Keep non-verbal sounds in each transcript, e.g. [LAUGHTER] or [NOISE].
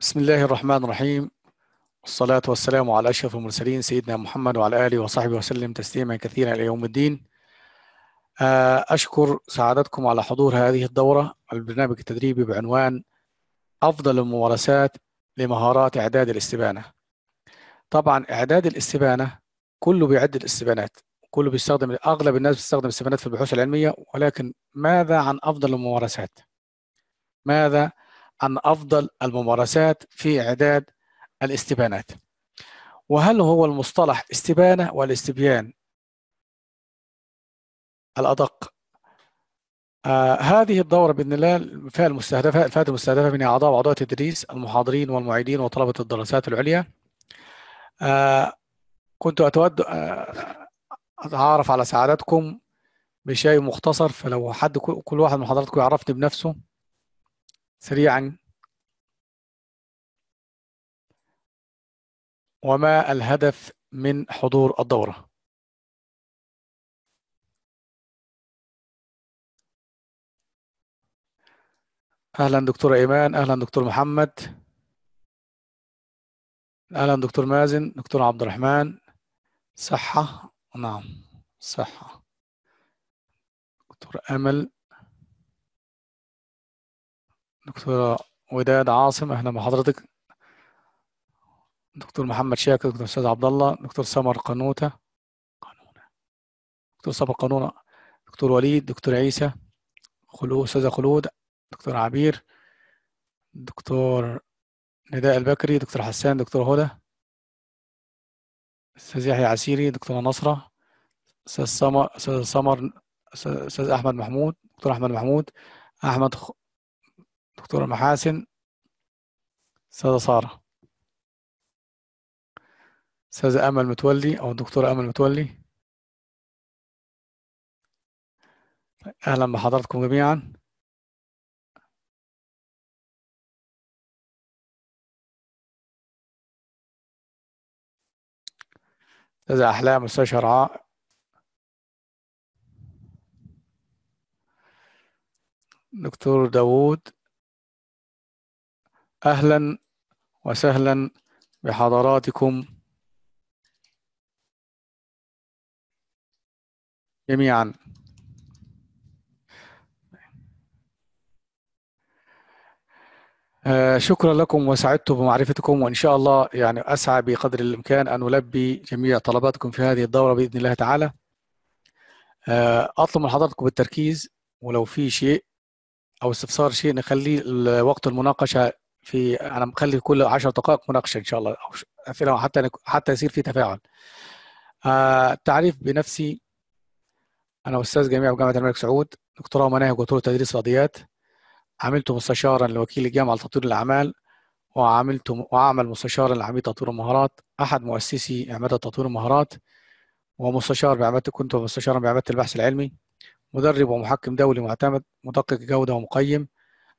بسم الله الرحمن الرحيم والصلاة والسلام على أشرف المرسلين سيدنا محمد وعلى آله وصحبه وسلم تسليما كثيرا إلى يوم الدين آه، أشكر سعادتكم على حضور هذه الدورة البرنامج التدريبي بعنوان أفضل الممارسات لمهارات إعداد الاستبانة طبعا إعداد الاستبانة كله بيعد الاستبانات كله بيستخدم أغلب الناس بتستخدم الاستبانات في البحوث العلمية ولكن ماذا عن أفضل الممارسات؟ ماذا عن أفضل الممارسات في إعداد الاستبانات وهل هو المصطلح استبانة والاستبيان الأدق آه هذه الدورة بإذن الله فيها المستهدفة الفئات المستهدفة من أعضاء وأعضاء التدريس المحاضرين والمعيدين وطلبة الدراسات العليا آه كنت أتود آه أتعرف على سعادتكم بشيء مختصر فلو حد كل واحد من حضراتكم يعرفني بنفسه سريعا وما الهدف من حضور الدورة؟ أهلا دكتور إيمان أهلا دكتور محمد أهلا دكتور مازن دكتور عبد الرحمن صحة نعم صحة دكتور أمل دكتورة وداد عاصم اهلا بحضرتك دكتور محمد شاكر دكتور استاذ عبد الله دكتور سمر قنوته قانونه دكتور سمر قانونه دكتور وليد دكتور عيسى خلود استاذه خلود دكتور عبير دكتور نداء البكري دكتور حسان دكتور هدى استاذ يحيى عسيري دكتوره نصره استاذ سمر استاذ سمر استاذ احمد محمود دكتور احمد محمود احمد دكتورة محاسن أستاذة سارة أستاذة أمل متولي أو الدكتورة أمل متولي أهلا بحضراتكم جميعا أستاذة أحلام أستاذة شرعاء دكتور داوود أهلا وسهلا بحضراتكم جميعا آه، شكرا لكم وسعدت بمعرفتكم وإن شاء الله يعني أسعى بقدر الإمكان أن ألبي جميع طلباتكم في هذه الدورة بإذن الله تعالى آه، أطلب من حضراتكم التركيز ولو في شيء أو استفسار شيء نخليه وقت المناقشة في انا مخلي كل 10 دقائق مناقشه ان شاء الله او اسئله حتى حتى يصير في تفاعل. آه، التعريف بنفسي انا استاذ جامعي بجامعه الملك سعود دكتوراه مناهج وطرق تدريس رياضيات عملت مستشارا لوكيل الجامعه لتطوير الاعمال وعملت واعمل مستشارا لعميد تطوير المهارات احد مؤسسي عمادة تطوير المهارات ومستشار بعماده كنت مستشارا بعماده البحث العلمي مدرب ومحكم دولي معتمد مدقق جوده ومقيم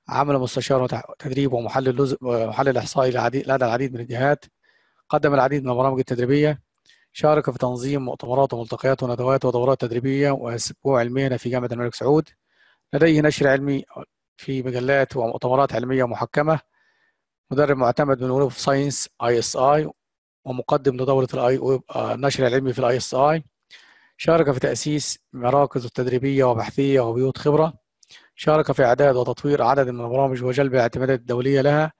عمل مستشار وتدريب ومحلل لز... محلل احصائي لدى العديد من الجهات قدم العديد من البرامج التدريبيه شارك في تنظيم مؤتمرات وملتقيات وندوات ودورات تدريبيه واسبوع المهنه في جامعه الملك سعود لديه نشر علمي في مجلات ومؤتمرات علميه محكمه مدرب معتمد من وولف ساينس اي اس اي ومقدم لدوره الاي آه، النشر العلمي في الاي اس اي شارك في تاسيس مراكز تدريبيه وبحثيه وبيوت خبره شارك في إعداد وتطوير عدد من البرامج وجلب الاعتمادات الدولية لها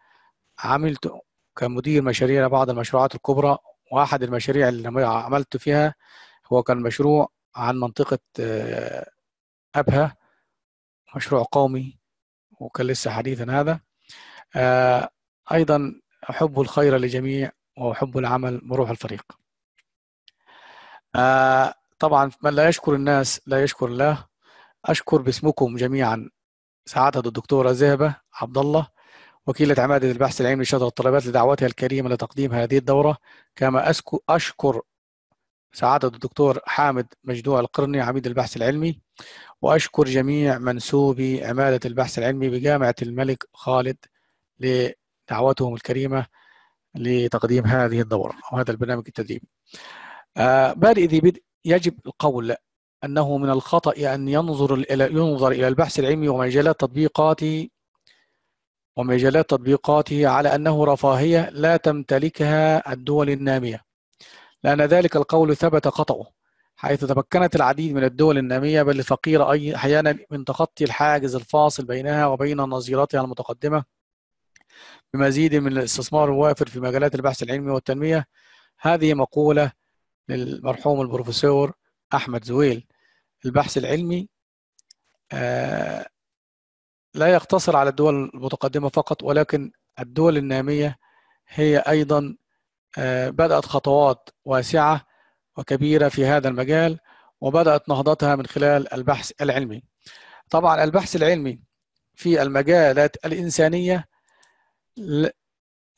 عملت كمدير مشاريع لبعض المشروعات الكبرى وأحد المشاريع اللي عملت فيها هو كان مشروع عن منطقة آه، أبها مشروع قومي وكان لسه حديثا هذا آه، أيضا أحب الخير لجميع وأحب العمل بروح الفريق آه، طبعا من لا يشكر الناس لا يشكر الله أشكر باسمكم جميعا سعادة الدكتورة زهبة عبد الله وكيلة عمادة البحث العلمي لشهادة الطلبات لدعوتها الكريمة لتقديم هذه الدورة كما أشكر سعادة الدكتور حامد مجدوع القرني عميد البحث العلمي وأشكر جميع منسوبي عمادة البحث العلمي بجامعة الملك خالد لدعوتهم الكريمة لتقديم هذه الدورة أو هذا البرنامج التدريبي. آه بادئ ذي بدء يجب القول أنه من الخطأ أن ينظر إلى ينظر إلى البحث العلمي ومجالات تطبيقاته ومجالات تطبيقاته على أنه رفاهية لا تمتلكها الدول النامية لأن ذلك القول ثبت خطأه حيث تمكنت العديد من الدول النامية بل الفقيرة أحيانا من تخطي الحاجز الفاصل بينها وبين نظيراتها المتقدمة بمزيد من الاستثمار الوافر في مجالات البحث العلمي والتنمية هذه مقولة للمرحوم البروفيسور أحمد زويل البحث العلمي آه، لا يقتصر على الدول المتقدمة فقط ولكن الدول النامية هي أيضا آه، بدأت خطوات واسعة وكبيرة في هذا المجال وبدأت نهضتها من خلال البحث العلمي طبعا البحث العلمي في المجالات الإنسانية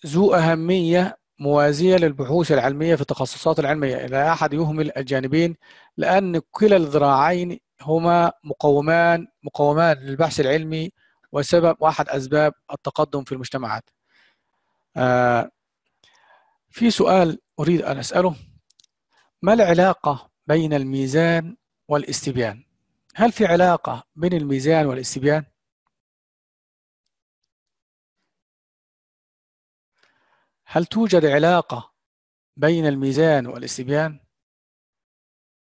ذو أهمية موازية للبحوث العلمية في التخصصات العلمية لا أحد يهمل الجانبين لأن كلا الذراعين هما مقومان مقومان للبحث العلمي وسبب واحد أسباب التقدم في المجتمعات آه، في سؤال أريد أن أسأله ما العلاقة بين الميزان والاستبيان؟ هل في علاقة بين الميزان والاستبيان؟ هل توجد علاقة بين الميزان والاستبيان؟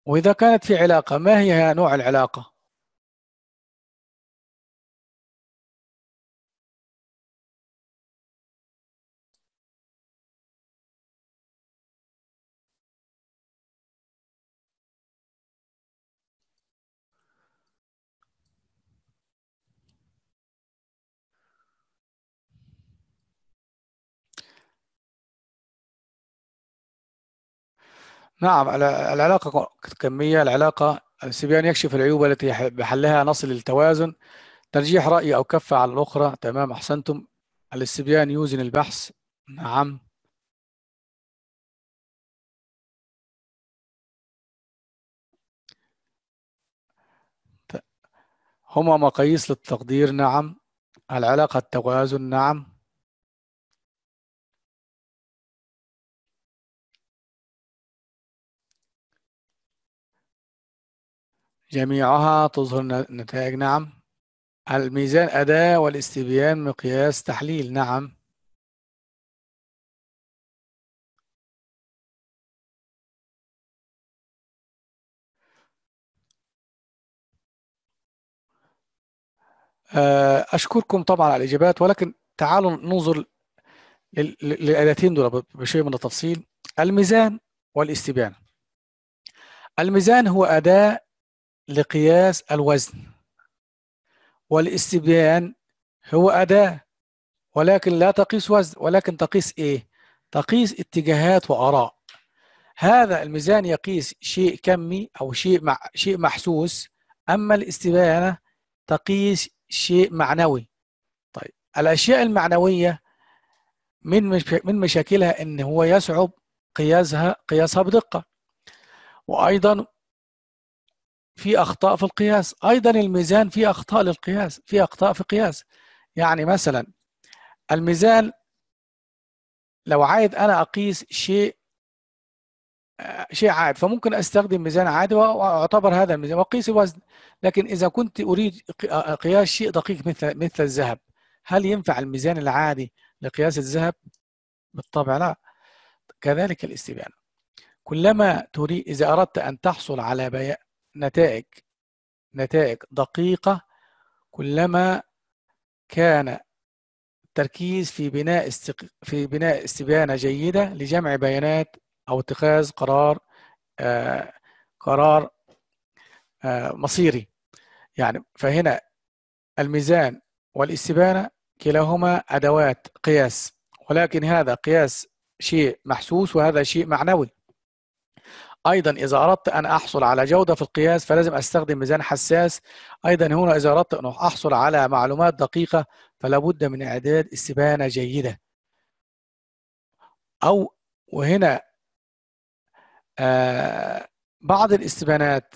وإذا كانت في علاقة ما هي نوع العلاقة؟ نعم العلاقة كمية العلاقة السبيان يكشف العيوب التي بحلها نصل للتوازن ترجيح رأي أو كفة على الأخرى تمام أحسنتم الاستبيان يوزن البحث نعم هما مقاييس للتقدير نعم العلاقة التوازن نعم جميعها تظهر نتائج نعم الميزان أداة والاستبيان مقياس تحليل نعم آه، أشكركم طبعا على الإجابات ولكن تعالوا ننظر للآلتين دول بشيء من التفصيل الميزان والاستبيان الميزان هو أداة لقياس الوزن والاستبيان هو أداة ولكن لا تقيس وزن ولكن تقيس إيه؟ تقيس اتجاهات وآراء هذا الميزان يقيس شيء كمي أو شيء مع شيء محسوس أما الاستبانة تقيس شيء معنوي طيب الأشياء المعنوية من من مشاكلها إن هو يصعب قياسها قياسها بدقة وأيضا في اخطاء في القياس ايضا الميزان في اخطاء للقياس في اخطاء في القياس يعني مثلا الميزان لو عايز انا اقيس شيء آه، شيء عادي فممكن استخدم ميزان عادي واعتبر هذا الميزان واقيس الوزن لكن اذا كنت اريد آه، آه، قياس شيء دقيق مثل مثل الذهب هل ينفع الميزان العادي لقياس الذهب بالطبع لا كذلك الاستبانه كلما تريد اذا اردت ان تحصل على نتائج نتائج دقيقة كلما كان التركيز في بناء استق... في بناء استبانة جيدة لجمع بيانات أو اتخاذ قرار آه قرار آه مصيري يعني فهنا الميزان والاستبانة كلاهما أدوات قياس ولكن هذا قياس شيء محسوس وهذا شيء معنوي أيضا إذا أردت أن أحصل على جودة في القياس فلازم أستخدم ميزان حساس أيضا هنا إذا أردت أن أحصل على معلومات دقيقة فلا بد من إعداد استبانة جيدة أو وهنا آه بعض الاستبانات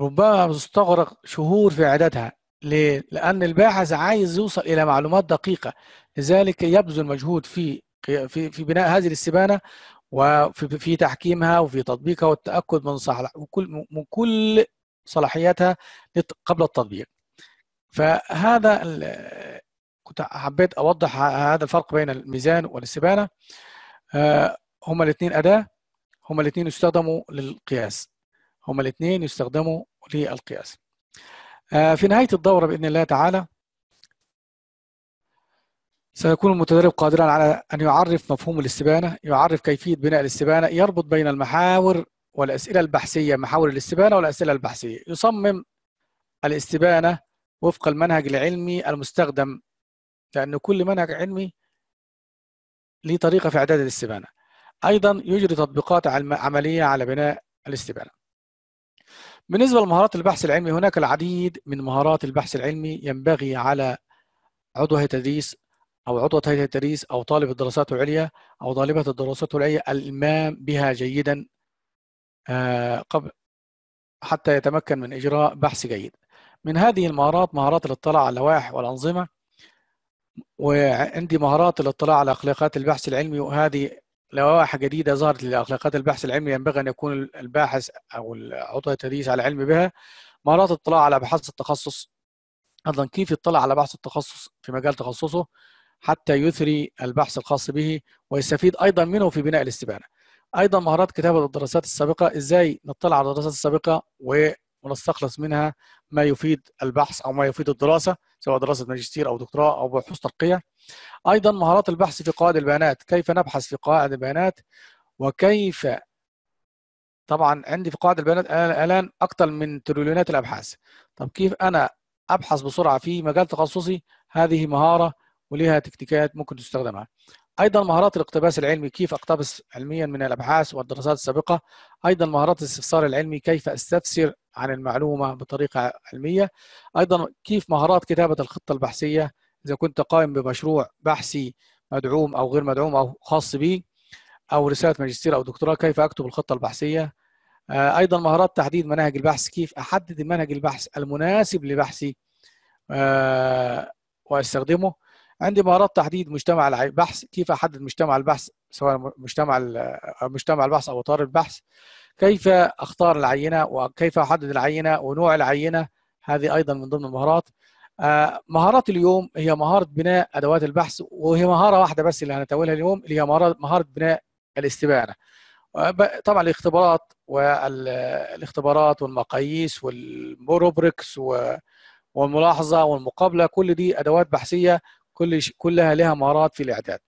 ربما تستغرق شهور في إعدادها ليه؟ لأن الباحث عايز يوصل إلى معلومات دقيقة لذلك يبذل مجهود في في في بناء هذه الاستبانة وفي تحكيمها وفي تطبيقها والتاكد من صلاح وكل من كل صلاحياتها قبل التطبيق فهذا كنت حبيت اوضح هذا الفرق بين الميزان والاستبانه آه، هما الاثنين اداه هما الاثنين يستخدموا للقياس هما الاثنين يستخدموا للقياس آه، في نهايه الدوره باذن الله تعالى سيكون المتدرب قادرا على أن يعرف مفهوم الاستبانة يعرف كيفية بناء الاستبانة يربط بين المحاور والأسئلة البحثية محاور الاستبانة والأسئلة البحثية يصمم الاستبانة وفق المنهج العلمي المستخدم لأن كل منهج علمي له طريقة في إعداد الاستبانة أيضا يجري تطبيقات عملية على بناء الاستبانة بالنسبة لمهارات البحث العلمي هناك العديد من مهارات البحث العلمي ينبغي على عضو هيئة تدريس أو عضوة هيئة التدريس أو طالب الدراسات العليا أو طالبة الدراسات العليا الإلمام بها جيدا آه، قبل حتى يتمكن من إجراء بحث جيد من هذه المهارات مهارات الاطلاع على اللوائح والأنظمة وعندي مهارات الاطلاع على أخلاقيات البحث العلمي وهذه لوائح جديدة ظهرت لأخلاقيات البحث العلمي ينبغي أن يكون الباحث أو عضو التدريس على علم بها مهارات الاطلاع على بحث التخصص أيضا كيف يطلع على بحث التخصص في مجال تخصصه حتى يثري البحث الخاص به ويستفيد أيضا منه في بناء الاستبانة أيضا مهارات كتابة الدراسات السابقة إزاي نطلع على الدراسات السابقة ونستخلص منها ما يفيد البحث أو ما يفيد الدراسة سواء دراسة ماجستير أو دكتوراه أو بحوث ترقية أيضا مهارات البحث في قواعد البيانات كيف نبحث في قواعد البيانات وكيف طبعا عندي في قواعد البيانات الان اكثر من تريليونات الابحاث طب كيف انا ابحث بسرعه في مجال تخصصي هذه مهاره وليها تكتيكات ممكن تستخدمها ايضا مهارات الاقتباس العلمي كيف اقتبس علميا من الابحاث والدراسات السابقه ايضا مهارات الاستفسار العلمي كيف استفسر عن المعلومه بطريقه علميه ايضا كيف مهارات كتابه الخطه البحثيه اذا كنت قائم بمشروع بحثي مدعوم او غير مدعوم او خاص بي او رساله ماجستير او دكتوراه كيف اكتب الخطه البحثيه آه، ايضا مهارات تحديد مناهج البحث كيف احدد المنهج البحث المناسب لبحثي آه، واستخدمه عندي مهارات تحديد مجتمع البحث كيف احدد مجتمع البحث سواء مجتمع مجتمع البحث او اطار البحث كيف اختار العينه وكيف احدد العينه ونوع العينه هذه ايضا من ضمن المهارات آه، مهارات اليوم هي مهاره بناء ادوات البحث وهي مهاره واحده بس اللي هنتاولها اليوم اللي هي مهاره مهاره بناء الاستبانه آه، طبعا الاختبارات والاختبارات والمقاييس والبروبريكس والملاحظه والمقابله كل دي ادوات بحثيه كل ش... كلها لها مهارات في الاعداد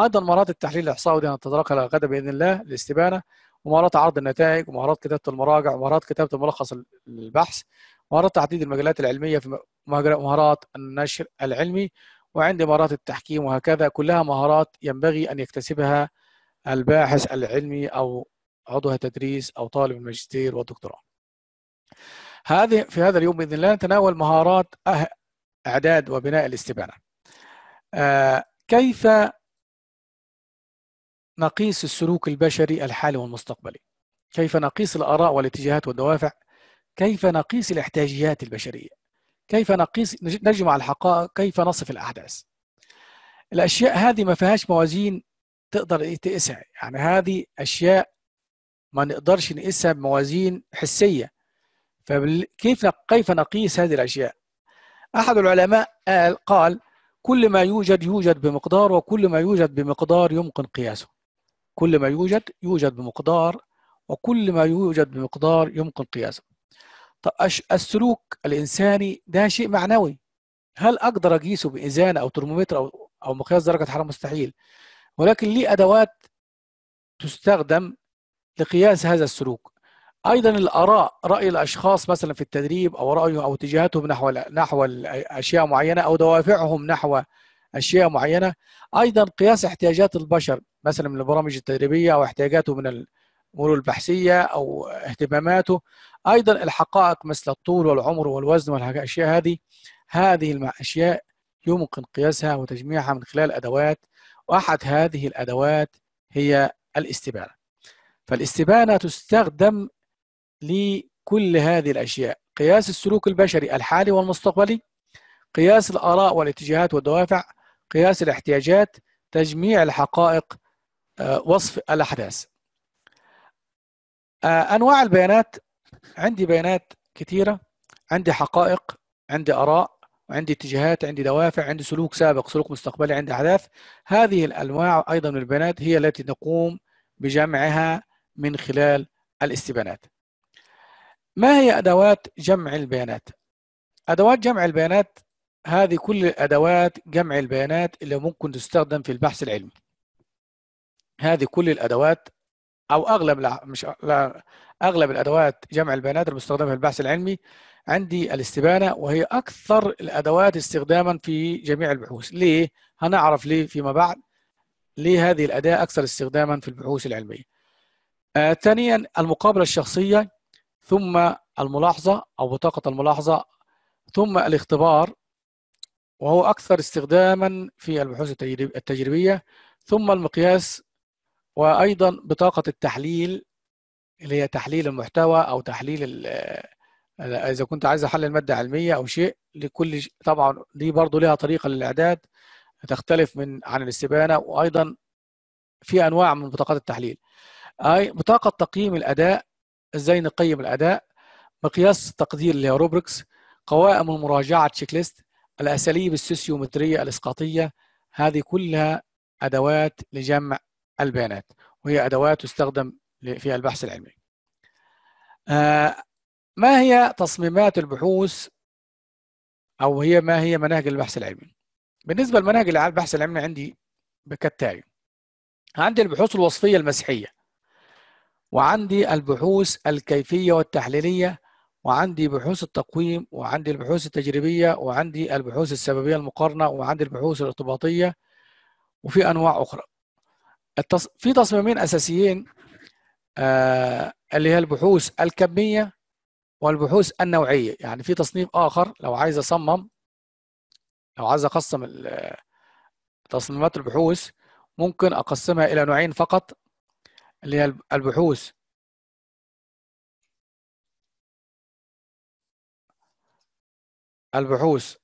ايضا مهارات التحليل الاحصائي ودي نتطرق لها غدا باذن الله الاستبانه ومهارات عرض النتائج ومهارات كتابه المراجع ومهارات كتابه الملخص البحث مهارات تحديد المجالات العلميه في مهارات النشر العلمي وعندي مهارات التحكيم وهكذا كلها مهارات ينبغي ان يكتسبها الباحث العلمي او عضو تدريس او طالب الماجستير والدكتوراه. هذه في هذا اليوم باذن الله نتناول مهارات أه-، اعداد وبناء الاستبانه. آه، كيف نقيس السلوك البشري الحالي والمستقبلي كيف نقيس الآراء والاتجاهات والدوافع كيف نقيس الاحتياجيات البشرية كيف نقيس نجمع الحقائق كيف نصف الأحداث الأشياء هذه ما فيهاش موازين تقدر تقيسها يعني هذه أشياء ما نقدرش نقيسها بموازين حسية فكيف كيف نقيس هذه الأشياء أحد العلماء قال كل ما يوجد يوجد بمقدار وكل ما يوجد بمقدار يمكن قياسه كل ما يوجد يوجد بمقدار وكل ما يوجد بمقدار يمكن قياسه طب السلوك الإنساني ده شيء معنوي هل أقدر أقيسه بإزانة أو ترمومتر أو أو مقياس درجة حرارة مستحيل ولكن ليه أدوات تستخدم لقياس هذا السلوك ايضا الاراء راي الاشخاص مثلا في التدريب او رايه او اتجاهاتهم نحو نحو اشياء معينه او دوافعهم نحو اشياء معينه ايضا قياس احتياجات البشر مثلا من البرامج التدريبيه او احتياجاته من الامور البحثيه او اهتماماته ايضا الحقائق مثل الطول والعمر والوزن والاشياء هذه هذه الاشياء يمكن قياسها وتجميعها من خلال ادوات واحد هذه الادوات هي الاستبانه فالاستبانه تستخدم لكل هذه الأشياء قياس السلوك البشري الحالي والمستقبلي قياس الآراء والاتجاهات والدوافع قياس الاحتياجات تجميع الحقائق آه، وصف الأحداث آه، أنواع البيانات عندي بيانات كثيرة عندي حقائق عندي آراء عندي اتجاهات عندي دوافع عندي سلوك سابق سلوك مستقبلي عندي أحداث هذه الأنواع أيضا من البيانات هي التي نقوم بجمعها من خلال الاستبانات ما هي أدوات جمع البيانات؟ أدوات جمع البيانات هذه كل أدوات جمع البيانات اللي ممكن تستخدم في البحث العلمي هذه كل الأدوات أو أغلب لا مش لا أغلب الأدوات جمع البيانات المستخدمة في البحث العلمي عندي الاستبانة وهي أكثر الأدوات استخداما في جميع البحوث ليه؟ هنعرف ليه فيما بعد ليه هذه الأداة أكثر استخداما في البحوث العلمية آه ثانيا المقابلة الشخصية ثم الملاحظة أو بطاقة الملاحظة ثم الاختبار وهو أكثر استخداما في البحوث التجريبية ثم المقياس وأيضا بطاقة التحليل اللي هي تحليل المحتوى أو تحليل إذا كنت عايز أحلل مادة علمية أو شيء لكل طبعا دي برضو لها طريقة للإعداد تختلف من عن الاستبانة وأيضا في أنواع من بطاقات التحليل أي بطاقة تقييم الأداء ازاي نقيم الاداء مقياس تقدير الروبركس قوائم المراجعه تشيك ليست الاساليب السوسيومتريه الاسقاطيه هذه كلها ادوات لجمع البيانات وهي ادوات تستخدم في البحث العلمي آه، ما هي تصميمات البحوث او هي ما هي مناهج البحث العلمي بالنسبه للمناهج البحث العلمي عندي كالتالي عندي البحوث الوصفيه المسيحيه وعندي البحوث الكيفية والتحليلية وعندي بحوث التقويم وعندي البحوث التجريبية وعندي البحوث السببية المقارنة وعندي البحوث الارتباطية وفي أنواع أخرى التص... في تصميمين أساسيين آه اللي هي البحوث الكمية والبحوث النوعية يعني في تصنيف آخر لو عايز أصمم لو عايز أقسم تصميمات البحوث ممكن أقسمها إلى نوعين فقط اللي هي البحوث البحوث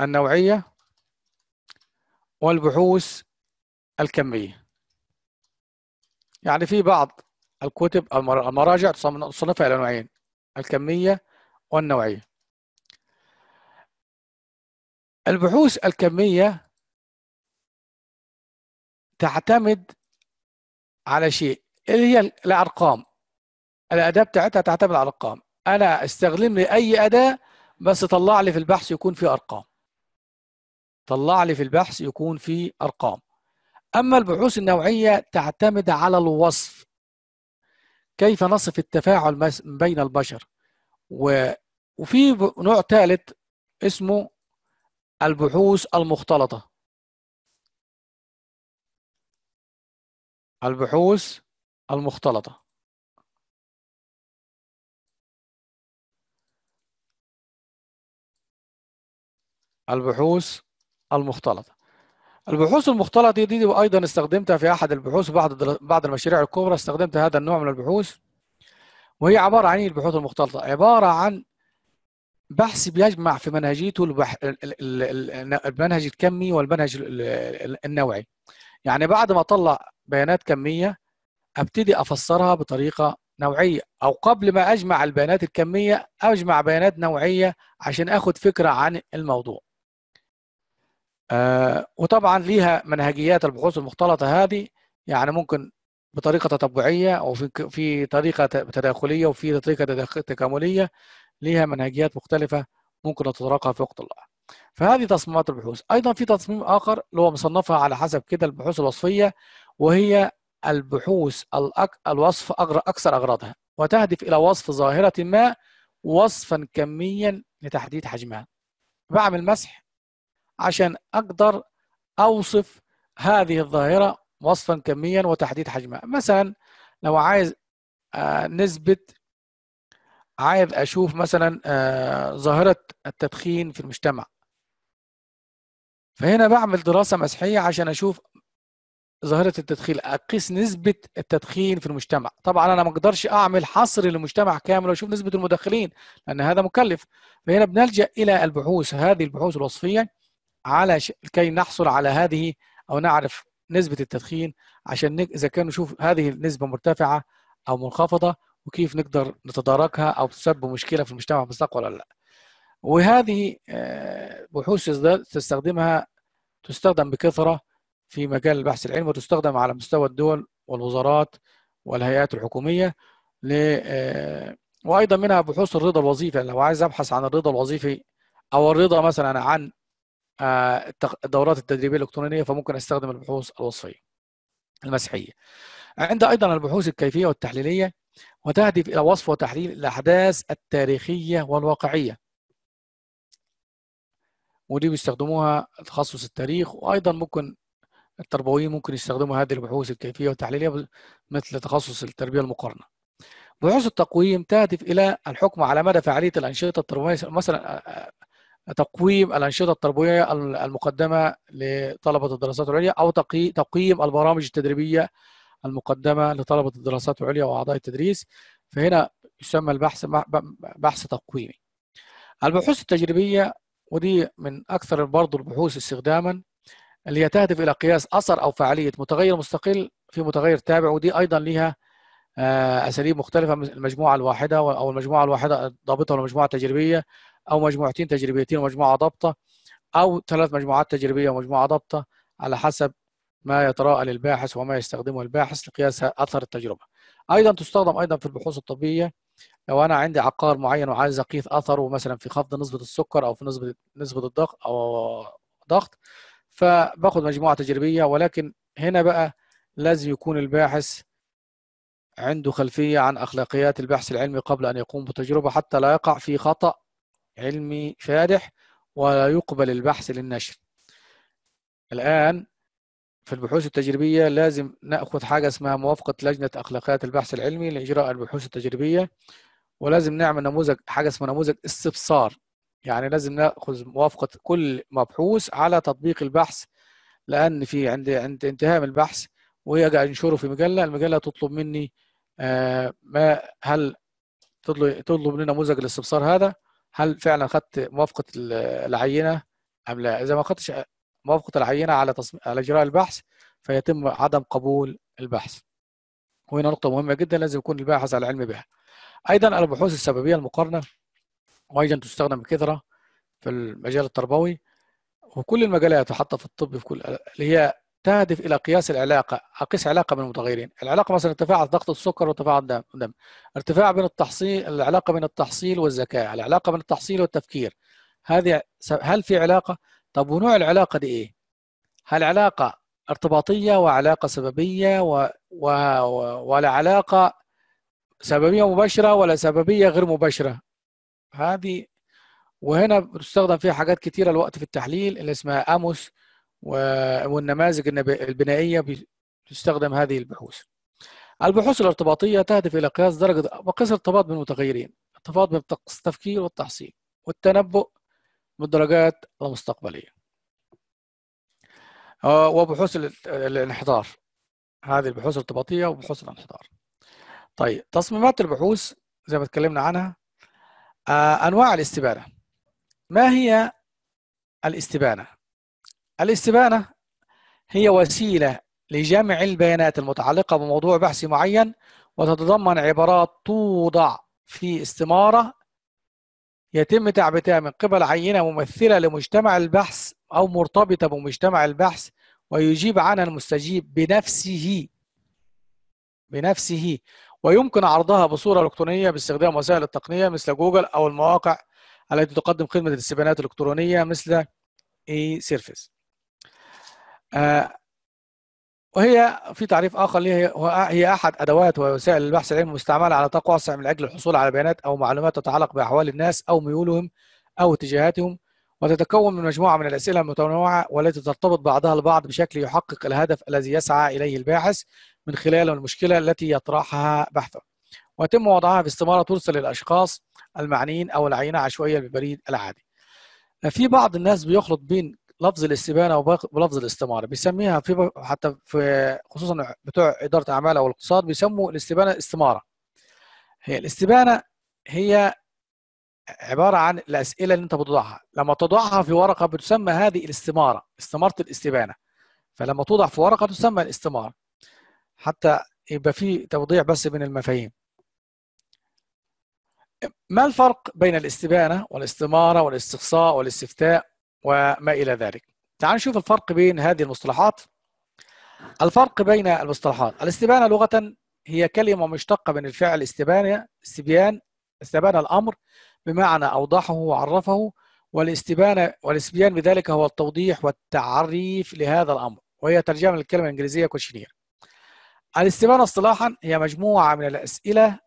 النوعية والبحوث الكمية يعني في بعض الكتب المراجع تصنفها إلى نوعين الكمية والنوعية البحوث الكمية تعتمد على شيء اللي هي الارقام الاداه بتاعتها تعتمد على الارقام انا استخدم لي اي اداه بس طلع لي في البحث يكون في ارقام طلع لي في البحث يكون في ارقام اما البحوث النوعيه تعتمد على الوصف كيف نصف التفاعل بين البشر و... وفي نوع ثالث اسمه البحوث المختلطه البحوث المختلطة البحوث المختلطة البحوث المختلطة دي, دي أيضا استخدمتها في أحد البحوث بعد بعد المشاريع الكبرى استخدمت هذا النوع من البحوث وهي عبارة عن إيه البحوث المختلطة عبارة عن بحث بيجمع في منهجيته البح... المنهج الكمي والمنهج النوعي يعني بعد ما طلع بيانات كميه ابتدي افسرها بطريقه نوعيه او قبل ما اجمع البيانات الكميه اجمع بيانات نوعيه عشان اخد فكره عن الموضوع آه وطبعا ليها منهجيات البحوث المختلطه هذه يعني ممكن بطريقه تتبعيه او في طريقه تداخليه وفي طريقه تكامليه ليها منهجيات مختلفه ممكن نتطرقها في وقت الله فهذه تصميمات البحوث ايضا في تصميم اخر اللي هو مصنفها على حسب كده البحوث الوصفيه وهي البحوث الأك... الوصف أغر... أكثر أغراضها وتهدف إلى وصف ظاهرة ما وصفا كميا لتحديد حجمها بعمل مسح عشان أقدر أوصف هذه الظاهرة وصفا كميا وتحديد حجمها مثلا لو عايز نسبة آه، عايز أشوف مثلا آه، ظاهرة التدخين في المجتمع فهنا بعمل دراسة مسحية عشان أشوف ظاهره التدخين اقيس نسبه التدخين في المجتمع طبعا انا ما اقدرش اعمل حصر للمجتمع كامل واشوف نسبه المدخلين لان هذا مكلف فهنا بنلجا الى البحوث هذه البحوث الوصفيه على ش... كي نحصل على هذه او نعرف نسبه التدخين عشان نك... اذا كان نشوف هذه النسبه مرتفعه او منخفضه وكيف نقدر نتداركها او تسبب مشكله في المجتمع المستقبل ولا لا وهذه آه، بحوث تستخدمها تستخدم بكثره في مجال البحث العلمي وتستخدم على مستوى الدول والوزارات والهيئات الحكومية ل آه، وأيضا منها بحوث الرضا الوظيفي لو عايز أبحث عن الرضا الوظيفي أو الرضا مثلا عن آه، الدورات التدريبية الإلكترونية فممكن أستخدم البحوث الوصفية المسيحية عند أيضا البحوث الكيفية والتحليلية وتهدف إلى وصف وتحليل الأحداث التاريخية والواقعية ودي بيستخدموها تخصص التاريخ وأيضا ممكن التربويين ممكن يستخدموا هذه البحوث الكيفية والتحليلية مثل تخصص التربية المقارنة بحوث التقويم تهدف إلى الحكم على مدى فعالية الأنشطة التربوية مثلا آه، آه، تقويم الأنشطة التربوية المقدمة لطلبة الدراسات العليا أو تقييم البرامج التدريبية المقدمة لطلبة الدراسات العليا وأعضاء التدريس فهنا يسمى البحث بحث تقويمي البحوث التجريبية ودي من أكثر برضو البحوث استخداما اللي هي تهدف الى قياس اثر او فعاليه متغير مستقل في متغير تابع ودي ايضا ليها آه، اساليب مختلفه المجموعه الواحده او المجموعه الواحده ضابطه والمجموعه التجريبيه او مجموعتين تجريبيتين ومجموعه ضابطه او ثلاث مجموعات تجريبيه ومجموعه ضابطه على حسب ما يتراءى للباحث وما يستخدمه الباحث لقياس اثر التجربه. ايضا تستخدم ايضا في البحوث الطبيه لو انا عندي عقار معين وعايز اقيس اثره مثلا في خفض نسبه السكر او في نسبه نسبه الضغط او ضغط فباخد مجموعه تجريبيه ولكن هنا بقى لازم يكون الباحث عنده خلفيه عن اخلاقيات البحث العلمي قبل ان يقوم بتجربه حتى لا يقع في خطا علمي فادح ولا يقبل البحث للنشر. الان في البحوث التجريبيه لازم ناخذ حاجه اسمها موافقه لجنه اخلاقيات البحث العلمي لاجراء البحوث التجريبيه ولازم نعمل نموذج حاجه اسمها نموذج استبصار يعني لازم ناخذ موافقه كل مبحوث على تطبيق البحث لان في عند عند انتهاء البحث ويجي انشره في مجله المجله تطلب مني آه، ما هل تطلب تطلب لنا نموذج الاستبصار هذا هل فعلا خدت موافقه العينه ام لا اذا ما خدتش موافقه العينه على على اجراء البحث فيتم عدم قبول البحث وهنا نقطه مهمه جدا لازم يكون الباحث على علم بها ايضا البحوث السببيه المقارنه وايضا تستخدم بكثره في المجال التربوي وكل المجالات وحتى في الطب في كل اللي هي تهدف الى قياس العلاقه اقيس علاقه بين المتغيرين العلاقه مثلا ارتفاع ضغط السكر وارتفاع الدم ارتفاع بين التحصيل العلاقه بين التحصيل والذكاء العلاقه بين التحصيل والتفكير هذه هل في علاقه طب ونوع العلاقه دي ايه هل علاقه ارتباطيه وعلاقه سببيه و... و... ولا علاقه سببيه مباشره ولا سببيه غير مباشره هذه وهنا بتستخدم فيها حاجات كتيرة الوقت في التحليل اللي اسمها أموس والنماذج البنائية بتستخدم هذه البحوث البحوث الارتباطية تهدف إلى قياس درجة مقياس الارتباط بين المتغيرين ارتباط بين التفكير والتحصيل والتنبؤ بالدرجات المستقبلية آه، وبحوث الانحدار هذه البحوث الارتباطية وبحوث الانحدار طيب تصميمات البحوث زي ما اتكلمنا عنها آه، أنواع الاستبانة ما هي الاستبانة؟ الاستبانة هي وسيلة لجمع البيانات المتعلقة بموضوع بحث معين وتتضمن عبارات توضع في استمارة يتم تعبئتها من قبل عينة ممثلة لمجتمع البحث أو مرتبطة بمجتمع البحث ويجيب عنها المستجيب بنفسه بنفسه ويمكن عرضها بصورة إلكترونية باستخدام وسائل التقنية مثل جوجل أو المواقع التي تقدم خدمة الاستبيانات الإلكترونية مثل اي آه، سيرفيس وهي في تعريف آخر ليها هي أحد أدوات ووسائل البحث العلمي المستعملة على نطاق واسع من أجل الحصول على بيانات أو معلومات تتعلق بأحوال الناس أو ميولهم أو اتجاهاتهم وتتكون من مجموعة من الأسئلة المتنوعة والتي ترتبط بعضها البعض بشكل يحقق الهدف الذي يسعى إليه الباحث من خلال المشكلة التي يطرحها بحثا ويتم وضعها في استمارة ترسل للأشخاص المعنيين أو العينة عشوائية بالبريد العادي في بعض الناس بيخلط بين لفظ الاستبانه ولفظ الاستماره بيسميها في حتى في خصوصا بتوع اداره اعمال او الاقتصاد بيسموا الاستبانه استماره هي الاستبانه هي عباره عن الاسئله اللي انت بتوضعها لما تضعها في ورقه بتسمى هذه الاستماره استماره الاستبانه فلما توضع في ورقه تسمى الاستماره حتى يبقى في توضيح بس بين المفاهيم ما الفرق بين الاستبانة والاستمارة والاستقصاء والاستفتاء وما إلى ذلك تعالوا نشوف الفرق بين هذه المصطلحات الفرق بين المصطلحات الاستبانة لغة هي كلمة مشتقة من الفعل استبانة استبيان استبان الأمر بمعنى أوضحه وعرفه والاستبانة والاستبيان بذلك هو التوضيح والتعريف لهذا الأمر وهي ترجمة للكلمة الإنجليزية كوشنير الاستبانة اصطلاحا هي مجموعة من الأسئلة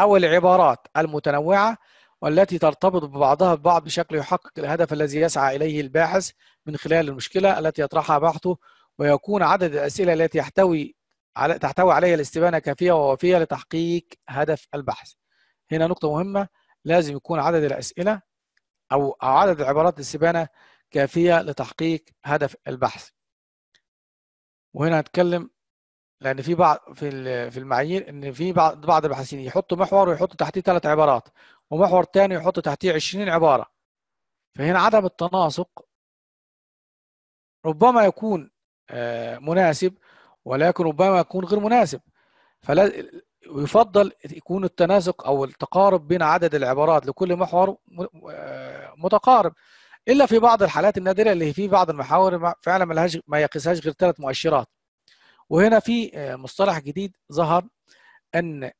أو العبارات المتنوعة والتي ترتبط ببعضها ببعض بشكل يحقق الهدف الذي يسعى إليه الباحث من خلال المشكلة التي يطرحها بحثه ويكون عدد الأسئلة التي يحتوي على تحتوي عليها الاستبانة كافية ووفية لتحقيق هدف البحث هنا نقطة مهمة لازم يكون عدد الأسئلة أو عدد العبارات الاستبانة كافية لتحقيق هدف البحث وهنا هتكلم لان في بعض في في المعايير ان في بعض بعض الباحثين يحطوا محور ويحطوا تحتيه ثلاث عبارات ومحور ثاني يحط تحتيه 20 عباره فهنا عدم التناسق ربما يكون آه، مناسب ولكن ربما يكون غير مناسب فلا ويفضل يكون التناسق او التقارب بين عدد العبارات لكل محور آه، متقارب الا في بعض الحالات النادره اللي في بعض المحاور فعلا ما لهاش ما يقيسهاش غير ثلاث مؤشرات وهنا في آه، مصطلح جديد ظهر أن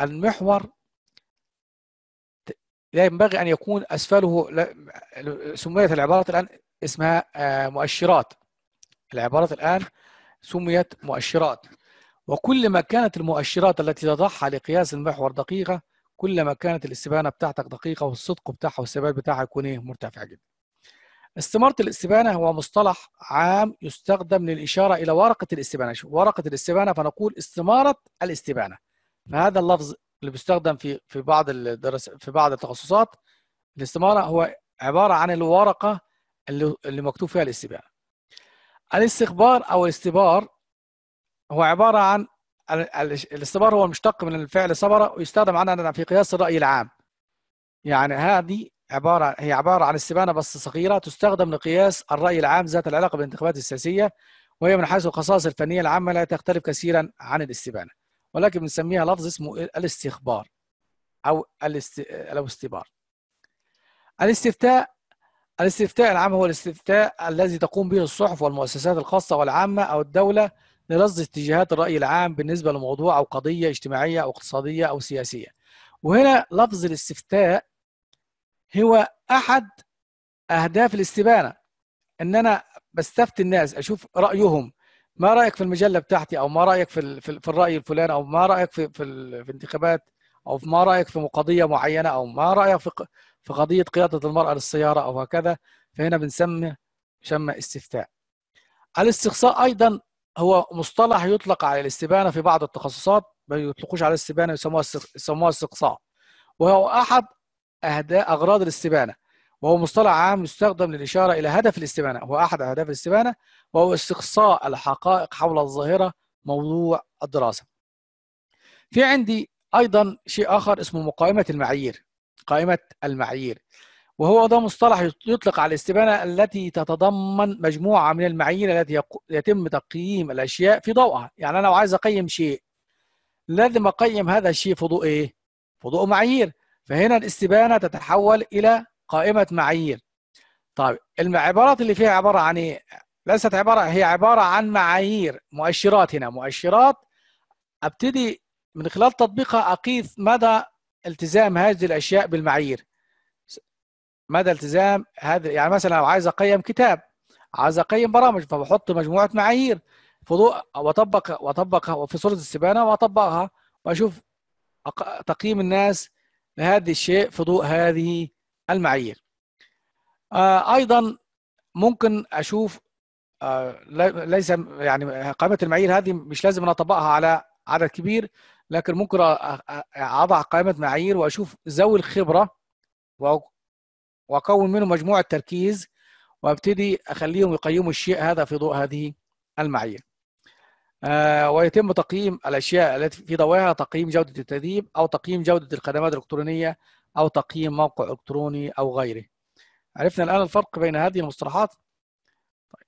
المحور لا ينبغي أن يكون أسفله سميت العبارات الآن اسمها آه، مؤشرات العبارات الآن سميت مؤشرات وكل ما كانت المؤشرات التي تضعها لقياس المحور دقيقة كل ما كانت الاستبانة بتاعتك دقيقة والصدق بتاعها والثبات بتاعها يكون إيه؟ مرتفع جدا استمارة الاستبانة هو مصطلح عام يستخدم للإشارة إلى ورقة الاستبانة ورقة الاستبانة فنقول استمارة الاستبانة فهذا اللفظ اللي بيستخدم في في بعض الدرس في بعض التخصصات الاستمارة هو عبارة عن الورقة اللي, اللي مكتوب فيها الاستبانة الاستخبار أو الاستبار هو عبارة عن الاستبار هو المشتق من الفعل صبر ويستخدم عندنا في قياس الرأي العام يعني هذه عبارة هي عبارة عن استبانة بس صغيرة تستخدم لقياس الرأي العام ذات العلاقة بالانتخابات السياسية وهي من حيث الخصائص الفنية العامة لا تختلف كثيرا عن الاستبانة ولكن بنسميها لفظ اسمه الاستخبار أو الاست... الاستبار الاستفتاء الاستفتاء العام هو الاستفتاء الذي تقوم به الصحف والمؤسسات الخاصة والعامة أو الدولة لرصد اتجاهات الرأي العام بالنسبة لموضوع أو قضية اجتماعية أو اقتصادية أو سياسية وهنا لفظ الاستفتاء هو احد اهداف الاستبانه ان انا بستفتي الناس اشوف رايهم ما رايك في المجله بتاعتي او ما رايك في في الراي الفلاني او ما رايك في في الانتخابات او ما رايك في قضيه معينه او ما رايك في في قضيه قياده المراه للسياره او هكذا فهنا بنسمي يسمى استفتاء الاستقصاء ايضا هو مصطلح يطلق على الاستبانه في بعض التخصصات ما يطلقوش على الاستبانه يسموها استقصاء وهو احد أهداء أغراض الاستبانة وهو مصطلح عام يستخدم للإشارة إلى هدف الاستبانة هو أحد أهداف الاستبانة وهو استقصاء الحقائق حول الظاهرة موضوع الدراسة في عندي أيضا شيء آخر اسمه مقائمة المعايير قائمة المعايير وهو ده مصطلح يطلق على الاستبانة التي تتضمن مجموعة من المعايير التي يتم تقييم الأشياء في ضوءها يعني أنا لو عايز أقيم شيء لازم أقيم هذا الشيء في ضوء إيه؟ في ضوء معايير فهنا الاستبانه تتحول الى قائمه معايير طيب العبارات اللي فيها عباره عن ايه ليست عباره هي عباره عن معايير مؤشرات هنا مؤشرات ابتدي من خلال تطبيقها اقيس مدى التزام هذه الاشياء بالمعايير مدى التزام هذا يعني مثلا لو عايز اقيم كتاب عايز اقيم برامج فبحط مجموعه معايير فضوء واطبق واطبقها وفي صوره الاستبانه واطبقها واشوف تقييم الناس لهذا الشيء في ضوء هذه المعايير آه ايضا ممكن اشوف آه ليس يعني قائمه المعايير هذه مش لازم انا اطبقها على عدد كبير لكن ممكن اضع قائمه معايير واشوف ذوي الخبره واكون منهم مجموعه تركيز وابتدي اخليهم يقيموا الشيء هذا في ضوء هذه المعايير آه، ويتم تقييم الاشياء التي في ضوئها تقييم جوده التدريب او تقييم جوده الخدمات الالكترونيه او تقييم موقع الكتروني او غيره. عرفنا الان الفرق بين هذه المصطلحات. طيب.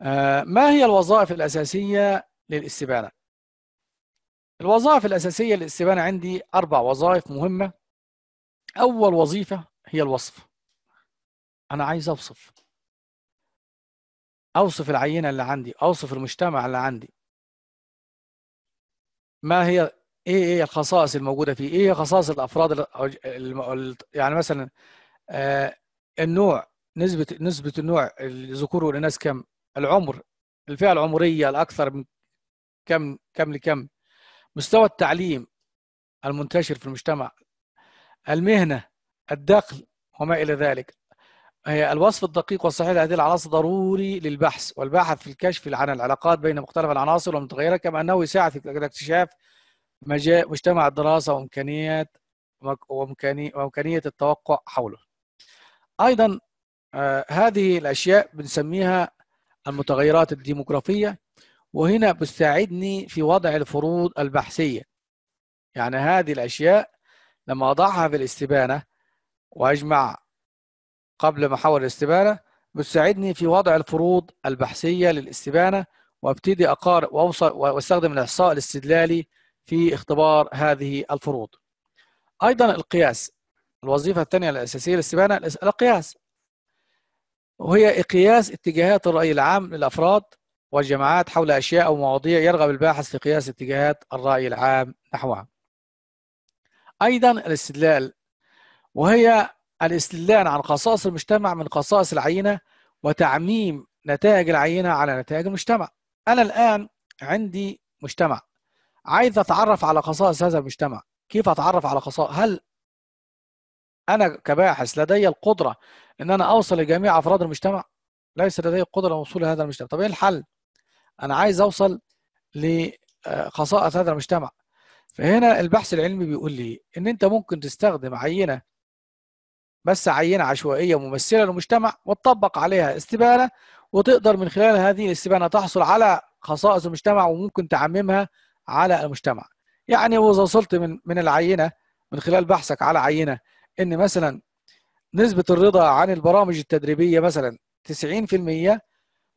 آه، ما هي الوظائف الاساسيه للاستبانه؟ الوظائف الاساسيه للاستبانه عندي اربع وظائف مهمه. اول وظيفه هي الوصف. انا عايز اوصف. اوصف العينه اللي عندي، اوصف المجتمع اللي عندي، ما هي ايه ايه الخصائص الموجوده فيه ايه هي خصائص الافراد يعني مثلا آه النوع نسبه نسبه النوع الذكور والاناث كم العمر الفئه العمريه الاكثر من كم كم لكم مستوى التعليم المنتشر في المجتمع المهنه الدخل وما الى ذلك هي الوصف الدقيق والصحيح لهذه العناصر ضروري للبحث والباحث في الكشف عن العلاقات بين مختلف العناصر والمتغيرات كما أنه يساعد في اكتشاف مجتمع الدراسة وامكانيات وإمكانية التوقع حوله أيضا آه، هذه الأشياء بنسميها المتغيرات الديموغرافية وهنا بتساعدني في وضع الفروض البحثية يعني هذه الأشياء لما أضعها في الاستبانة وأجمع قبل محاور الاستبانة بتساعدني في وضع الفروض البحثية للاستبانة وابتدي أقارن وأوصل واستخدم الإحصاء الاستدلالي في اختبار هذه الفروض. أيضا القياس الوظيفة الثانية الأساسية للاستبانة القياس وهي قياس اتجاهات الرأي العام للأفراد والجماعات حول أشياء أو مواضيع يرغب الباحث في قياس اتجاهات الرأي العام نحوها. أيضا الاستدلال وهي الاستدلال عن خصائص المجتمع من خصائص العينة وتعميم نتائج العينة على نتائج المجتمع أنا الآن عندي مجتمع عايز أتعرف على خصائص هذا المجتمع كيف أتعرف على خصائص هل أنا كباحث لدي القدرة إن أنا أوصل لجميع أفراد المجتمع ليس لدي القدرة للوصول لهذا المجتمع طب إيه الحل أنا عايز أوصل لخصائص هذا المجتمع فهنا البحث العلمي بيقول لي إن أنت ممكن تستخدم عينة بس عينة عشوائية ممثلة للمجتمع وتطبق عليها استبانة وتقدر من خلال هذه الاستبانة تحصل على خصائص المجتمع وممكن تعممها على المجتمع يعني وإذا وصلت من من العينة من خلال بحثك على عينة إن مثلا نسبة الرضا عن البرامج التدريبية مثلا 90%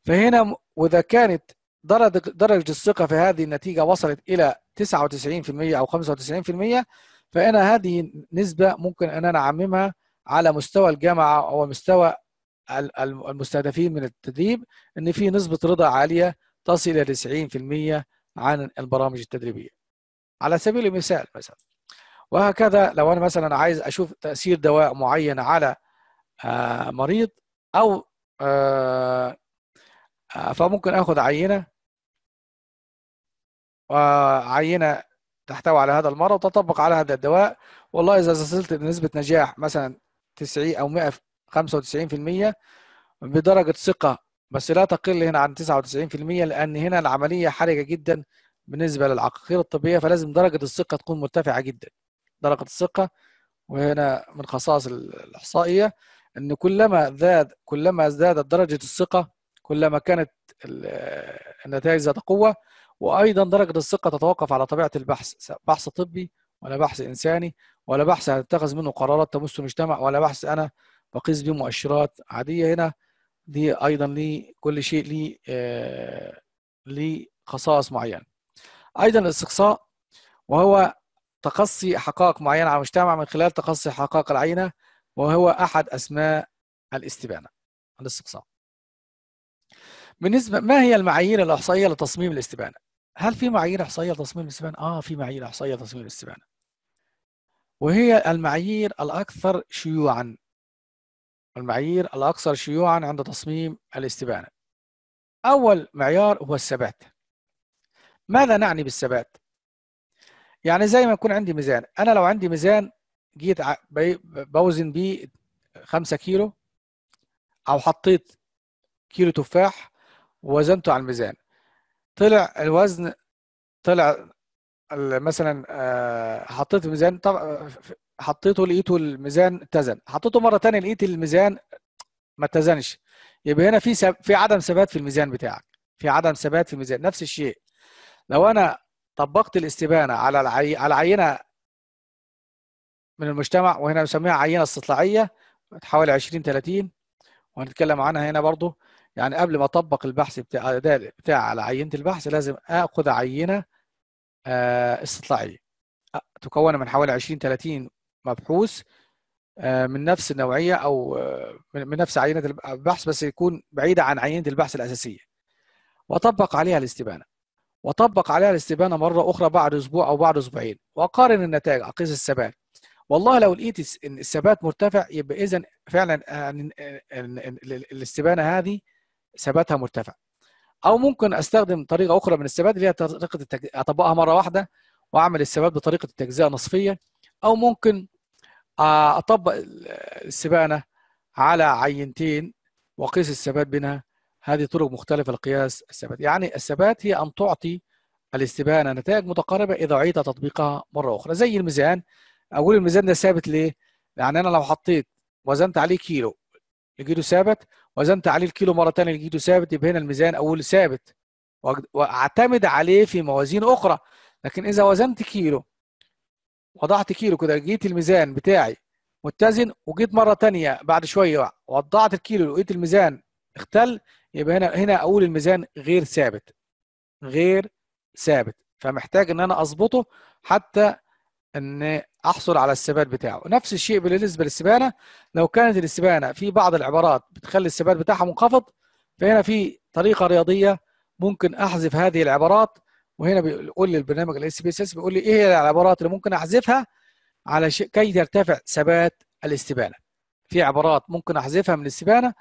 فهنا وإذا كانت درجة درجة الثقة في هذه النتيجة وصلت إلى 99% أو 95% فأنا هذه النسبة ممكن أن أنا أعممها على مستوى الجامعه او مستوى المستهدفين من التدريب ان في نسبه رضا عاليه تصل الى 90% عن البرامج التدريبيه. على سبيل المثال مثلا وهكذا لو انا مثلا عايز اشوف تاثير دواء معين على آه، مريض او آه، آه، فممكن اخذ عينه وعينه تحتوي على هذا المرض وتطبق على هذا الدواء والله اذا وصلت لنسبه نجاح مثلا 90 او 195% بدرجه ثقه بس لا تقل هنا عن 99% لان هنا العمليه حرجه جدا بالنسبه للعقاقير الطبيه فلازم درجه الثقه تكون مرتفعه جدا درجه الثقه وهنا من خصائص الاحصائيه ان كلما زاد كلما ازدادت درجه الثقه كلما كانت النتائج ذات قوه وايضا درجه الثقه تتوقف على طبيعه البحث بحث طبي ولا بحث انساني ولا بحث هتتخذ منه قرارات تمس المجتمع ولا بحث انا بقيس بيه مؤشرات عاديه هنا دي ايضا ليه كل شيء ليه آه ليه خصائص معينه ايضا الاستقصاء وهو تقصي حقائق معينه على المجتمع من خلال تقصي حقائق العينه وهو احد اسماء الاستبانه الاستقصاء بالنسبه ما هي المعايير الاحصائيه لتصميم الاستبانه هل في معايير احصائيه لتصميم الاستبانه اه في معايير احصائيه لتصميم الاستبانه وهي المعايير الأكثر شيوعا المعايير الأكثر شيوعا عند تصميم الاستبانة أول معيار هو الثبات ماذا نعني بالثبات؟ يعني زي ما يكون عندي ميزان أنا لو عندي ميزان جيت بوزن بيه 5 كيلو أو حطيت كيلو تفاح ووزنته على الميزان طلع الوزن طلع مثلا آه، حطيت ميزان طب حطيته لقيته الميزان اتزن حطيته مره تانية لقيت الميزان ما اتزنش يبقى هنا في سب... في عدم ثبات في الميزان بتاعك في عدم ثبات في الميزان نفس الشيء لو انا طبقت الاستبانه على العي... على عينه من المجتمع وهنا بنسميها عينه استطلاعيه حوالي 20 30 وهنتكلم عنها هنا برضو يعني قبل ما اطبق البحث بتاع بتاع على عينه البحث لازم اخذ عينه آه، استطلاعيه آه، تكون من حوالي 20 30 مبحوث آه، من نفس النوعيه او من نفس عينه البحث بس يكون بعيده عن عينه البحث الاساسيه واطبق عليها الاستبانه واطبق عليها الاستبانه مره اخرى بعد اسبوع او بعد اسبوعين واقارن النتائج اقيس الثبات والله لو لقيت ان الثبات مرتفع يبقى اذا فعلا الاستبانه هذه ثباتها مرتفع او ممكن استخدم طريقه اخرى من الثبات اللي هي طريقه التج... اطبقها مره واحده واعمل الثبات بطريقه التجزئه نصفيه او ممكن آه، اطبق السبانه على عينتين واقيس الثبات بينها هذه طرق مختلفه لقياس الثبات يعني الثبات هي ان تعطي الاستبانه نتائج متقاربه اذا عيد تطبيقها مره اخرى زي الميزان اقول الميزان ده ثابت ليه يعني انا لو حطيت وزنت عليه كيلو لجيته ثابت وزنت عليه الكيلو مره ثانيه لجيته ثابت يبقى هنا الميزان اول ثابت واعتمد عليه في موازين اخرى لكن اذا وزنت كيلو وضعت كيلو كده جيت الميزان بتاعي متزن وجيت مره ثانيه بعد شويه وضعت الكيلو لقيت الميزان اختل يبقى هنا هنا اقول الميزان غير ثابت غير ثابت فمحتاج ان انا اظبطه حتى ان احصل على الثبات بتاعه نفس الشيء بالنسبه للسبانه لو كانت السبانه في بعض العبارات بتخلي الثبات بتاعها منخفض فهنا في طريقه رياضيه ممكن احذف هذه العبارات وهنا بيقول لي البرنامج الاس بي اس بيقول لي ايه هي العبارات اللي ممكن احذفها على شيء كي ترتفع ثبات الاستبانه في عبارات ممكن احذفها من الاستبانه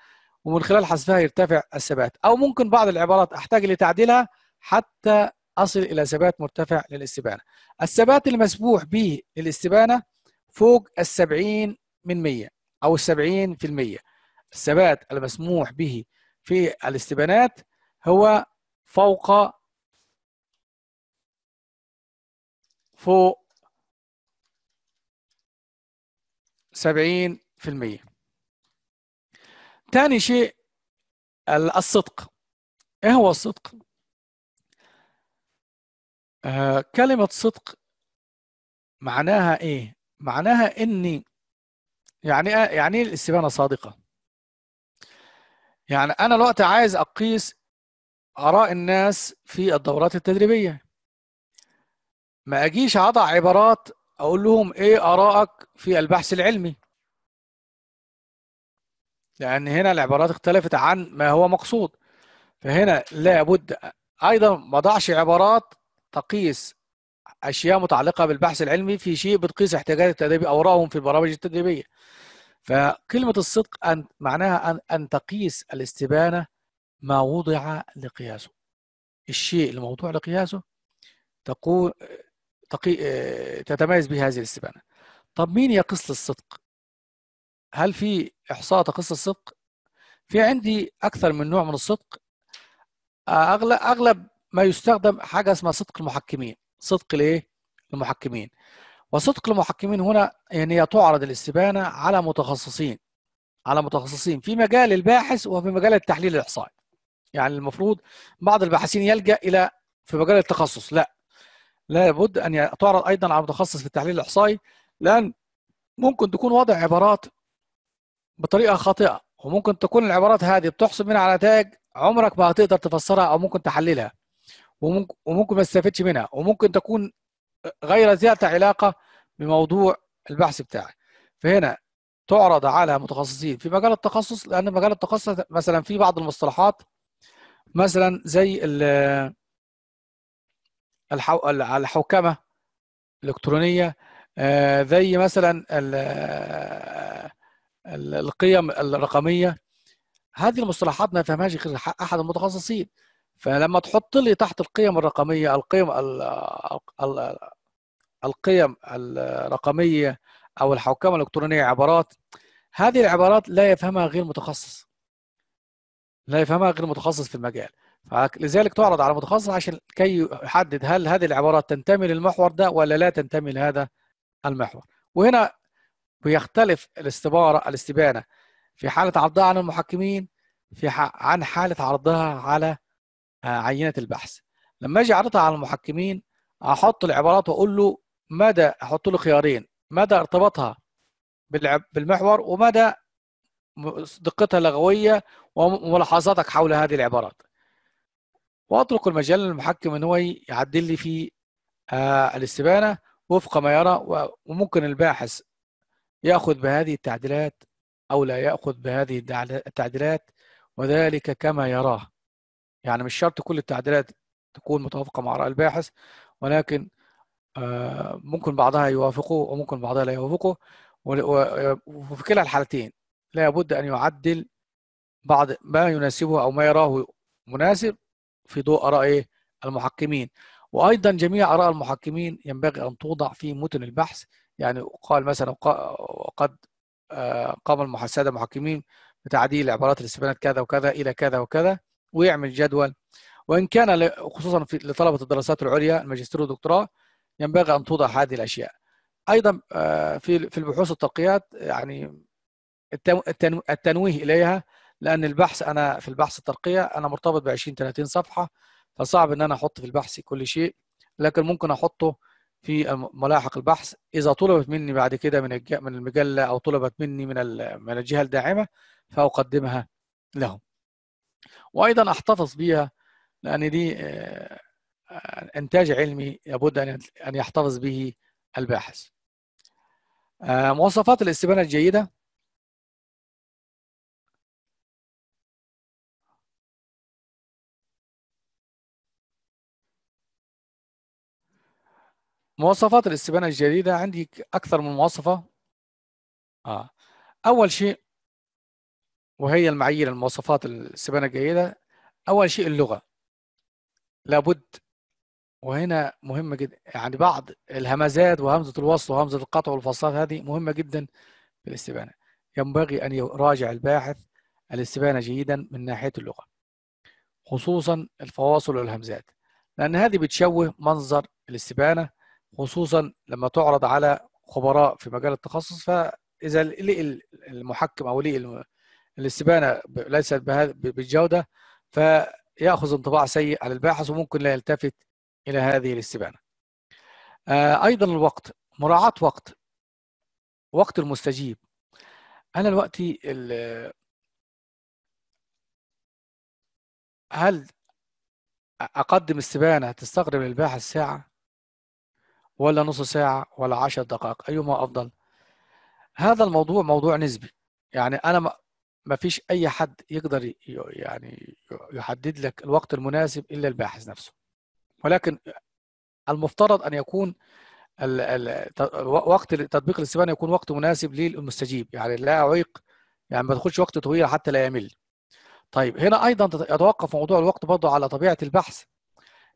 ومن خلال حذفها يرتفع الثبات او ممكن بعض العبارات احتاج لتعديلها حتى اصل الى ثبات مرتفع للاستبانه. الثبات المسموح به للاستبانه فوق ال 70 من 100 او 70 في الثبات المسموح به في الاستبانات هو فوق فوق 70 ثاني شيء الصدق ايه هو الصدق؟ آه كلمة صدق معناها ايه؟ معناها اني يعني آه، يعني ايه الاستبانة صادقة؟ يعني انا الوقت عايز اقيس اراء الناس في الدورات التدريبية ما اجيش اضع عبارات اقول لهم ايه ارائك في البحث العلمي لان هنا العبارات اختلفت عن ما هو مقصود فهنا لابد ايضا ما اضعش عبارات تقيس اشياء متعلقه بالبحث العلمي في شيء بتقيس احتياجات التدريب اورائهم في البرامج التدريبيه فكلمه الصدق ان معناها ان ان تقيس الاستبانه ما وضع لقياسه الشيء الموضوع لقياسه تقول تقي... تتميز بهذه الاستبانه طب مين يقيس للصدق هل في احصاء تقيس الصدق في عندي اكثر من نوع من الصدق اغلب اغلب ما يستخدم حاجه اسمها صدق المحكمين صدق الايه المحكمين وصدق المحكمين هنا يعني هي تعرض الاستبانه على متخصصين على متخصصين في مجال الباحث وفي مجال التحليل الاحصائي يعني المفروض بعض الباحثين يلجا الى في مجال التخصص لا لابد ان تعرض ايضا على متخصص في التحليل الاحصائي لان ممكن تكون وضع عبارات بطريقه خاطئه وممكن تكون العبارات هذه بتحصل منها على نتائج عمرك ما هتقدر تفسرها او ممكن تحللها وممكن وممكن ما تستفدش منها وممكن تكون غير ذات علاقه بموضوع البحث بتاعك فهنا تعرض على متخصصين في مجال التخصص لان مجال التخصص مثلا في بعض المصطلحات مثلا زي الحو... الحوكمه الالكترونيه آه، زي مثلا القيم الرقميه هذه المصطلحات ما يفهمهاش غير احد المتخصصين فلما تحط لي تحت القيم الرقميه القيم القيم الرقميه او الحوكمه الالكترونيه عبارات هذه العبارات لا يفهمها غير متخصص لا يفهمها غير متخصص في المجال لذلك تعرض على متخصص عشان كي يحدد هل هذه العبارات تنتمي للمحور ده ولا لا تنتمي لهذا المحور وهنا بيختلف الاستبارة الاستبانة في حالة عرضها على المحكمين في ح... عن حالة عرضها على عينه البحث لما اجي اعرضها على المحكمين احط العبارات واقول له مدى احط له خيارين مدى ارتباطها بالمحور ومدى دقتها اللغويه وملاحظاتك حول هذه العبارات واترك المجال للمحكم ان هو يعدل لي في آه، الاستبانه وفق ما يرى وممكن الباحث ياخذ بهذه التعديلات او لا ياخذ بهذه التعديلات وذلك كما يراه يعني مش شرط كل التعديلات تكون متوافقة مع رأي الباحث ولكن آه، ممكن بعضها يوافقه وممكن بعضها لا يوافقه آه، وفي كلا الحالتين لا بد أن يعدل بعض ما يناسبه أو ما يراه مناسب في ضوء آراء المحكمين وأيضا جميع آراء المحكمين ينبغي أن توضع في متن البحث يعني قال مثلا وقد آه، قام المحاسبه المحكمين بتعديل عبارات الاستبانات كذا وكذا إلى كذا وكذا ويعمل جدول وان كان خصوصا في لطلبه الدراسات العليا الماجستير والدكتوراه ينبغي ان توضع هذه الاشياء ايضا آه، في في البحوث والتلقيات يعني التنويه اليها لان البحث انا في البحث الترقيه انا مرتبط ب 20 30 صفحه فصعب ان انا احط في البحث كل شيء لكن ممكن احطه في ملاحق البحث اذا طلبت مني بعد كده من من المجله او طلبت مني من من الجهه الداعمه فاقدمها لهم وايضا احتفظ بها لان دي آه، انتاج علمي لابد ان يحتفظ به الباحث آه، مواصفات الاستبانه الجيده مواصفات الاستبانه الجديده عندي اكثر من مواصفه اه اول شيء وهي المعايير المواصفات السبانة الجيدة أول شيء اللغة لابد وهنا مهمة جدا يعني بعض الهمزات وهمزة الوصل وهمزة القطع والفصلات هذه مهمة جدا في الاستبانة ينبغي أن يراجع الباحث الاستبانة جيدا من ناحية اللغة خصوصا الفواصل والهمزات لأن هذه بتشوه منظر الاستبانة خصوصا لما تعرض على خبراء في مجال التخصص فإذا لقي المحكم أو لقي الاستبانه ليست بهذا بالجوده فياخذ انطباع سيء على الباحث وممكن لا يلتفت الى هذه الاستبانه. آه، ايضا الوقت مراعاه وقت وقت المستجيب انا الوقت هل اقدم استبانه تستغرق للباحث ساعه ولا نص ساعه ولا عشر دقائق ايهما افضل؟ هذا الموضوع موضوع نسبي يعني انا ما فيش اي حد يقدر يعني يحدد لك الوقت المناسب الا الباحث نفسه ولكن المفترض ان يكون ال ال وقت تطبيق الاستبانه يكون وقت مناسب للمستجيب يعني لا يعيق يعني ما تاخدش وقت طويل حتى لا يمل طيب هنا ايضا يتوقف موضوع الوقت برضه على طبيعه البحث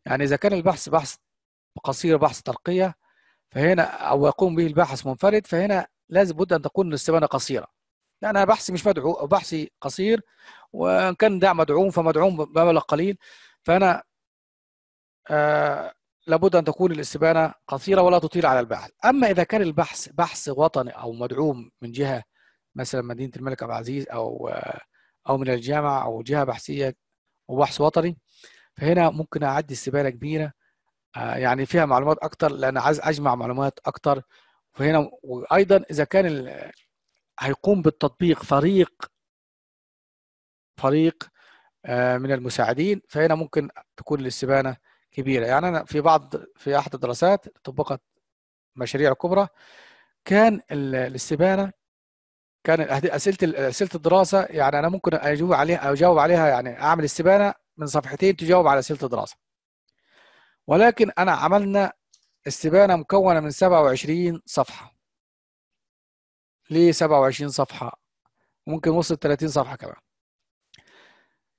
يعني اذا كان البحث بحث قصير بحث ترقيه فهنا او يقوم به الباحث منفرد فهنا لازم بد ان تكون الاستبانه قصيره يعني أنا بحثي مش مدعو بحثي قصير وإن كان دع مدعوم فمدعوم بمبلغ قليل فأنا آه لابد أن تكون الاستبانة قصيرة ولا تطيل على البحث أما إذا كان البحث بحث وطني أو مدعوم من جهة مثلا مدينة الملك عبد العزيز أو آه أو من الجامعة أو جهة بحثية وبحث وطني فهنا ممكن أعدي استبانة كبيرة آه يعني فيها معلومات أكتر لأن عايز أجمع معلومات أكتر فهنا وأيضا إذا كان هيقوم بالتطبيق فريق فريق آه، من المساعدين فهنا ممكن تكون الاستبانه كبيره يعني انا في بعض في احد الدراسات طبقت مشاريع كبرى كان الاستبانه كان اسئله اسئله الدراسه يعني انا ممكن اجاوب عليها اجاوب عليها يعني اعمل استبانه من صفحتين تجاوب على اسئله الدراسه ولكن انا عملنا استبانه مكونه من 27 صفحه ل 27 صفحه ممكن وصلت 30 صفحه كمان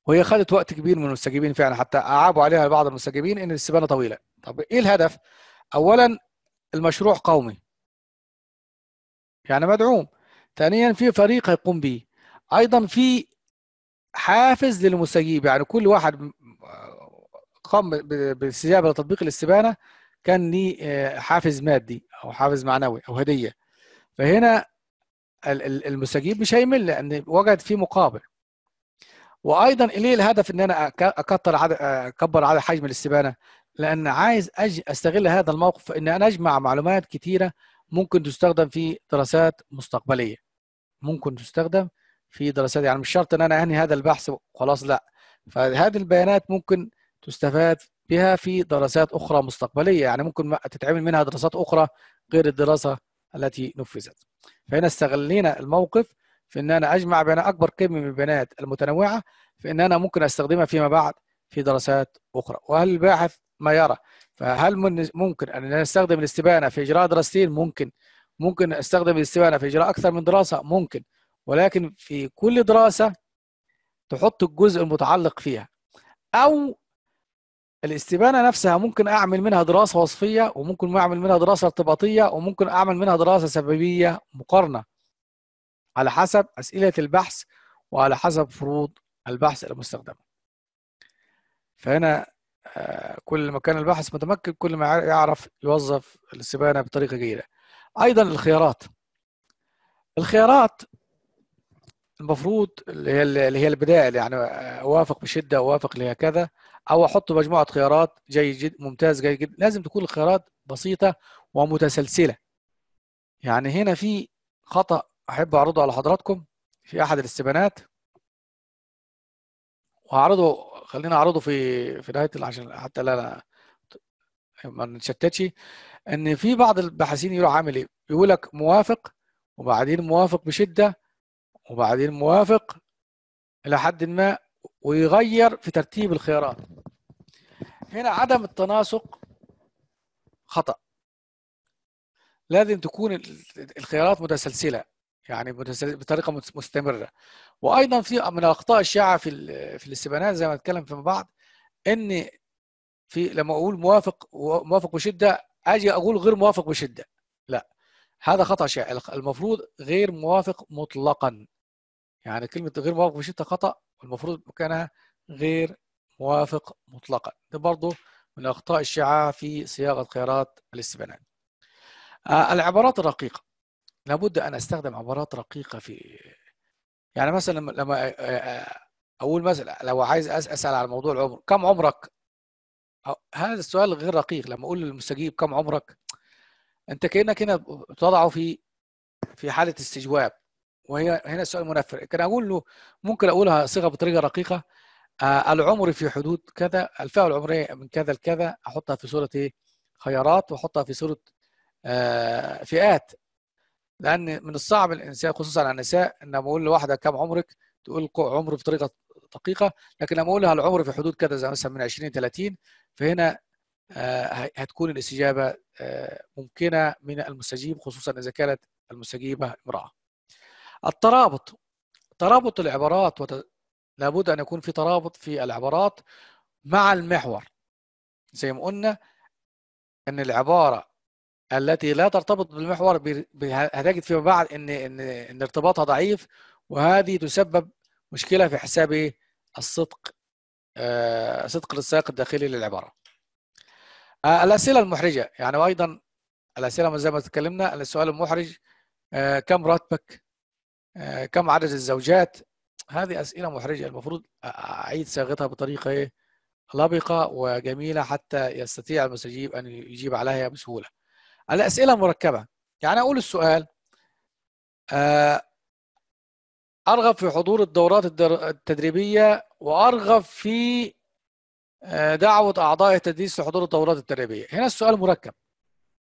وهي خدت وقت كبير من المستجيبين فعلا حتى اعابوا عليها بعض المستجيبين ان الاستبانه طويله طب ايه الهدف اولا المشروع قومي يعني مدعوم ثانيا في فريق هيقوم به ايضا في حافز للمستجيب يعني كل واحد قام باستجابه لتطبيق الاستبانه كان ليه آه، حافز مادي او حافز معنوي او هديه فهنا المستجيب مش هيمل لان وجد فيه مقابل وايضا ليه الهدف ان انا اكتر عدد اكبر عدد حجم الاستبانه لان عايز أج... استغل هذا الموقف ان انا اجمع معلومات كثيره ممكن تستخدم في دراسات مستقبليه ممكن تستخدم في دراسات يعني مش شرط ان انا انهي هذا البحث وخلاص لا فهذه البيانات ممكن تستفاد بها في دراسات اخرى مستقبليه يعني ممكن تتعمل منها دراسات اخرى غير الدراسه التي نفذت فهنا استغلينا الموقف في ان انا اجمع بين اكبر قسم من البيانات المتنوعه في ان انا ممكن استخدمها فيما بعد في دراسات اخرى وهل الباحث ما يرى فهل ممكن ان نستخدم الاستبانه في اجراء دراستين ممكن ممكن استخدم الاستبانه في اجراء اكثر من دراسه ممكن ولكن في كل دراسه تحط الجزء المتعلق فيها او الاستبانه نفسها ممكن اعمل منها دراسه وصفيه وممكن اعمل منها دراسه ارتباطيه وممكن اعمل منها دراسه سببيه مقارنه على حسب اسئله البحث وعلى حسب فروض البحث المستخدمه فهنا آه، كل ما كان الباحث متمكن كل ما يعرف يوظف الاستبانه بطريقه جيده ايضا الخيارات الخيارات المفروض اللي هي اللي هي اللي يعني اوافق بشده اوافق كذا او احط مجموعه خيارات جيد جدا ممتاز جيد جدا لازم تكون الخيارات بسيطه ومتسلسله يعني هنا في خطا احب اعرضه على حضراتكم في احد الاستبانات وهعرضه خلينا اعرضه في في نهايه عشان حتى لا لا ما نتشتتش ان في بعض الباحثين يروح عامل ايه يقول لك موافق وبعدين موافق بشده وبعدين موافق إلى حد ما ويغير في ترتيب الخيارات هنا عدم التناسق خطأ لازم تكون الخيارات متسلسلة يعني بطريقة مستمرة وأيضا في من الأخطاء الشائعة في في الاستبيانات زي ما اتكلم فيما بعد إن في لما أقول موافق موافق بشدة أجي أقول غير موافق بشدة هذا خطا شائع المفروض غير موافق مطلقا يعني كلمه غير موافق مش انت خطا المفروض مكانها غير موافق مطلقا ده برضه من اخطاء الشيعة في صياغه خيارات الاستبيانات آه، العبارات الرقيقه لابد ان استخدم عبارات رقيقه في يعني مثلا لما آه، آه، اقول مثلا لو عايز اسال على موضوع العمر كم عمرك هذا السؤال غير رقيق لما اقول للمستجيب كم عمرك انت كانك هنا بتضعه في في حاله استجواب وهي هنا السؤال المنفر كان اقول له ممكن اقولها صيغه بطريقه رقيقه آه العمر في حدود كذا الفئه العمريه من كذا لكذا احطها في صوره ايه خيارات واحطها في صوره آه فئات لان من الصعب الانسان خصوصا على النساء ان لما اقول لواحده كم عمرك تقول عمر بطريقه دقيقه لكن لما اقولها العمر في حدود كذا زي مثلا من 20 30 فهنا آه، هتكون الاستجابة آه، ممكنة من المستجيب خصوصا إذا كانت المستجيبة امرأة الترابط ترابط العبارات وت... لابد أن يكون في ترابط في العبارات مع المحور زي ما قلنا أن العبارة التي لا ترتبط بالمحور ب... هتجد فيما بعد إن إن إن ارتباطها ضعيف وهذه تسبب مشكلة في حساب إيه؟ الصدق آه، صدق السياق الداخلي للعبارة آه، الاسئله المحرجه يعني وايضا الاسئله زي ما تكلمنا السؤال المحرج آه، كم راتبك آه، كم عدد الزوجات هذه اسئله محرجه المفروض اعيد صياغتها بطريقه إيه؟ لبقه وجميله حتى يستطيع المستجيب ان يجيب عليها بسهوله الاسئله مركبه يعني اقول السؤال ارغب في حضور الدورات التدريبيه وارغب في آه، دعوه اعضاء التدريس لحضور الدورات التدريبيه هنا السؤال مركب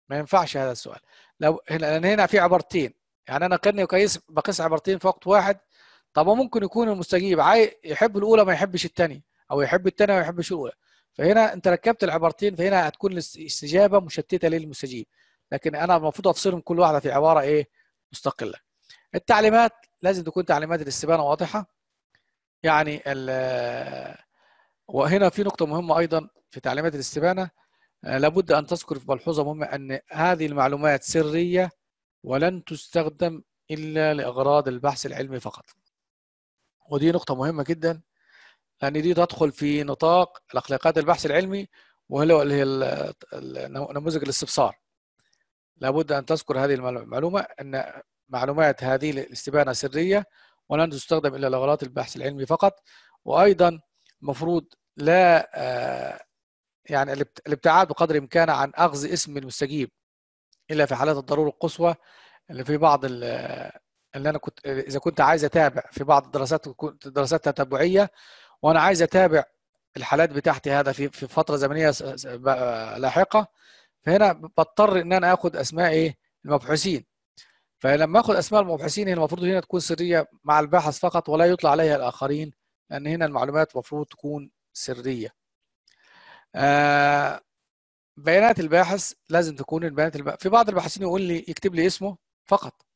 ما ينفعش هذا السؤال لو هنا لان هنا في عبارتين يعني انا كاني قيس بقيس عبارتين في وقت واحد طب ممكن يكون المستجيب عاي يحب الاولى ما يحبش الثانيه او يحب الثانيه ما يحبش الاولى فهنا انت ركبت العبارتين فهنا هتكون الاستجابه مشتته للمستجيب لكن انا المفروض افصلهم كل واحده في عباره ايه مستقله التعليمات لازم تكون تعليمات الاستبانه واضحه يعني وهنا في نقطة مهمة أيضا في تعليمات الاستبانة آه، لابد أن تذكر في ملحوظة مهمة أن هذه المعلومات سرية ولن تستخدم إلا لأغراض البحث العلمي فقط ودي نقطة مهمة جدا لأن دي تدخل في نطاق الأخلاقيات البحث العلمي وهو اللي هي نموذج الاستبصار لابد أن تذكر هذه المعلومة أن معلومات هذه الاستبانة سرية ولن تستخدم إلا لأغراض البحث العلمي فقط وأيضا المفروض لا آه، يعني الابتعاد بقدر الامكان عن اخذ اسم المستجيب الا في حالات الضروره القصوى اللي في بعض اللي انا كنت اذا كنت عايز اتابع في بعض الدراسات دراسات تتبعيه وانا عايز اتابع الحالات بتاعتي هذا في في فتره زمنيه لاحقه فهنا بضطر ان انا اخذ اسماء ايه المبحوثين فلما اخذ اسماء المبحوثين هي المفروض هنا تكون سريه مع الباحث فقط ولا يطلع عليها الاخرين لان هنا المعلومات المفروض تكون سريه آه، بيانات الباحث لازم تكون البيانات الب... في بعض الباحثين يقول لي يكتب لي اسمه فقط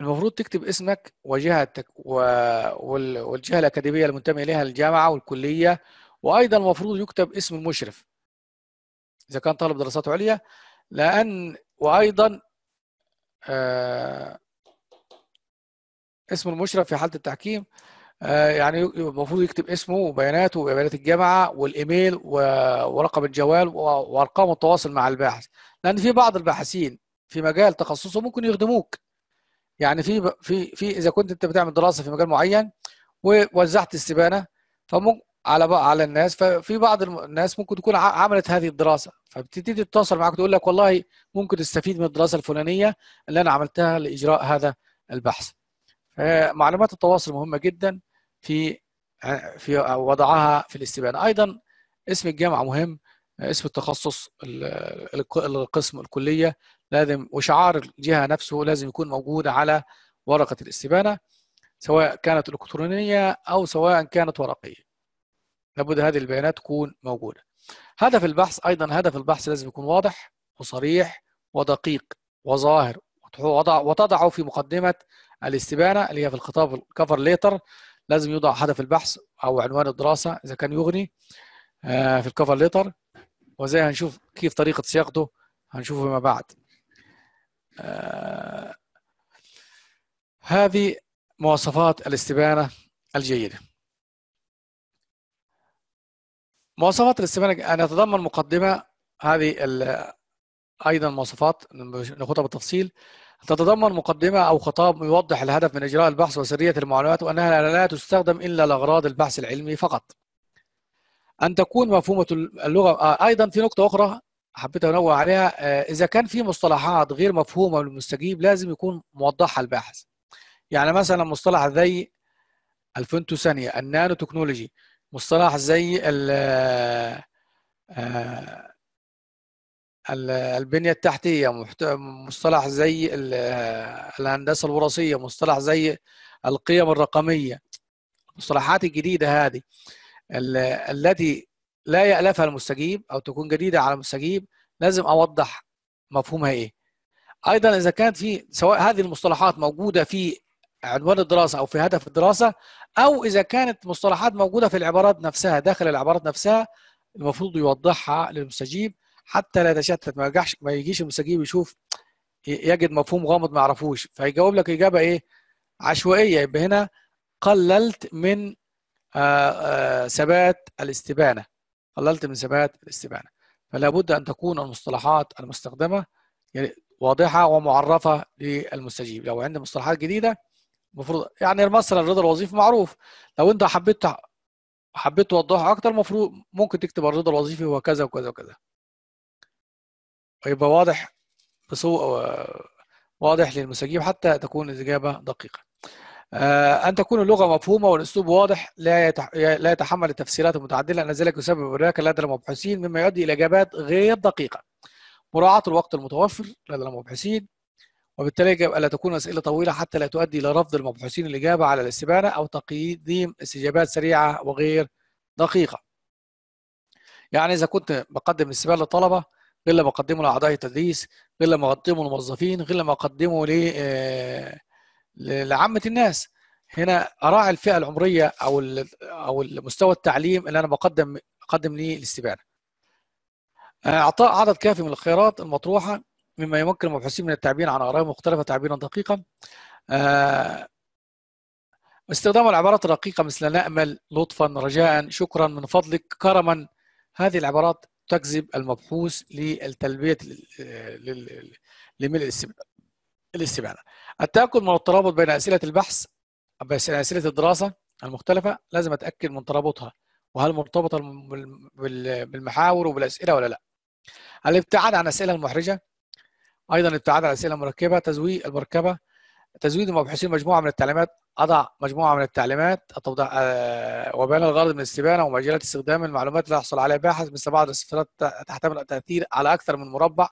المفروض تكتب اسمك وجهتك والجهه الاكاديميه المنتمي اليها الجامعه والكليه وايضا المفروض يكتب اسم المشرف اذا كان طالب دراسات عليا لان وايضا آه اسم المشرف في حاله التحكيم آه، يعني المفروض يكتب اسمه وبياناته وبيانات الجامعه والايميل ورقم الجوال وارقام التواصل مع الباحث لان في بعض الباحثين في مجال تخصصه ممكن يخدموك يعني في في في اذا كنت انت بتعمل دراسه في مجال معين ووزعت استبانه فممكن على على الناس ففي بعض الناس ممكن تكون عملت هذه الدراسه فبتبتدي تتواصل معاك تقول لك والله ممكن تستفيد من الدراسه الفلانيه اللي انا عملتها لاجراء هذا البحث معلومات التواصل مهمه جدا في آه، في آه، وضعها في الاستبانه ايضا اسم الجامعه مهم آه، اسم التخصص القسم الكليه لازم وشعار الجهه نفسه لازم يكون موجود على ورقه الاستبانه سواء كانت الكترونيه او سواء كانت ورقيه لابد هذه البيانات تكون موجوده هدف البحث ايضا هدف البحث لازم يكون واضح وصريح ودقيق وظاهر وتضعه في مقدمه الاستبانه اللي هي في الخطاب الكفر ليتر لازم يوضع هدف البحث او عنوان الدراسه اذا كان يغني آه، في الكفر ليتر وزي هنشوف كيف طريقه صياغته هنشوفه فيما بعد آه، هذه مواصفات الاستبانه الجيده مواصفات الاستبانه ان يتضمن مقدمه هذه ايضا مواصفات ناخذها بالتفصيل تتضمن مقدمة أو خطاب يوضح الهدف من إجراء البحث وسرية المعلومات وأنها لا تستخدم إلا لأغراض البحث العلمي فقط. أن تكون مفهومة اللغة آه، أيضا في نقطة أخرى حبيت أنوه عليها آه، إذا كان في مصطلحات غير مفهومة للمستجيب لازم يكون موضحها الباحث. يعني مثلا مصطلح زي الفنتو ثانية النانو تكنولوجي مصطلح زي آه، البنية التحتية مصطلح زي الهندسة الوراثية مصطلح زي القيم الرقمية المصطلحات الجديدة هذه التي لا يألفها المستجيب أو تكون جديدة على المستجيب لازم أوضح مفهومها إيه أيضا إذا كانت في سواء هذه المصطلحات موجودة في عنوان الدراسة أو في هدف الدراسة أو إذا كانت مصطلحات موجودة في العبارات نفسها داخل العبارات نفسها المفروض يوضحها للمستجيب حتى لا يتشتت ما يجحش ما يجيش المستجيب يشوف يجد مفهوم غامض ما يعرفوش فيجاوب لك اجابه ايه عشوائيه يبقى هنا قللت من آه، آه، ثبات الاستبانه قللت من ثبات الاستبانه فلا بد ان تكون المصطلحات المستخدمه يعني واضحه ومعرفه للمستجيب لو عندي مصطلحات جديده المفروض يعني مثلا الرضا الوظيفي معروف لو انت حبيت حبيت توضحه اكتر المفروض ممكن تكتب الرضا الوظيفي هو كذا وكذا وكذا ويبقى واضح بسوء واضح للمستجيب حتى تكون الإجابة دقيقة آه، أن تكون اللغة مفهومة والأسلوب واضح لا لا يتحمل التفسيرات المتعدلة أن ذلك يسبب الركة لدى المبحوثين مما يؤدي إلى إجابات غير دقيقة مراعاة الوقت المتوفر لدى المبحوثين وبالتالي يجب ألا تكون أسئلة طويلة حتى لا تؤدي إلى رفض المبحوثين الإجابة على الاستبانة أو تقديم استجابات سريعة وغير دقيقة يعني إذا كنت بقدم استبانة للطلبة غير لما اقدمه لاعضاء التدريس غير لما اقدمه للموظفين غير لما اقدمه آه، ل لعامه الناس هنا اراعي الفئه العمريه او او مستوى التعليم اللي انا بقدم اقدم ليه الاستبانه آه، اعطاء عدد كافي من الخيارات المطروحه مما يمكن المبحوثين من التعبير عن ارائهم مختلفه تعبيرا دقيقا آه، استخدام العبارات الرقيقه مثل نامل لطفا رجاء شكرا من فضلك كرما هذه العبارات تجذب المبحوث للتلبية لملء الاستبانة التأكد من الترابط بين أسئلة البحث بين أسئلة الدراسة المختلفة لازم أتأكد من ترابطها وهل مرتبطة بالمحاور وبالأسئلة ولا لا الابتعاد عن الأسئلة المحرجة أيضا الابتعاد عن الأسئلة المركبة تزويق المركبة تزويد المبحوثين مجموعه من التعليمات اضع مجموعه من التعليمات أه وبيان الغرض من الاستبانه ومجالات استخدام المعلومات اللي يحصل عليها باحث مثل بعض الصفات تحتمل التاثير على اكثر من مربع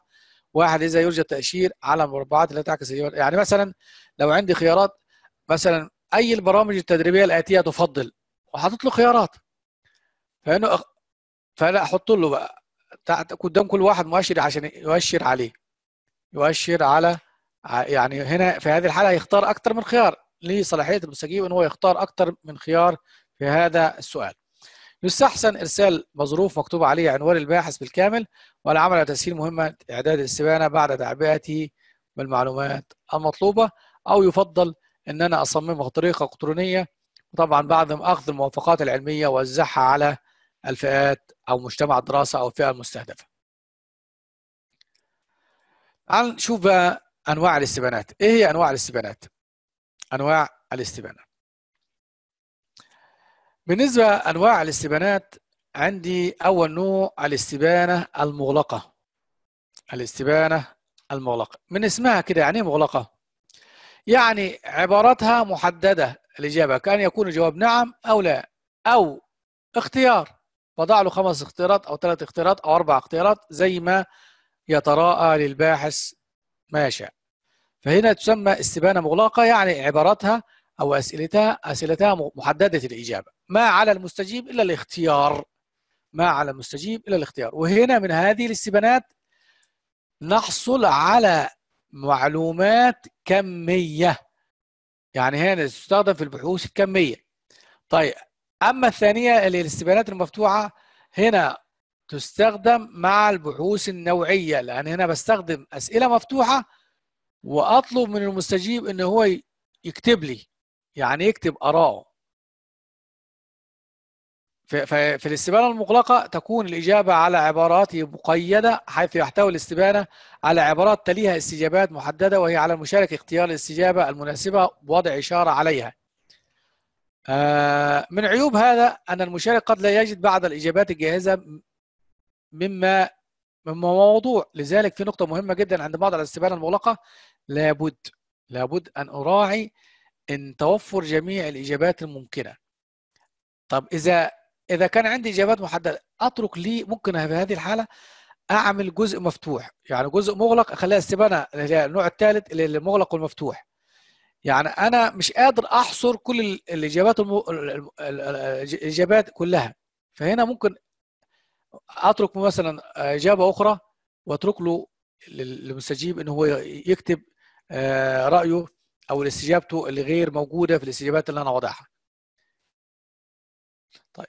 واحد اذا يرجى التاشير على المربعات التي تعكس يعني مثلا لو عندي خيارات مثلا اي البرامج التدريبيه الاتيه تفضل وحاطط له خيارات فانه فانا احط له بقى قدام كل واحد مؤشر عشان يؤشر عليه يؤشر على يعني هنا في هذه الحاله هيختار اكثر من خيار ليه صلاحيه المستجيب ان هو يختار اكثر من خيار في هذا السؤال يستحسن ارسال مظروف مكتوب عليه عنوان الباحث بالكامل والعمل على تسهيل مهمه اعداد الاستبانه بعد تعبئته بالمعلومات المطلوبه او يفضل ان انا اصممها بطريقه الكترونيه وطبعا بعد اخذ الموافقات العلميه واوزعها على الفئات او مجتمع الدراسه او الفئه المستهدفه. تعال نشوف بقى انواع الاستبانات ايه هي انواع الاستبانات انواع الاستبانه بالنسبه انواع الاستبانات عندي اول نوع الاستبانه المغلقه الاستبانه المغلقه من اسمها كده يعني إيه مغلقه يعني عبارتها محدده الاجابه كان يكون الجواب نعم او لا او اختيار وضع له خمس اختيارات او ثلاث اختيارات او اربع اختيارات زي ما يتراءى للباحث ما يشاء فهنا تسمى استبانة مغلقة يعني عباراتها أو أسئلتها أسئلتها محددة الإجابة ما على المستجيب إلا الاختيار ما على المستجيب إلا الاختيار وهنا من هذه الاستبانات نحصل على معلومات كمية يعني هنا تستخدم في البحوث الكمية طيب أما الثانية الاستبانات المفتوحة هنا تستخدم مع البحوث النوعية لأن هنا بستخدم أسئلة مفتوحة وأطلب من المستجيب إن هو يكتب لي يعني يكتب آراءه في الاستبانة المغلقة تكون الإجابة على عبارات مقيدة حيث يحتوي الاستبانة على عبارات تليها استجابات محددة وهي على المشارك اختيار الاستجابة المناسبة بوضع إشارة عليها آه، من عيوب هذا أن المشارك قد لا يجد بعد الإجابات الجاهزة مما مما موضوع لذلك في نقطة مهمة جدا عند بعض الاستبانة المغلقة لابد لابد أن أراعي أن توفر جميع الإجابات الممكنة طب إذا إذا كان عندي إجابات محددة أترك لي ممكن في هذه الحالة أعمل جزء مفتوح يعني جزء مغلق أخليها استبانة النوع الثالث اللي المغلق والمفتوح يعني أنا مش قادر أحصر كل الإجابات الم... الإجابات كلها فهنا ممكن اترك مثلا اجابه اخرى واترك له للمستجيب ان هو يكتب آه، رايه او استجابته اللي غير موجوده في الاستجابات اللي انا واضعها. طيب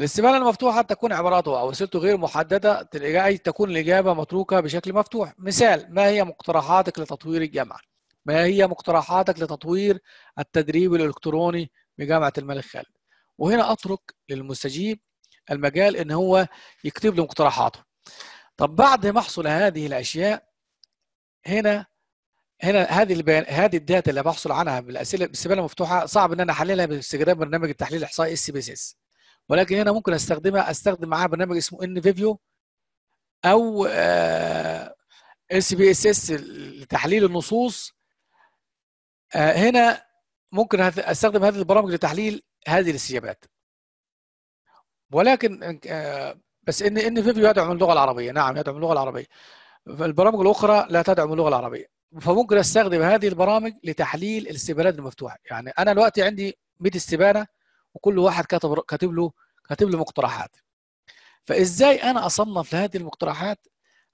الاستبانه المفتوحه تكون عباراته او اسئلته غير محدده اي تكون الاجابه متروكه بشكل مفتوح مثال ما هي مقترحاتك لتطوير الجامعه ما هي مقترحاتك لتطوير التدريب الالكتروني بجامعه الملك خالد وهنا اترك للمستجيب المجال ان هو يكتب لي مقترحاته طب بعد ما احصل هذه الاشياء هنا هنا هذه البيان هذه الداتا اللي بحصل عنها بالاسئله بالسباله المفتوحه صعب ان انا احللها باستخدام برنامج التحليل الاحصائي اس بي اس ولكن هنا ممكن استخدمها استخدم معاها برنامج اسمه ان فيفيو او اس بي اس اس لتحليل النصوص آه، هنا ممكن استخدم هذه البرامج لتحليل هذه الاستجابات ولكن بس ان ان فيفيو يدعم اللغه العربيه نعم يدعم اللغه العربيه البرامج الاخرى لا تدعم اللغه العربيه فممكن استخدم هذه البرامج لتحليل الاستبانات المفتوحه يعني انا دلوقتي عندي 100 استبانه وكل واحد كاتب كاتب له كاتب له مقترحات فازاي انا اصنف هذه المقترحات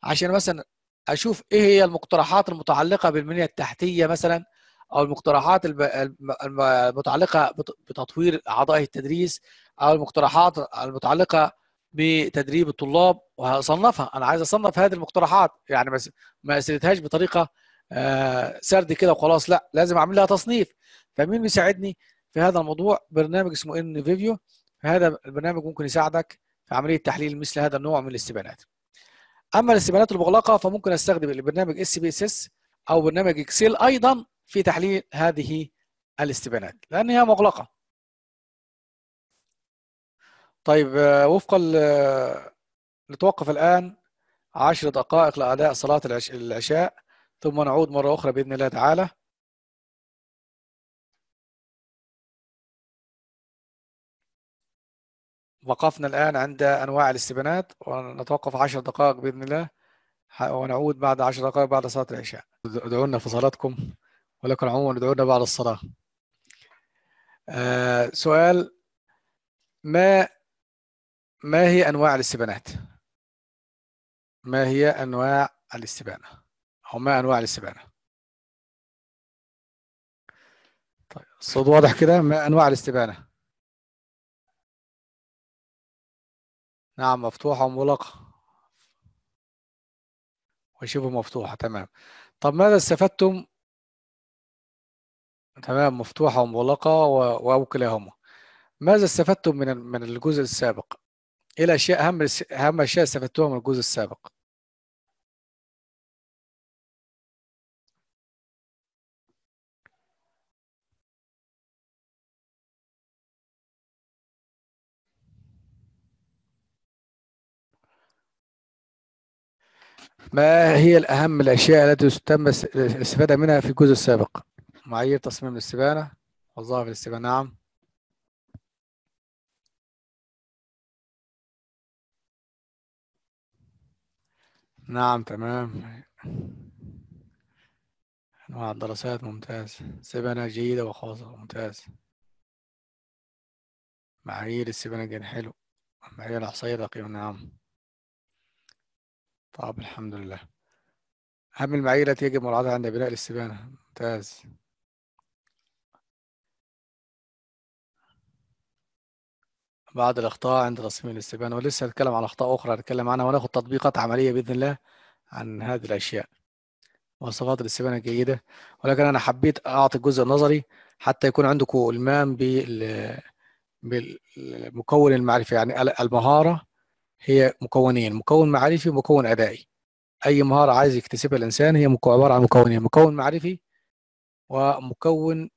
عشان مثلا اشوف ايه هي المقترحات المتعلقه بالبنيه التحتيه مثلا او المقترحات المتعلقه بتطوير اعضاء التدريس او المقترحات المتعلقه بتدريب الطلاب وهصنفها انا عايز اصنف هذه المقترحات يعني ما اسردهاش بطريقه آه، سرد كده وخلاص لا لازم اعمل لها تصنيف فمين بيساعدني في هذا الموضوع برنامج اسمه ان فيفيو هذا البرنامج ممكن يساعدك في عمليه تحليل مثل هذا النوع من الاستبيانات اما الاستبيانات المغلقه فممكن استخدم البرنامج اس بي اس اس او برنامج اكسل ايضا في تحليل هذه الاستبيانات لان هي مغلقه طيب آه، وفقا لتوقف الآن عشر دقائق لأداء صلاة العشاء ثم نعود مرة أخرى بإذن الله تعالى وقفنا الآن عند أنواع الاستبانات ونتوقف عشر دقائق بإذن الله ونعود بعد عشر دقائق بعد صلاة العشاء ادعونا في صلاتكم ولكن عموما ادعونا بعد الصلاة آه سؤال ما ما هي أنواع الاستبانات؟ ما هي أنواع الاستبانة؟ أو ما أنواع الاستبانة؟ طيب الصوت واضح كده ما أنواع الاستبانة؟ نعم مفتوحة ومغلقة وشبه مفتوحة تمام طب ماذا استفدتم تمام مفتوحة ومغلقة وكلاهما كلاهما ماذا استفدتم من من الجزء السابق ايه الاشياء اهم اهم اشياء استفدتوها من الجزء السابق ما هي الأهم الأشياء التي تم الاستفادة منها في الجزء السابق؟ معايير تصميم الاستبانة، وظائف الاستبانة، نعم. نعم تمام أنواع الدراسات ممتاز سبنة جيدة وخاصة ممتاز معايير السبنة جدا حلو معايير الإحصائية دقيقة نعم طب الحمد لله أهم المعايير التي يجب مراعاتها عند بناء الاستبانة ممتاز بعض الاخطاء عند تصميم الاستبيان ولسه هنتكلم عن اخطاء اخرى هنتكلم عنها وناخد تطبيقات عمليه باذن الله عن هذه الاشياء مواصفات الاستبانه الجيده ولكن انا حبيت اعطي الجزء النظري حتى يكون عندكم المام بالمكون المعرفي يعني المهاره هي مكونين مكون معرفي ومكون ادائي اي مهاره عايز يكتسبها الانسان هي عباره عن مكونين مكون معرفي ومكون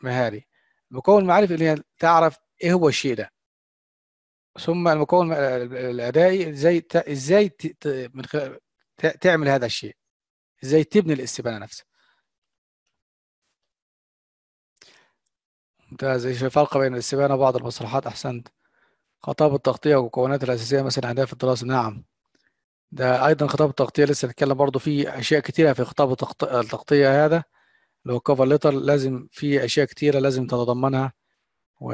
مهاري مكون معرفي اللي هي تعرف ايه هو الشيء ده ثم المكون الادائي ازاي ازاي من خلال تعمل هذا الشيء ازاي تبني الاستبانه نفسها ممتاز ايش الفرق بين الاستبانه وبعض المصطلحات احسنت خطاب التغطيه والمكونات الاساسيه مثلا في الدراسه نعم ده ايضا خطاب التغطيه لسه نتكلم برضه في اشياء كتيره في خطاب التغطيه هذا اللي هو الكفر ليتر لازم في اشياء كتيره لازم تتضمنها و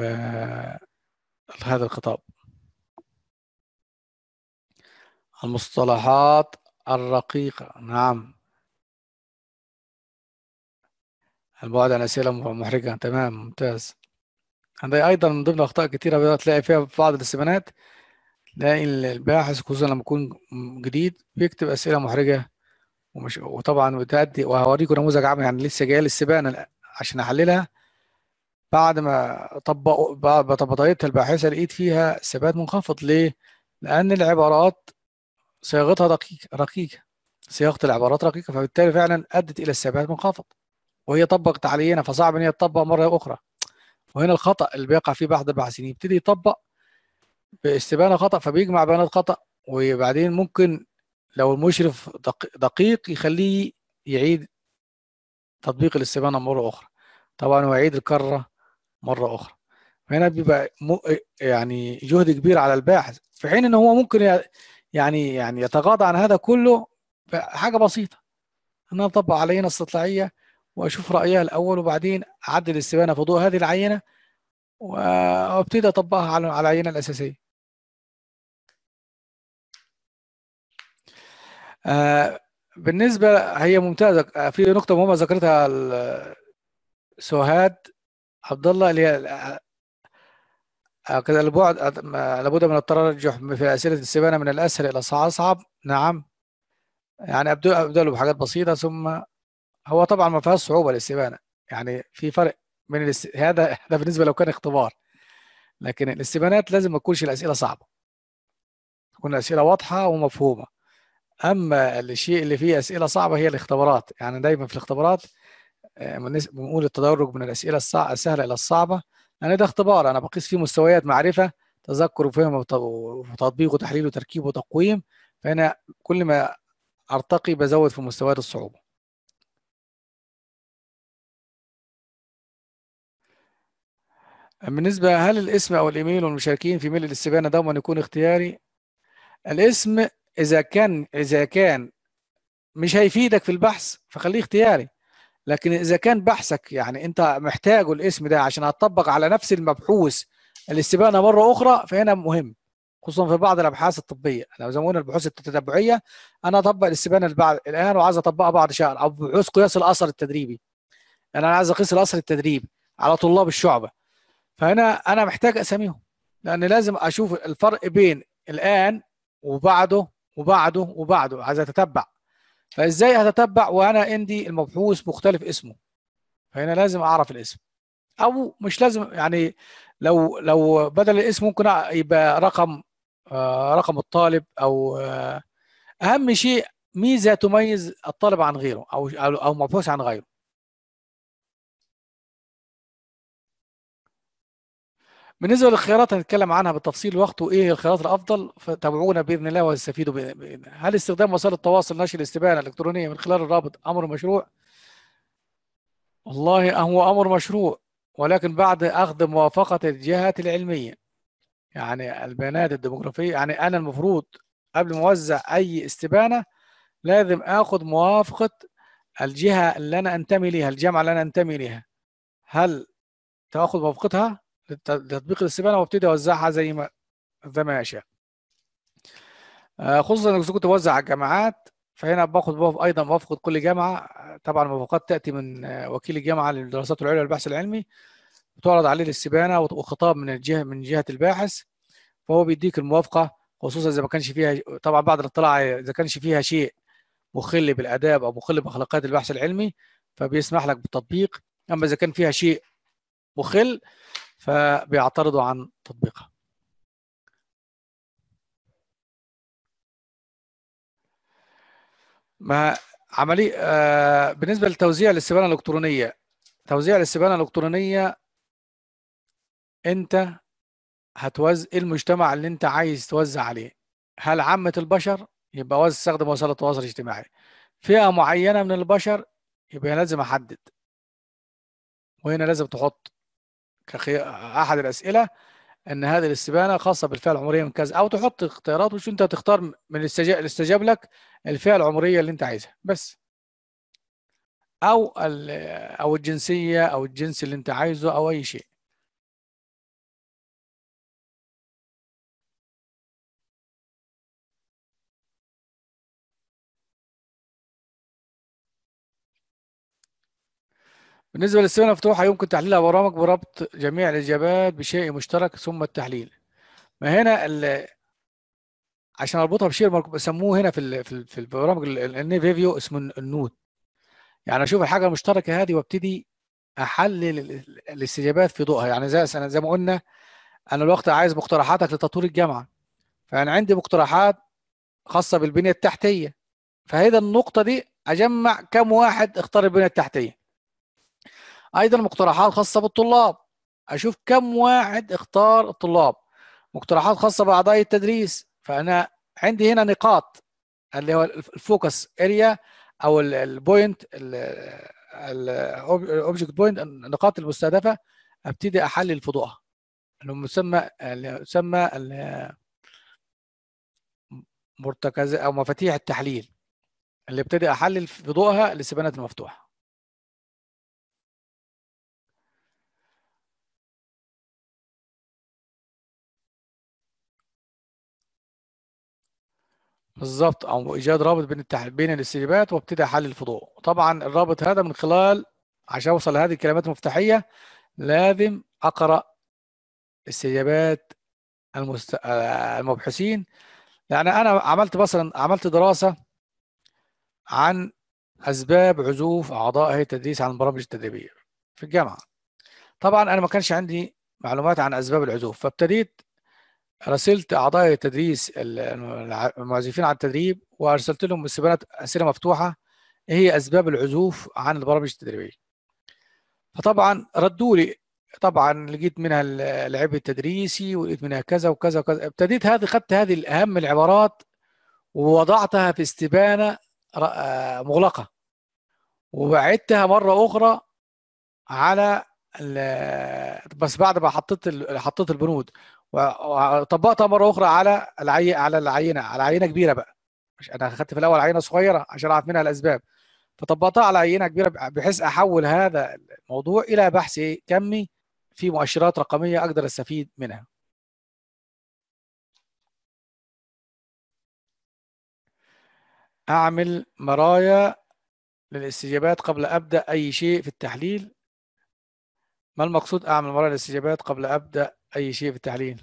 هذا الخطاب المصطلحات الرقيقة نعم البعد عن أسئلة محرجة تمام ممتاز عندي أيضا من ضمن أخطاء كتيرة تلاقي فيها بعض الاستبانات تلاقي الباحث خصوصا لما يكون جديد بيكتب أسئلة محرجة ومش وطبعا بتأدي وهوريكم نموذج عام يعني لسه جاية للسبانة عشان أحللها بعد ما طبق طبقتها الباحثة لقيت فيها ثبات منخفض ليه؟ لأن العبارات صياغتها دقيقه رقيقه صياغه العبارات رقيقه فبالتالي فعلا ادت الى استبعاد منخفض وهي طبقت علينا فصعب ان هي تطبق مره اخرى وهنا الخطا اللي بيقع فيه بعض الباحثين يبتدي يطبق باستبانه خطا فبيجمع بيانات خطا وبعدين ممكن لو المشرف دقيق يخليه يعيد تطبيق الاستبانه مره اخرى طبعا ويعيد الكره مره اخرى هنا بيبقى يعني جهد كبير على الباحث في حين ان هو ممكن يعني يعني يتغاضى عن هذا كله حاجه بسيطه ان انا اطبق عينه استطلاعيه واشوف رايها الاول وبعدين اعدل السبانه في ضوء هذه العينه وابتدي اطبقها على العينه الاساسيه آه بالنسبه هي ممتازه في نقطه مهمه ذكرتها سوهاد عبد الله اللي هي آه، كذا البعد لابد من الترجح في أسئلة السبانة من الأسهل إلى أصعب نعم يعني أبدأ أبدأ بحاجات بسيطة ثم هو طبعا ما فيهاش صعوبة الاستبانة يعني في فرق من الاست... هذا هذا بالنسبة لو كان اختبار لكن الاستبانات لازم ما تكونش الأسئلة صعبة تكون الأسئلة واضحة ومفهومة أما الشيء اللي فيه أسئلة صعبة هي الاختبارات يعني دايما في الاختبارات آه، بنقول التدرج من الأسئلة السهلة إلى الصعبة انا يعني ده اختبار انا بقيس فيه مستويات معرفه تذكر وفهم وتطبيق وتحليل وتركيب وتقويم فانا كل ما ارتقي بزود في مستويات الصعوبه بالنسبه هل الاسم او الايميل والمشاركين في ميل الاستبانه دوما يكون اختياري الاسم اذا كان اذا كان مش هيفيدك في البحث فخليه اختياري لكن اذا كان بحثك يعني انت محتاجه الاسم ده عشان هتطبق على نفس المبحوث الاستبانه مره اخرى فهنا مهم خصوصا في بعض الابحاث الطبيه لو زي ما قلنا البحوث التتبعيه انا اطبق الاستبانه بعد الان وعايز اطبقها بعد شهر او بحوث قياس الاثر التدريبي يعني انا عايز اقيس الاثر التدريبي على طلاب الشعبه فهنا انا محتاج اساميهم لان لازم اشوف الفرق بين الان وبعده وبعده وبعده عايز اتتبع فازاي هتتبع وانا عندي المبحوث مختلف اسمه فهنا لازم اعرف الاسم او مش لازم يعني لو لو بدل الاسم ممكن يبقى رقم آه رقم الطالب او آه اهم شيء ميزه تميز الطالب عن غيره او او مبحوث عن غيره بالنسبه للخيارات هنتكلم عنها بالتفصيل وقت وايه الخيارات الافضل فتابعونا باذن الله وهتستفيدوا باذن الله. هل استخدام وسائل التواصل نشر الاستبانه الالكترونيه من خلال الرابط امر مشروع؟ والله هو امر مشروع ولكن بعد اخذ موافقه الجهات العلميه يعني البيانات الديموغرافيه يعني انا المفروض قبل ما اوزع اي استبانه لازم اخذ موافقه الجهه اللي انا انتمي ليها الجامعه اللي انا انتمي ليها هل تاخذ موافقتها لتطبيق الاستبانه وابتدي اوزعها زي ما زي ما اشاء آه، خصوصا انك كنت بوزع على الجامعات فهنا باخد ايضا موافقه كل جامعه طبعا الموافقات تاتي من آه، وكيل الجامعه للدراسات العليا والبحث العلمي بتعرض عليه الاستبانه وخطاب من الجهه من جهه الباحث فهو بيديك الموافقه خصوصا اذا ما كانش فيها طبعا بعد الاطلاع اذا كانش فيها شيء مخل بالاداب او مخل باخلاقيات البحث العلمي فبيسمح لك بالتطبيق اما اذا كان فيها شيء مخل فبيعترضوا عن تطبيقها ما عملي آه بالنسبه لتوزيع الاستبانه الالكترونيه توزيع الاستبانه الالكترونيه انت هتوزع إيه المجتمع اللي انت عايز توزع عليه هل عامه البشر يبقى استخدم وسائل التواصل الاجتماعي فئه معينه من البشر يبقى لازم احدد وهنا لازم تحط احد الاسئله ان هذه الاستبانه خاصه بالفئه العمريه من كذا او تحط اختيارات وش انت هتختار من الاستجاب, الاستجاب لك الفئه العمريه اللي انت عايزها بس او او الجنسيه او الجنس اللي انت عايزه او اي شيء بالنسبة للسيرة المفتوحة يمكن تحليلها برامج بربط جميع الإجابات بشيء مشترك ثم التحليل ما هنا ال... عشان اربطها بشيء بسموه هنا في ال... في البرامج النيفيفيو اسمه النوت يعني اشوف الحاجه المشتركه هذه وابتدي احلل الاستجابات في ضوءها يعني زي زي ما قلنا انا الوقت عايز مقترحاتك لتطوير الجامعه فانا عندي مقترحات خاصه بالبنيه التحتيه فهذا النقطه دي اجمع كم واحد اختار البنيه التحتيه ايضا مقترحات خاصه بالطلاب اشوف كم واحد اختار الطلاب مقترحات خاصه باعضاء التدريس فانا عندي هنا نقاط اللي هو الفوكس اريا او البوينت الاوبجكت بوينت النقاط المستهدفه ابتدي احلل فضوءها اللي مسمى اللي يسمى مرتكز او مفاتيح التحليل اللي ابتدي احلل فضوءها للسبانات المفتوحه بالظبط او ايجاد رابط بين التح... بين الاستجابات وابتدي احلل الفضوء طبعا الرابط هذا من خلال عشان اوصل لهذه الكلمات المفتاحيه لازم اقرا استجابات المست... المبحوثين يعني انا عملت مثلا عملت دراسه عن اسباب عزوف اعضاء هيئه التدريس عن البرامج التدريبيه في الجامعه طبعا انا ما كانش عندي معلومات عن اسباب العزوف فابتديت راسلت اعضاء التدريس المعزفين عن التدريب وارسلت لهم استبانات اسئله مفتوحه ايه هي اسباب العزوف عن البرامج التدريبيه فطبعا ردوا لي طبعا لقيت منها العبء التدريسي ولقيت منها كذا وكذا وكذا ابتديت هذه خدت هذه اهم العبارات ووضعتها في استبانه آه، مغلقه وبعدتها مره اخرى على بس بعد ما حطيت حطيت البنود وطبقتها مره اخرى على العي... على العينه على عينه كبيره بقى مش انا اخذت في الاول عينه صغيره عشان اعرف منها الاسباب فطبقتها على عينه كبيره بحيث احول هذا الموضوع الى بحث إيه؟ كمي في مؤشرات رقميه اقدر استفيد منها اعمل مرايا للاستجابات قبل ابدا اي شيء في التحليل ما المقصود اعمل مرايا للاستجابات قبل ابدا اي شيء بالتحليل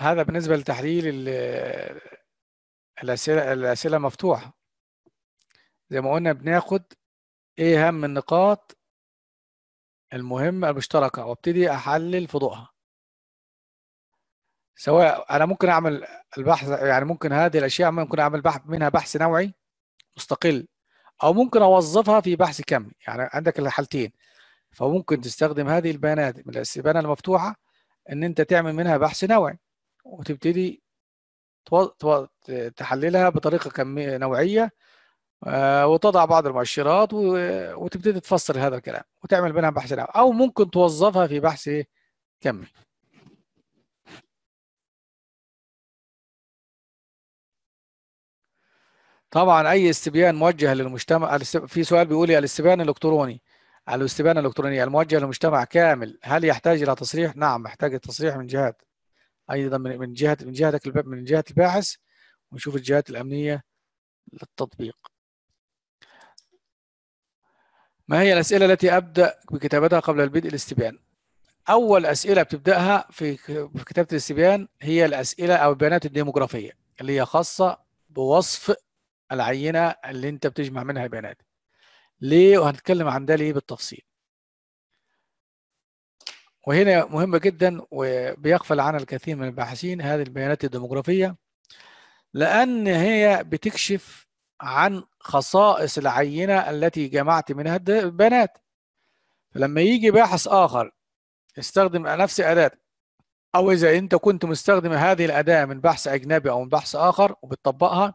هذا بالنسبة لتحليل الأسئلة الأسئلة مفتوحة زي ما قلنا بناخد إيه أهم النقاط المهمة المشتركة وابتدي أحلل في ضوءها سواء أنا ممكن أعمل البحث يعني ممكن هذه الأشياء ممكن أعمل بحث منها بحث نوعي مستقل أو ممكن أوظفها في بحث كمي يعني عندك الحالتين فممكن تستخدم هذه البيانات من الاستبانة المفتوحة إن أنت تعمل منها بحث نوعي وتبتدي تحللها بطريقة كمية نوعية آه، وتضع بعض المؤشرات وتبتدي تفسر هذا الكلام وتعمل بينها بحث نوعي او ممكن توظفها في بحث كمي طبعا اي استبيان موجه للمجتمع في سؤال بيقول لي الاستبيان الالكتروني الاستبيان الإلكترونية الموجهة للمجتمع كامل هل يحتاج إلى تصريح؟ نعم محتاج التصريح من جهات أيضا من جهة من جهتك من جهة الباحث ونشوف الجهات الأمنية للتطبيق ما هي الأسئلة التي أبدأ بكتابتها قبل البدء الاستبيان؟ أول أسئلة بتبدأها في كتابة الاستبيان هي الأسئلة أو البيانات الديموغرافية اللي هي خاصة بوصف العينة اللي أنت بتجمع منها البيانات. ليه؟ وهنتكلم عن ده ليه بالتفصيل. وهنا مهمة جدا وبيغفل عنها الكثير من الباحثين هذه البيانات الديموغرافية لأن هي بتكشف عن خصائص العينة التي جمعت منها البيانات فلما يجي باحث آخر يستخدم نفس أداة أو إذا أنت كنت مستخدم هذه الأداة من بحث أجنبي أو من بحث آخر وبتطبقها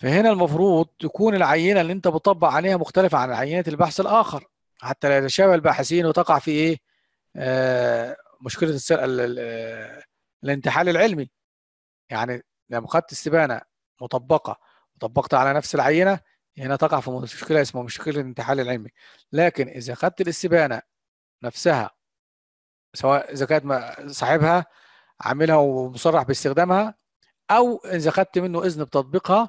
فهنا المفروض تكون العينة اللي أنت بتطبق عليها مختلفة عن عينة البحث الآخر حتى لا يتشابه الباحثين وتقع في إيه آه مشكلة السرقة الانتحال العلمي يعني لما خدت استبانة مطبقة وطبقت على نفس العينه هنا تقع في مشكله اسمها مشكله الانتحال العلمي لكن اذا خدت الاستبانه نفسها سواء اذا كانت صاحبها عاملها ومصرح باستخدامها او اذا خدت منه اذن بتطبيقها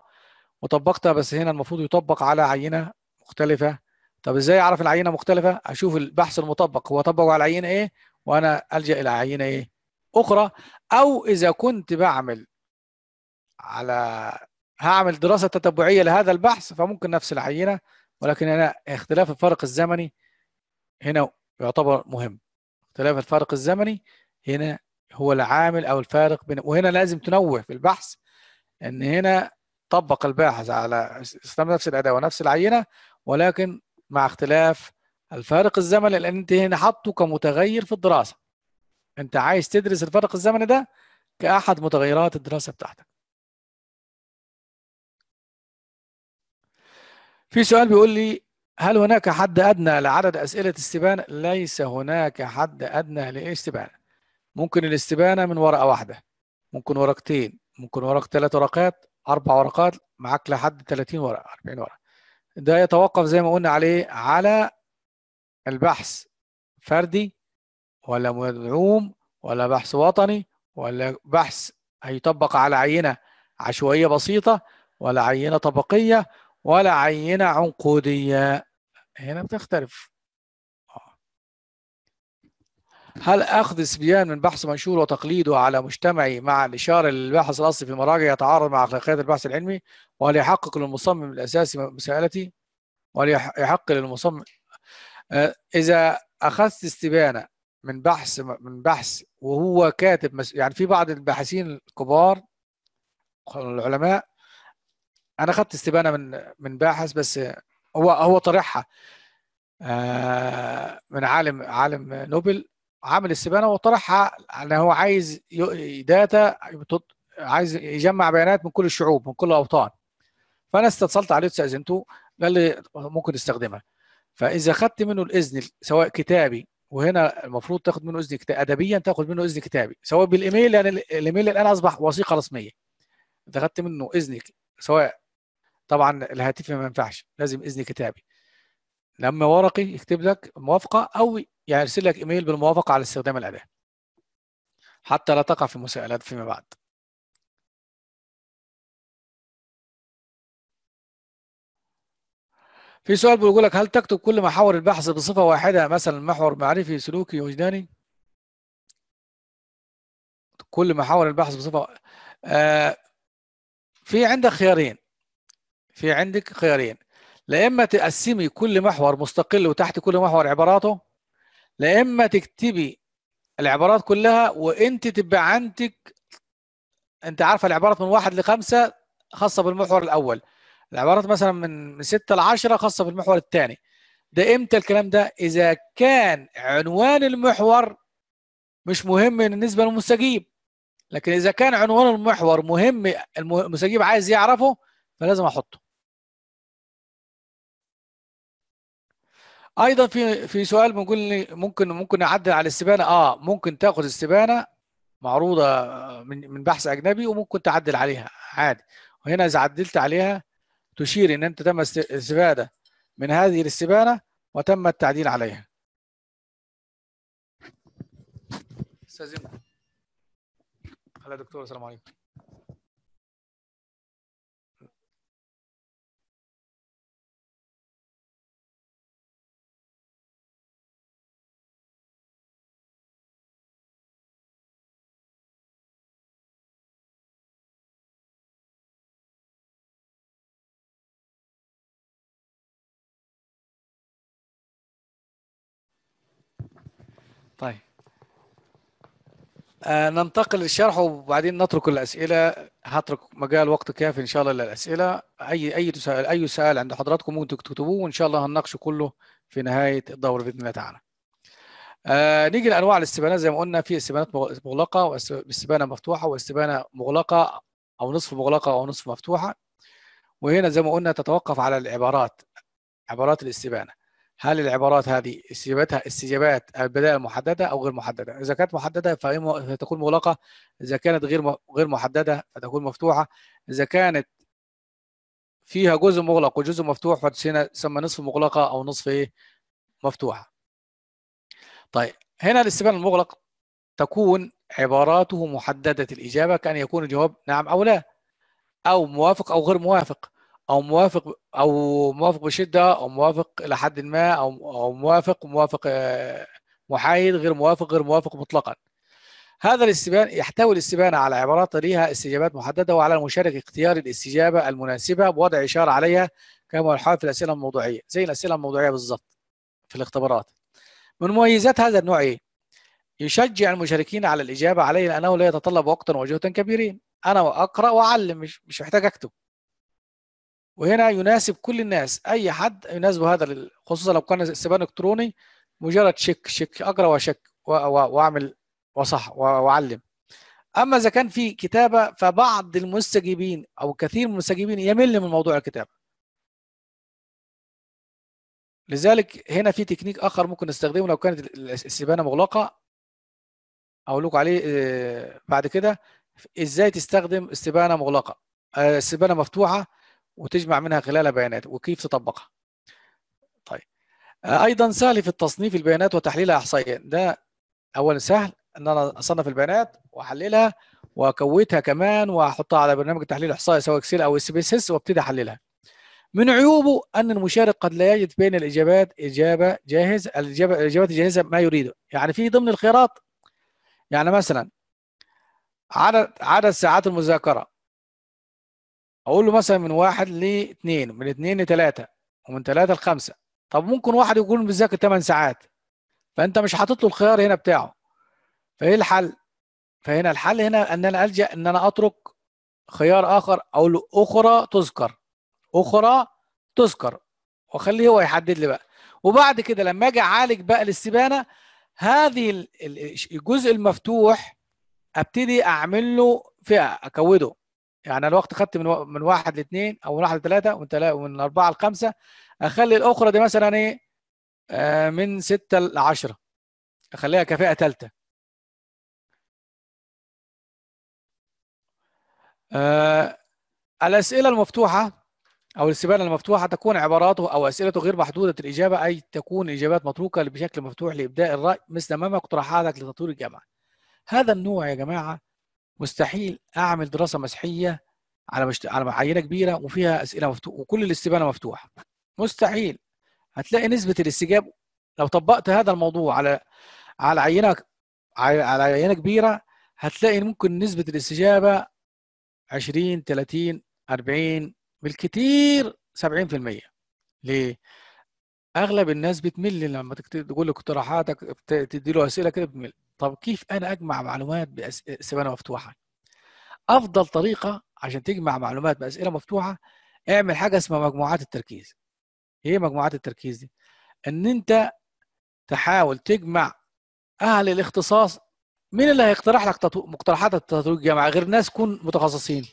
وطبقتها بس هنا المفروض يطبق على عينه مختلفه طب ازاي اعرف العينه مختلفه اشوف البحث المطبق هو طبقه على عينه ايه وانا الجا الى عينه ايه اخرى او اذا كنت بعمل على هعمل دراسه تتبعيه لهذا البحث فممكن نفس العينه ولكن هنا اختلاف الفرق الزمني هنا يعتبر مهم اختلاف الفرق الزمني هنا هو العامل او الفارق بين وهنا لازم تنوه في البحث ان هنا طبق الباحث على استخدام نفس الاداه ونفس العينه ولكن مع اختلاف الفارق الزمني لان انت هنا حاطه كمتغير في الدراسه انت عايز تدرس الفارق الزمني ده كاحد متغيرات الدراسه بتاعتك في سؤال بيقول لي هل هناك حد أدنى لعدد أسئلة استبانة؟ ليس هناك حد أدنى للاستبانة ممكن الاستبانة من ورقة واحدة ممكن ورقتين ممكن ورق ثلاث ورقات أربع ورقات معاك لحد 30 ورقة 40 ورقة ده يتوقف زي ما قلنا عليه على البحث فردي ولا مدعوم ولا بحث وطني ولا بحث هيطبق على عينة عشوائية بسيطة ولا عينة طبقية ولا عينة عنقودية هنا بتختلف هل أخذ سبيان من بحث منشور وتقليده على مجتمعي مع الإشارة للباحث الأصلي في المراجع يتعارض مع أخلاقيات البحث العلمي وهل يحقق للمصمم الأساسي مسألتي وهل يحق للمصمم آه، إذا أخذت استبانة من بحث من بحث وهو كاتب يعني في بعض الباحثين الكبار العلماء انا خدت استبانه من من باحث بس هو هو طرحها آه، من عالم عالم نوبل عامل استبانه وطرحها ان هو عايز داتا عايز يجمع بيانات من كل الشعوب من كل الاوطان فانا استتصلت عليه واستاذنته قال لي ممكن نستخدمها فاذا خدت منه الاذن سواء كتابي وهنا المفروض تاخد منه اذن ادبيا تاخد منه اذن كتابي سواء بالايميل لان يعني الايميل الان اصبح وثيقه رسميه انت خدت منه اذنك سواء طبعا الهاتف ما ينفعش لازم اذن كتابي لما ورقي يكتب لك موافقه او يعني يرسل لك ايميل بالموافقه على استخدام الاداه حتى لا تقع في مساءلات فيما بعد في سؤال بيقول لك هل تكتب كل محاور البحث بصفه واحده مثلا محور معرفي سلوكي وجداني كل محاور البحث بصفه آه في عندك خيارين في عندك خيارين لا اما تقسمي كل محور مستقل وتحت كل محور عباراته لا اما تكتبي العبارات كلها وانت تبقى عندك انت عارفه العبارات من واحد لخمسه خاصه بالمحور الاول العبارات مثلا من من 6 ل 10 خاصه بالمحور الثاني ده امتى الكلام ده اذا كان عنوان المحور مش مهم بالنسبه للمستجيب لكن اذا كان عنوان المحور مهم المستجيب عايز يعرفه فلازم احطه ايضا في في سؤال بيقول لي ممكن ممكن نعدل على الاستبانه اه ممكن تاخذ استبانه معروضه من من بحث اجنبي وممكن تعدل عليها عادي وهنا اذا عدلت عليها تشير ان انت تم الاستفاده من هذه الاستبانه وتم التعديل عليها استاذ هلا دكتور السلام عليكم طيب آه ننتقل للشرح وبعدين نترك الاسئله هترك مجال وقت كافي ان شاء الله للاسئله اي اي سؤال اي سؤال عند حضراتكم ممكن تكتبوه وان شاء الله هنناقشه كله في نهايه الدوره باذن الله تعالى. آه نيجي لانواع الاستبانات زي ما قلنا في استبانات مغلقه واستبانه مفتوحه واستبانه مغلقه او نصف مغلقه او نصف مفتوحه وهنا زي ما قلنا تتوقف على العبارات عبارات الاستبانه هل العبارات هذه استجابتها استجابات البدائل محدده او غير محدده اذا كانت محدده فهي تكون مغلقه اذا كانت غير غير محدده فتكون مفتوحه اذا كانت فيها جزء مغلق وجزء مفتوح فتسمى نصف مغلقه او نصف ايه مفتوحه طيب هنا الاستبان المغلق تكون عباراته محدده الاجابه كان يكون الجواب نعم او لا او موافق او غير موافق او موافق او موافق بشده او موافق الى حد ما او او موافق موافق آه، محايد غير موافق غير موافق مطلقا هذا الاستبان يحتوي الاستبانة على عبارات لها استجابات محددة وعلى المشارك اختيار الاستجابة المناسبة بوضع إشارة عليها كما الحال في الأسئلة الموضوعية زي الأسئلة الموضوعية بالظبط في الاختبارات من مميزات هذا النوع إيه؟ يشجع المشاركين على الإجابة عليه لأنه لا يتطلب وقتا وجهدا كبيرين أنا أقرأ وأعلم مش, مش محتاج أكتب وهنا يناسب كل الناس اي حد يناسب هذا خصوصا لو كان استبيان الكتروني مجرد شك شك اقرا واشك واعمل وصح واعلم اما اذا كان في كتابه فبعض المستجيبين او كثير من المستجيبين يمل من موضوع الكتابه لذلك هنا في تكنيك اخر ممكن نستخدمه لو كانت الاستبانه مغلقه اقول لكم عليه آه، بعد كده ازاي تستخدم استبانه مغلقه استبانه آه، مفتوحه وتجمع منها خلالها بيانات وكيف تطبقها طيب آه، ايضا سهل في التصنيف البيانات وتحليلها احصائيا ده اولا سهل ان انا اصنف البيانات واحللها واكوتها كمان واحطها على برنامج التحليل الاحصائي سواء اكسل او اس بي اس اس وابتدي احللها من عيوبه ان المشارك قد لا يجد بين الاجابات اجابه جاهز الاجابه الاجابات الجاهزه ما يريده يعني في ضمن الخيارات يعني مثلا عدد عدد ساعات المذاكره اقول له مثلا من واحد لاثنين من اثنين لثلاثه ومن ثلاثه لخمسه طب ممكن واحد يكون بيذاكر ثمان ساعات فانت مش حاطط له الخيار هنا بتاعه فايه الحل؟ فهنا الحل هنا ان انا الجا ان انا اترك خيار اخر اقول له اخرى تذكر اخرى تذكر واخليه هو يحدد لي بقى وبعد كده لما اجي اعالج بقى الاستبانه هذه الجزء المفتوح ابتدي اعمل له فئه اكوده يعني الوقت خدت من و... من واحد لاثنين او من واحد لثلاثه ومن تلا... ومن اربعه لخمسه اخلي الاخرى دي مثلا ايه آه من سته لعشره اخليها كفاءه ثالثه آه الاسئله المفتوحه او السبال المفتوحه تكون عباراته او اسئلته غير محدوده الاجابه اي تكون اجابات متروكه بشكل مفتوح لابداء الراي مثل ما اقتراحاتك لتطوير الجامعه هذا النوع يا جماعه مستحيل اعمل دراسه مسيحيه على مشت... على عينه كبيره وفيها اسئله مفتوحه وكل الاستبانه مفتوحه مستحيل هتلاقي نسبه الاستجابه لو طبقت هذا الموضوع على على عينه على عينه كبيره هتلاقي ممكن نسبه الاستجابه 20 30 40 بالكثير 70% ليه؟ اغلب الناس بتمل لما تقول له اقتراحاتك تدي له اسئله كده بتمل طب كيف انا اجمع معلومات باسئله مفتوحه افضل طريقه عشان تجمع معلومات باسئله مفتوحه اعمل حاجه اسمها مجموعات التركيز ايه مجموعات التركيز دي ان انت تحاول تجمع اهل الاختصاص مين اللي هيقترح لك مقترحات التطوير الجامعي غير ناس تكون متخصصين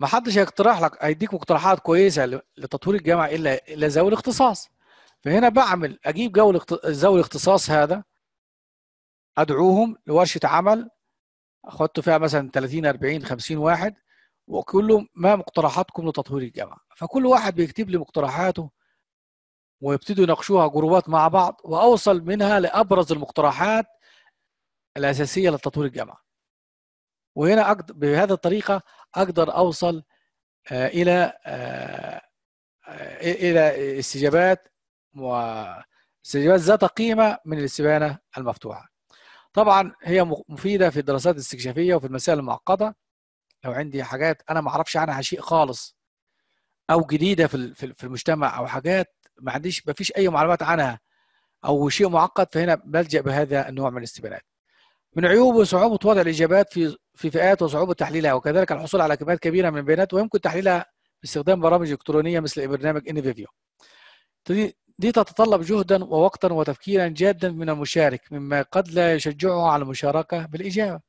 ما حدش هيقترح لك هيديك مقترحات كويسه لتطوير الجامعه الا الا ذوي الاختصاص فهنا بعمل اجيب جو ذوي الاختصاص هذا ادعوهم لورشه عمل احط فيها مثلا 30 40 50 واحد وكله ما مقترحاتكم لتطوير الجامعه فكل واحد بيكتب لي مقترحاته ويبتدوا يناقشوها جروبات مع بعض واوصل منها لابرز المقترحات الاساسيه لتطوير الجامعه وهنا أقدر بهذه الطريقه اقدر اوصل آه، الى آه، آه، الى استجابات واستجابات ذات قيمة من الاستبانة المفتوحة طبعا هي مفيدة في الدراسات الاستكشافية وفي المسائل المعقدة لو عندي حاجات أنا ما أعرفش عنها شيء خالص أو جديدة في في المجتمع أو حاجات ما عنديش ما فيش أي معلومات عنها أو شيء معقد فهنا بلجأ بهذا النوع من الاستبانات من عيوبه صعوبة وضع الإجابات في في فئات وصعوبة تحليلها وكذلك الحصول على كميات كبيرة من البيانات ويمكن تحليلها باستخدام برامج إلكترونية مثل برنامج انفيفيو دي تتطلب جهدا ووقتا وتفكيرا جادا من المشارك مما قد لا يشجعه على المشاركة بالإجابة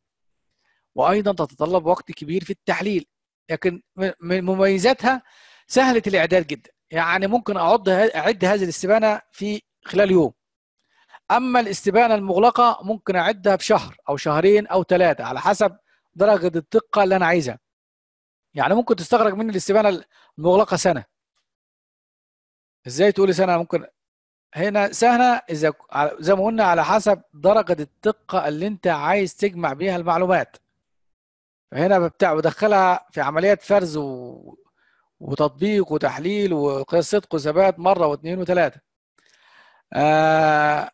وأيضا تتطلب وقت كبير في التحليل لكن من مميزاتها سهلة الإعداد جدا يعني ممكن أعد أعد هذه الاستبانة في خلال يوم أما الاستبانة المغلقة ممكن أعدها في شهر أو شهرين أو ثلاثة على حسب درجة الدقة اللي أنا عايزها يعني ممكن تستغرق مني الاستبانة المغلقة سنة ازاي تقولي سنه ممكن هنا سنه اذا زي ما قلنا على حسب درجه الدقه اللي انت عايز تجمع بيها المعلومات فهنا بتاع بدخلها في عمليات فرز و... وتطبيق وتحليل وقياس صدق وثبات مره واثنين وثلاثه آه...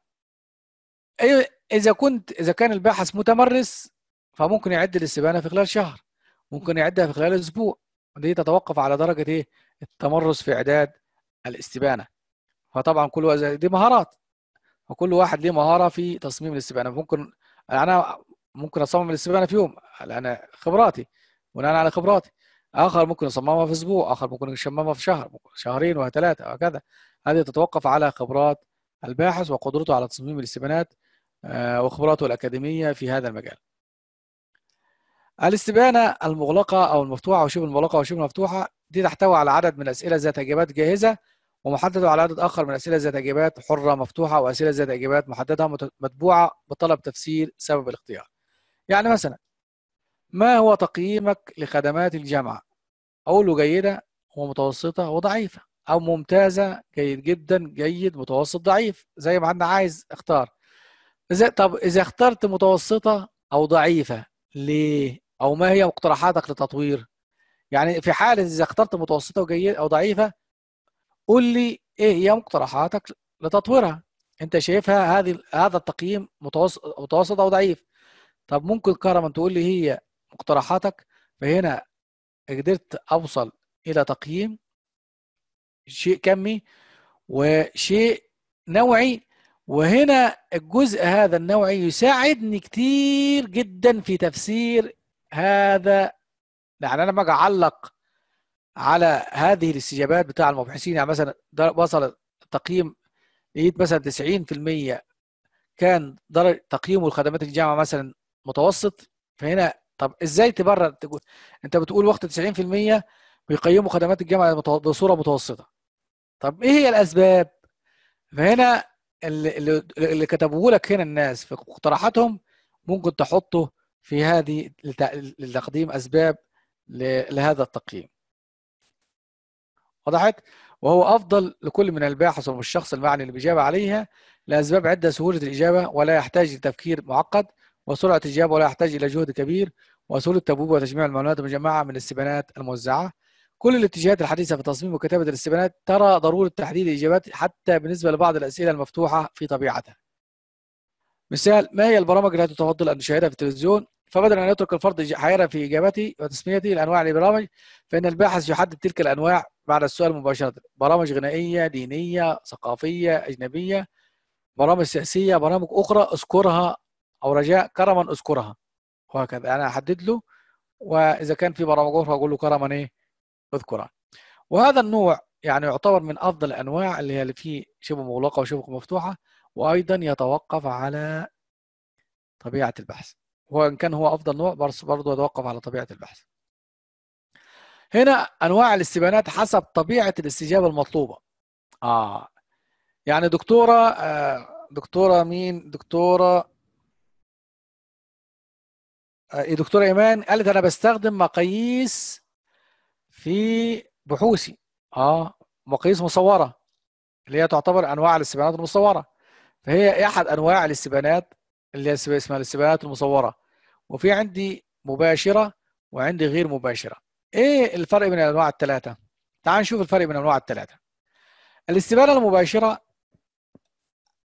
إيه، اذا كنت اذا كان الباحث متمرس فممكن يعد الاستبانه في خلال شهر ممكن يعدها في خلال اسبوع دي تتوقف على درجه ايه التمرس في اعداد الاستبانه فطبعا كل واحد دي مهارات وكل واحد ليه مهاره في تصميم الاستبانه ممكن انا ممكن اصمم الاستبانه في يوم انا خبراتي بناء على خبراتي اخر ممكن اصممها في اسبوع اخر ممكن اصممها في شهر شهرين وثلاثه وهكذا هذه تتوقف على خبرات الباحث وقدرته على تصميم الاستبانات آه، وخبراته الاكاديميه في هذا المجال الاستبانه المغلقه او المفتوحه وشبه المغلقه وشبه المفتوحه دي تحتوي على عدد من الاسئله ذات اجابات جاهزه ومحدده على عدد آخر من أسئلة ذات إجابات حرة مفتوحة وأسئلة ذات إجابات محددة متبوعة بطلب تفسير سبب الاختيار يعني مثلا ما هو تقييمك لخدمات الجامعة؟ أقول له جيدة ومتوسطة وضعيفة أو ممتازة جيد جدا جيد متوسط ضعيف زي ما حد عايز اختار إذا طب إذا اخترت متوسطة أو ضعيفة ليه؟ أو ما هي مقترحاتك لتطوير؟ يعني في حالة إذا اخترت متوسطة وجيد أو ضعيفة قول لي ايه هي مقترحاتك لتطويرها انت شايفها هذه هذا التقييم متوسط او ضعيف طب ممكن كرما تقول لي هي مقترحاتك فهنا قدرت اوصل الى تقييم شيء كمي وشيء نوعي وهنا الجزء هذا النوعي يساعدني كتير جدا في تفسير هذا يعني انا لما اجي اعلق على هذه الاستجابات بتاع المبحثين يعني مثلا وصل تقييم لقيت مثلا 90% كان درجة تقييمه لخدمات الجامعة مثلا متوسط فهنا طب ازاي تبرر تقول انت بتقول وقت 90% بيقيموا خدمات الجامعة بصورة متوسطة طب ايه هي الاسباب فهنا اللي, اللي كتبوه لك هنا الناس في اقتراحاتهم ممكن تحطه في هذه لتقديم اسباب لهذا التقييم وضحت وهو أفضل لكل من الباحث والشخص المعني الإجابة عليها لأسباب عدة سهولة الإجابة ولا يحتاج لتفكير معقد وسرعة الإجابة ولا يحتاج إلى جهد كبير وسهولة تبويب وتجميع المعلومات المجمعة من السبانات الموزعة كل الاتجاهات الحديثة في تصميم وكتابة الاستبانات ترى ضرورة تحديد الإجابات حتى بالنسبة لبعض الأسئلة المفتوحة في طبيعتها مثال ما هي البرامج التي تفضل أن تشاهدها في التلفزيون فبدلا أن يترك الفرد حيرة في إجابته وتسميته لأنواع البرامج فإن الباحث يحدد تلك الأنواع بعد السؤال مباشرة برامج غنائية دينية ثقافية أجنبية برامج سياسية برامج أخرى اذكرها أو رجاء كرما اذكرها وهكذا أنا أحدد له وإذا كان في برامج أخرى أقول له كرما إيه اذكرها وهذا النوع يعني يعتبر من أفضل الأنواع اللي هي اللي فيه شبه مغلقة وشبه مفتوحة وأيضا يتوقف على طبيعة البحث وإن كان هو أفضل نوع برضه يتوقف على طبيعة البحث هنا انواع الاستبيانات حسب طبيعه الاستجابه المطلوبه اه يعني دكتوره آه دكتوره مين دكتوره آه إيه، دكتوره ايمان قالت انا بستخدم مقاييس في بحوثي اه مقاييس مصوره اللي هي تعتبر انواع الاستبيانات المصوره فهي إيه احد انواع الاستبيانات اللي اسمها الاستبيانات المصوره وفي عندي مباشره وعندي غير مباشره ايه الفرق بين الانواع الثلاثه تعال نشوف الفرق بين الانواع الثلاثه الاستبانه المباشره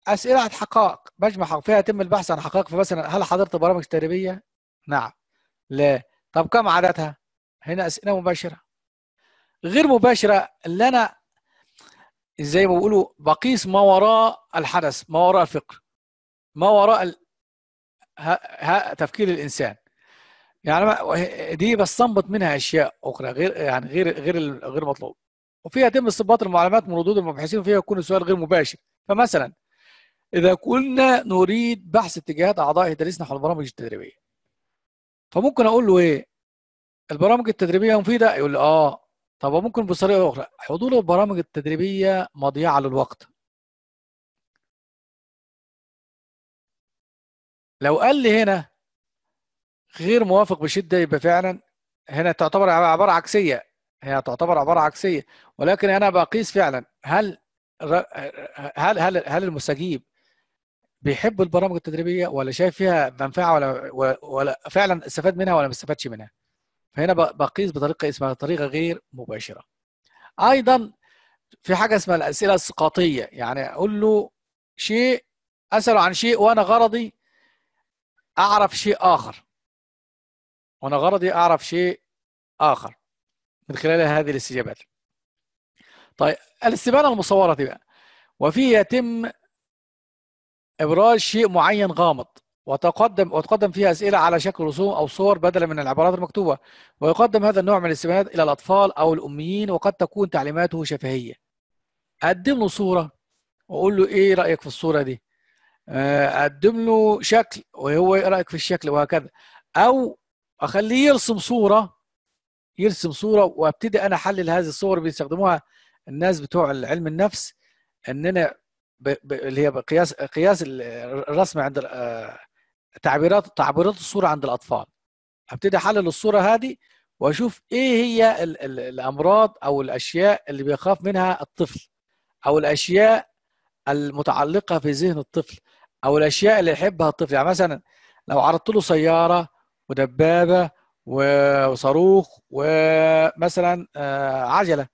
اسئله عن حقائق بجمع فيها يتم البحث عن حقائق فمثلا هل حضرت برامج تدريبيه نعم لا طب كم عددها هنا اسئله مباشره غير مباشره اللي انا زي ما بيقولوا بقيس ما وراء الحدث ما وراء الفكر ما وراء ال... ها... ها... تفكير الانسان يعني دي بستنبط منها اشياء اخرى غير يعني غير غير غير مطلوب وفيها يتم استنباط المعلومات من ردود المبحثين وفيها يكون السؤال غير مباشر فمثلا اذا كنا نريد بحث اتجاهات اعضاء تدريسنا حول البرامج التدريبيه فممكن اقول له ايه البرامج التدريبيه مفيده يقول لي اه طب ممكن بطريقه اخرى حضور البرامج التدريبيه مضيعه للوقت لو قال لي هنا غير موافق بشده يبقى فعلا هنا تعتبر عباره عكسيه هي تعتبر عباره عكسيه ولكن انا بقيس فعلا هل هل هل هل المستجيب بيحب البرامج التدريبيه ولا شايف فيها منفعه ولا ولا فعلا استفاد منها ولا ما استفادش منها فهنا بقيس بطريقه اسمها طريقه غير مباشره ايضا في حاجه اسمها الاسئله السقاطيه يعني اقول له شيء اساله عن شيء وانا غرضي اعرف شيء اخر وأنا غرضي أعرف شيء آخر من خلال هذه الاستجابات طيب الاستبانة المصورة بقى وفيه يتم إبراز شيء معين غامض وتقدم وتقدم فيها أسئلة على شكل رسوم أو صور بدلا من العبارات المكتوبة ويقدم هذا النوع من الاستبانات إلى الأطفال أو الأميين وقد تكون تعليماته شفهية أقدم له صورة وأقول له إيه رأيك في الصورة دي آه، أقدم له شكل وهو إيه رأيك في الشكل وهكذا أو اخليه يرسم صوره يرسم صوره وابتدي انا احلل هذه الصور بيستخدموها الناس بتوع علم النفس ان انا ب... ب... اللي هي قياس قياس الرسم عند آه، تعبيرات تعبيرات الصوره عند الاطفال ابتدي احلل الصوره هذه واشوف ايه هي ال... ال... الامراض او الاشياء اللي بيخاف منها الطفل او الاشياء المتعلقه في ذهن الطفل او الاشياء اللي يحبها الطفل يعني مثلا لو عرضت له سياره ودبابه وصاروخ ومثلا آه، عجله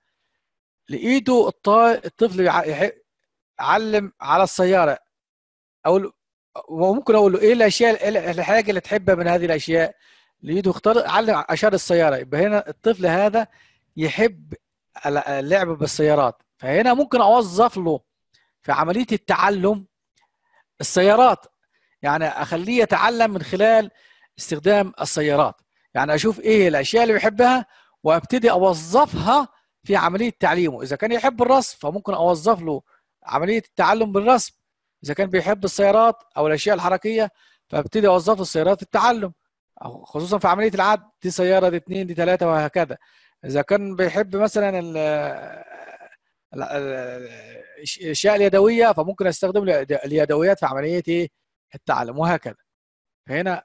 لقيته الطفل علم على السياره اقول وممكن اقول له ايه الاشياء الحاجه اللي تحبها من هذه الاشياء لقيته اختار علم اشار السياره يبقى هنا الطفل هذا يحب اللعب بالسيارات فهنا ممكن اوظف له في عمليه التعلم السيارات يعني اخليه يتعلم من خلال استخدام السيارات يعني اشوف ايه الاشياء اللي بيحبها وابتدي اوظفها في عمليه تعليمه اذا كان يحب الرسم فممكن اوظف له عمليه التعلم بالرسم اذا كان بيحب السيارات او الاشياء الحركيه فابتدي اوظف السيارات في التعلم أو خصوصا في عمليه العد دي سياره دي اثنين دي ثلاثه وهكذا اذا كان بيحب مثلا الاشياء اليدويه فممكن استخدم اليدويات في عمليه ايه التعلم وهكذا فهنا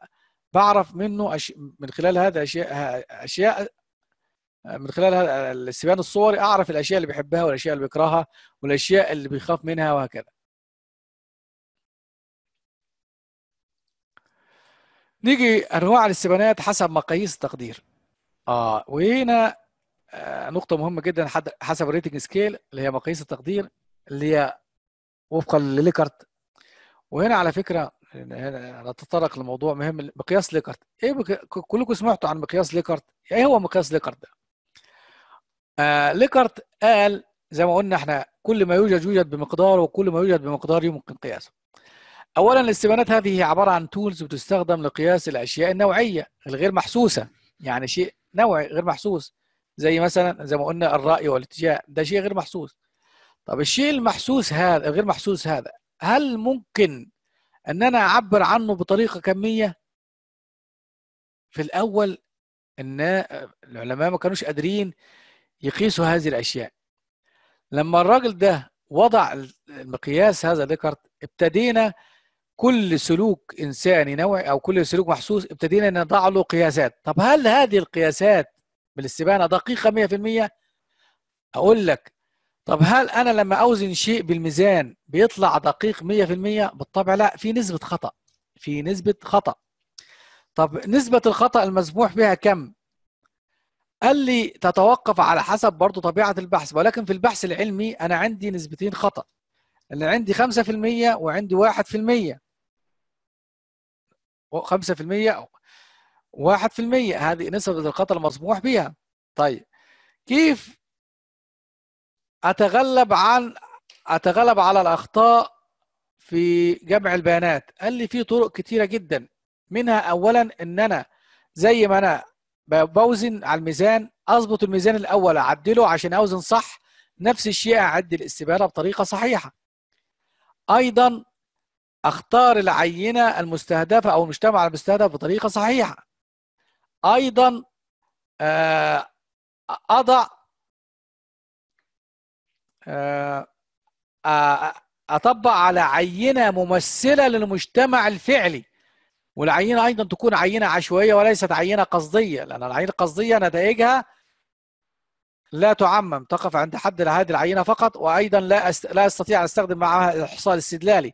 بعرف منه أش... من خلال هذا اشياء اشياء من خلال هذا الاستبيان الصوري اعرف الاشياء اللي بيحبها والاشياء اللي بيكرهها والاشياء اللي بيخاف منها وهكذا نيجي انواع الاستبيانات حسب مقاييس التقدير اه وهنا آه نقطه مهمه جدا حسب الريتنج سكيل اللي هي مقاييس التقدير اللي هي وفقا لليكارت وهنا على فكره هنا نتطرق لموضوع مهم مقياس ليكارت ايه بك... كلكم سمعتوا عن مقياس ليكارت ايه هو مقياس ليكارت ده آه ليكارت قال زي ما قلنا احنا كل ما يوجد يوجد بمقدار وكل ما يوجد بمقدار يمكن قياسه اولا الاستبانات هذه هي عباره عن تولز بتستخدم لقياس الاشياء النوعيه الغير محسوسه يعني شيء نوعي غير محسوس زي مثلا زي ما قلنا الراي والاتجاه ده شيء غير محسوس طب الشيء المحسوس هذا الغير محسوس هذا هل ممكن ان انا اعبر عنه بطريقه كميه في الاول ان العلماء ما كانوش قادرين يقيسوا هذه الاشياء لما الراجل ده وضع المقياس هذا ديكارت ابتدينا كل سلوك انساني نوعي او كل سلوك محسوس ابتدينا نضع له قياسات طب هل هذه القياسات بالاستبانه دقيقه 100% اقول لك طب هل انا لما اوزن شيء بالميزان بيطلع دقيق 100% بالطبع لا في نسبه خطا في نسبه خطا طب نسبه الخطا المسموح بها كم قال لي تتوقف على حسب برضه طبيعه البحث ولكن في البحث العلمي انا عندي نسبتين خطا اللي عندي 5% وعندي 1% 5% 1% هذه نسبه الخطا المسموح بها طيب كيف اتغلب عن اتغلب على الاخطاء في جمع البيانات قال لي في طرق كتيره جدا منها اولا ان انا زي ما انا بوزن على الميزان اظبط الميزان الاول اعدله عشان اوزن صح نفس الشيء اعدل الاستبانه بطريقه صحيحه ايضا اختار العينه المستهدفه او المجتمع المستهدف بطريقه صحيحه ايضا آه، اضع آه، آه، اطبق على عينه ممثله للمجتمع الفعلي والعينه ايضا تكون عينه عشوائيه وليست عينه قصديه لان العينه القصديه نتائجها لا تعمم تقف عند حد هذه العينه فقط وايضا لا أست... لا استطيع ان استخدم معها الاحصاء الاستدلالي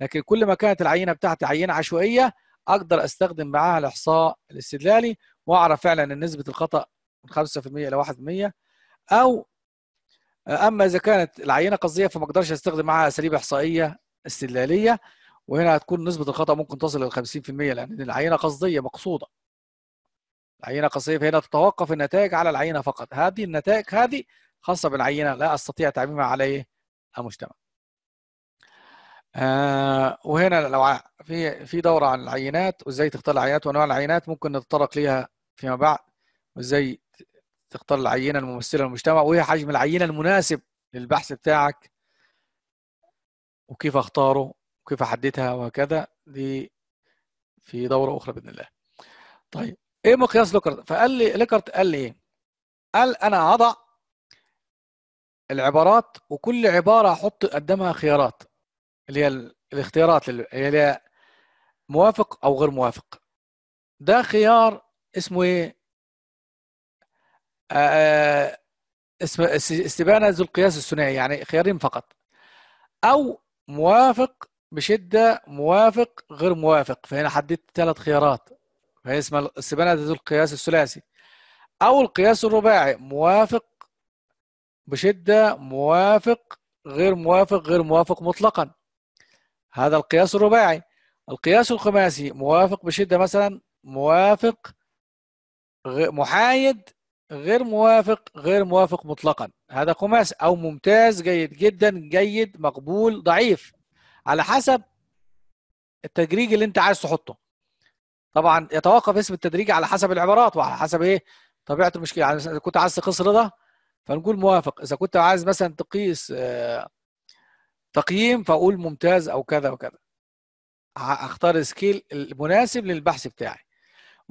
لكن كل ما كانت العينه بتاعتي عينه عشوائيه اقدر استخدم معها الاحصاء الاستدلالي واعرف فعلا ان نسبه الخطا من 5% الى 1% او اما اذا كانت العينه قصديه فما اقدرش استخدم معاها اساليب احصائيه استدلاليه وهنا هتكون نسبه الخطا ممكن تصل ل 50% لان العينه قصديه مقصوده العينه قصديه فهنا تتوقف النتائج على العينه فقط هذه النتائج هذه خاصه بالعينه لا استطيع تعميمها إيه؟ على المجتمع آه وهنا لو في في دوره عن العينات وازاي تختار العينات وانواع العينات ممكن نتطرق ليها فيما بعد وازاي تختار العينه الممثله للمجتمع وايه حجم العينه المناسب للبحث بتاعك وكيف اختاره وكيف احددها وهكذا دي في دوره اخرى باذن الله طيب ايه مقياس لوكرت فقال لي لوكرت قال لي ايه قال انا هضع العبارات وكل عباره احط قدامها خيارات اللي هي الاختيارات اللي هي موافق او غير موافق ده خيار اسمه ايه آه، آه، استبانة ذو القياس الثنائي يعني خيارين فقط أو موافق بشدة موافق غير موافق فهنا حددت ثلاث خيارات فهي اسمها استبانه ذو القياس الثلاثي أو القياس الرباعي موافق بشدة موافق غير موافق غير موافق مطلقا هذا القياس الرباعي القياس الخماسي موافق بشدة مثلا موافق محايد غير موافق غير موافق مطلقا هذا خماس او ممتاز جيد جدا جيد مقبول ضعيف على حسب التدريج اللي انت عايز تحطه طبعا يتوقف اسم التدريج على حسب العبارات وعلى حسب ايه طبيعه المشكله يعني اذا كنت عايز تقيس رضا فنقول موافق اذا كنت عايز مثلا تقيس آه، تقييم فاقول ممتاز او كذا وكذا هختار سكيل المناسب للبحث بتاعي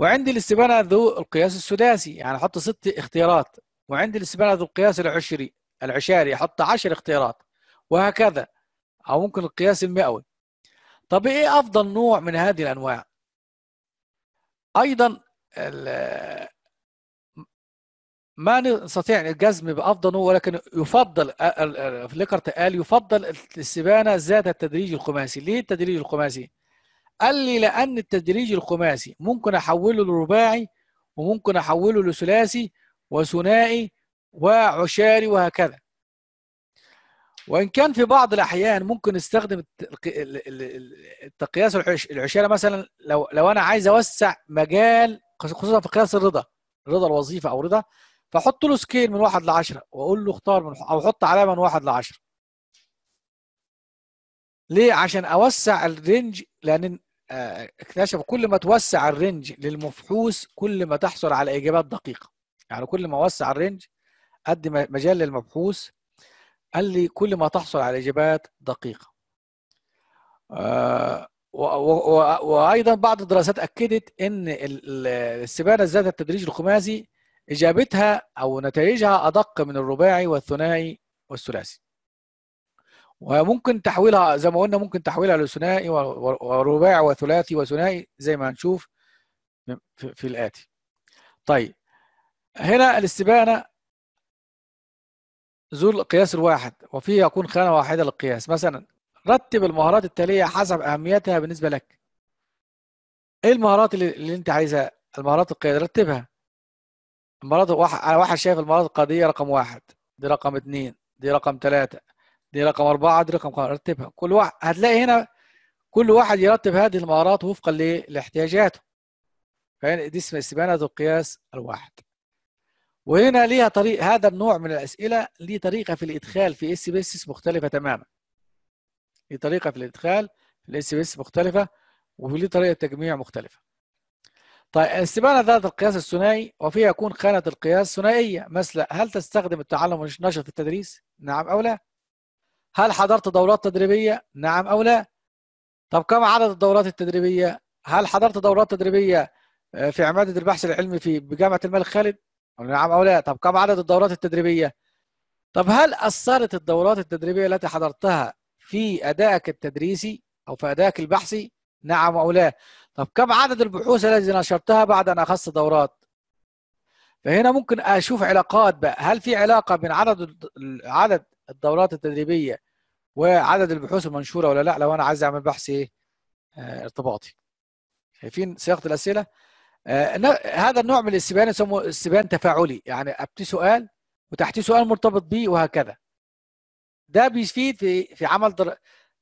وعندي الاستبانة ذو القياس السداسي يعني أحط ست اختيارات وعندي الاستبانة ذو القياس العشري العشاري أحط 10 اختيارات وهكذا أو ممكن القياس المئوي طب إيه أفضل نوع من هذه الأنواع؟ أيضا ما نستطيع الجزم بأفضل نوع ولكن يفضل فليكرت قال يفضل الاستبانة ذات التدريج الخماسي ليه التدريج الخماسي؟ قال لي لأن التدريج الخماسي ممكن أحوله لرباعي وممكن أحوله لثلاثي وثنائي وعشاري وهكذا وإن كان في بعض الأحيان ممكن استخدم التقياس العشاري مثلا لو لو أنا عايز أوسع مجال خصوصا في قياس الرضا رضا الوظيفة أو رضا فأحط له سكيل من واحد لعشرة وأقول له اختار من أو حط علامة من واحد لعشرة ليه؟ عشان أوسع الرينج لأن آه، اكتشفوا كل ما توسع الرينج للمبحوث كل ما تحصل على اجابات دقيقه يعني كل ما وسع الرينج قد مجال للمبحوث قال لي كل ما تحصل على اجابات دقيقه آه، وايضا بعض الدراسات اكدت ان السبانه ذات التدريج الخماسي اجابتها او نتائجها ادق من الرباعي والثنائي والثلاثي وممكن تحويلها زي ما قلنا ممكن تحويلها لثنائي ورباع وثلاثي وثنائي زي ما هنشوف في الآتي طيب هنا الاستبانة ذو القياس الواحد وفيه يكون خانة واحدة للقياس مثلا رتب المهارات التالية حسب أهميتها بالنسبة لك ايه المهارات اللي, اللي انت عايزها المهارات القيادية رتبها المهارات واحد انا واحد شايف المهارات القيادية رقم واحد دي رقم اثنين دي رقم ثلاثه دي رقم أربعة دي رقم خمسة رتبها كل واحد هتلاقي هنا كل واحد يرتب هذه المهارات وفقا لاحتياجاته دي اسمها استبانة القياس الواحد وهنا ليها طريق هذا النوع من الأسئلة ليه طريقة في الإدخال في اس بي اس مختلفة تماما ليه طريقة في الإدخال في الاس بي اس مختلفة وليه طريقة تجميع مختلفة طيب الاستبانة ذات القياس الثنائي وفيها يكون خانة القياس ثنائية مثل هل تستخدم التعلم في التدريس؟ نعم أو لا؟ هل حضرت دورات تدريبية؟ نعم أو لا طب كم عدد الدورات التدريبية؟ هل حضرت دورات تدريبية آه، في عمادة البحث العلمي في بجامعة الملك خالد؟ نعم أو لا طب كم عدد الدورات التدريبية؟ طب هل أثرت الدورات التدريبية التي حضرتها في أدائك التدريسي أو في أدائك البحثي؟ نعم أو لا طب كم عدد البحوث التي نشرتها بعد أن أخذت دورات؟ فهنا ممكن اشوف علاقات بقى هل في علاقه بين عدد عدد الدورات التدريبيه وعدد البحوث المنشوره ولا لا لو انا عايز اعمل بحث ايه آه، ارتباطي شايفين صياغه الاسئله آه، هذا النوع من الاستبيان يسموه استبيان تفاعلي يعني ابتدي سؤال وتحتيه سؤال مرتبط به وهكذا ده بيفيد في في عمل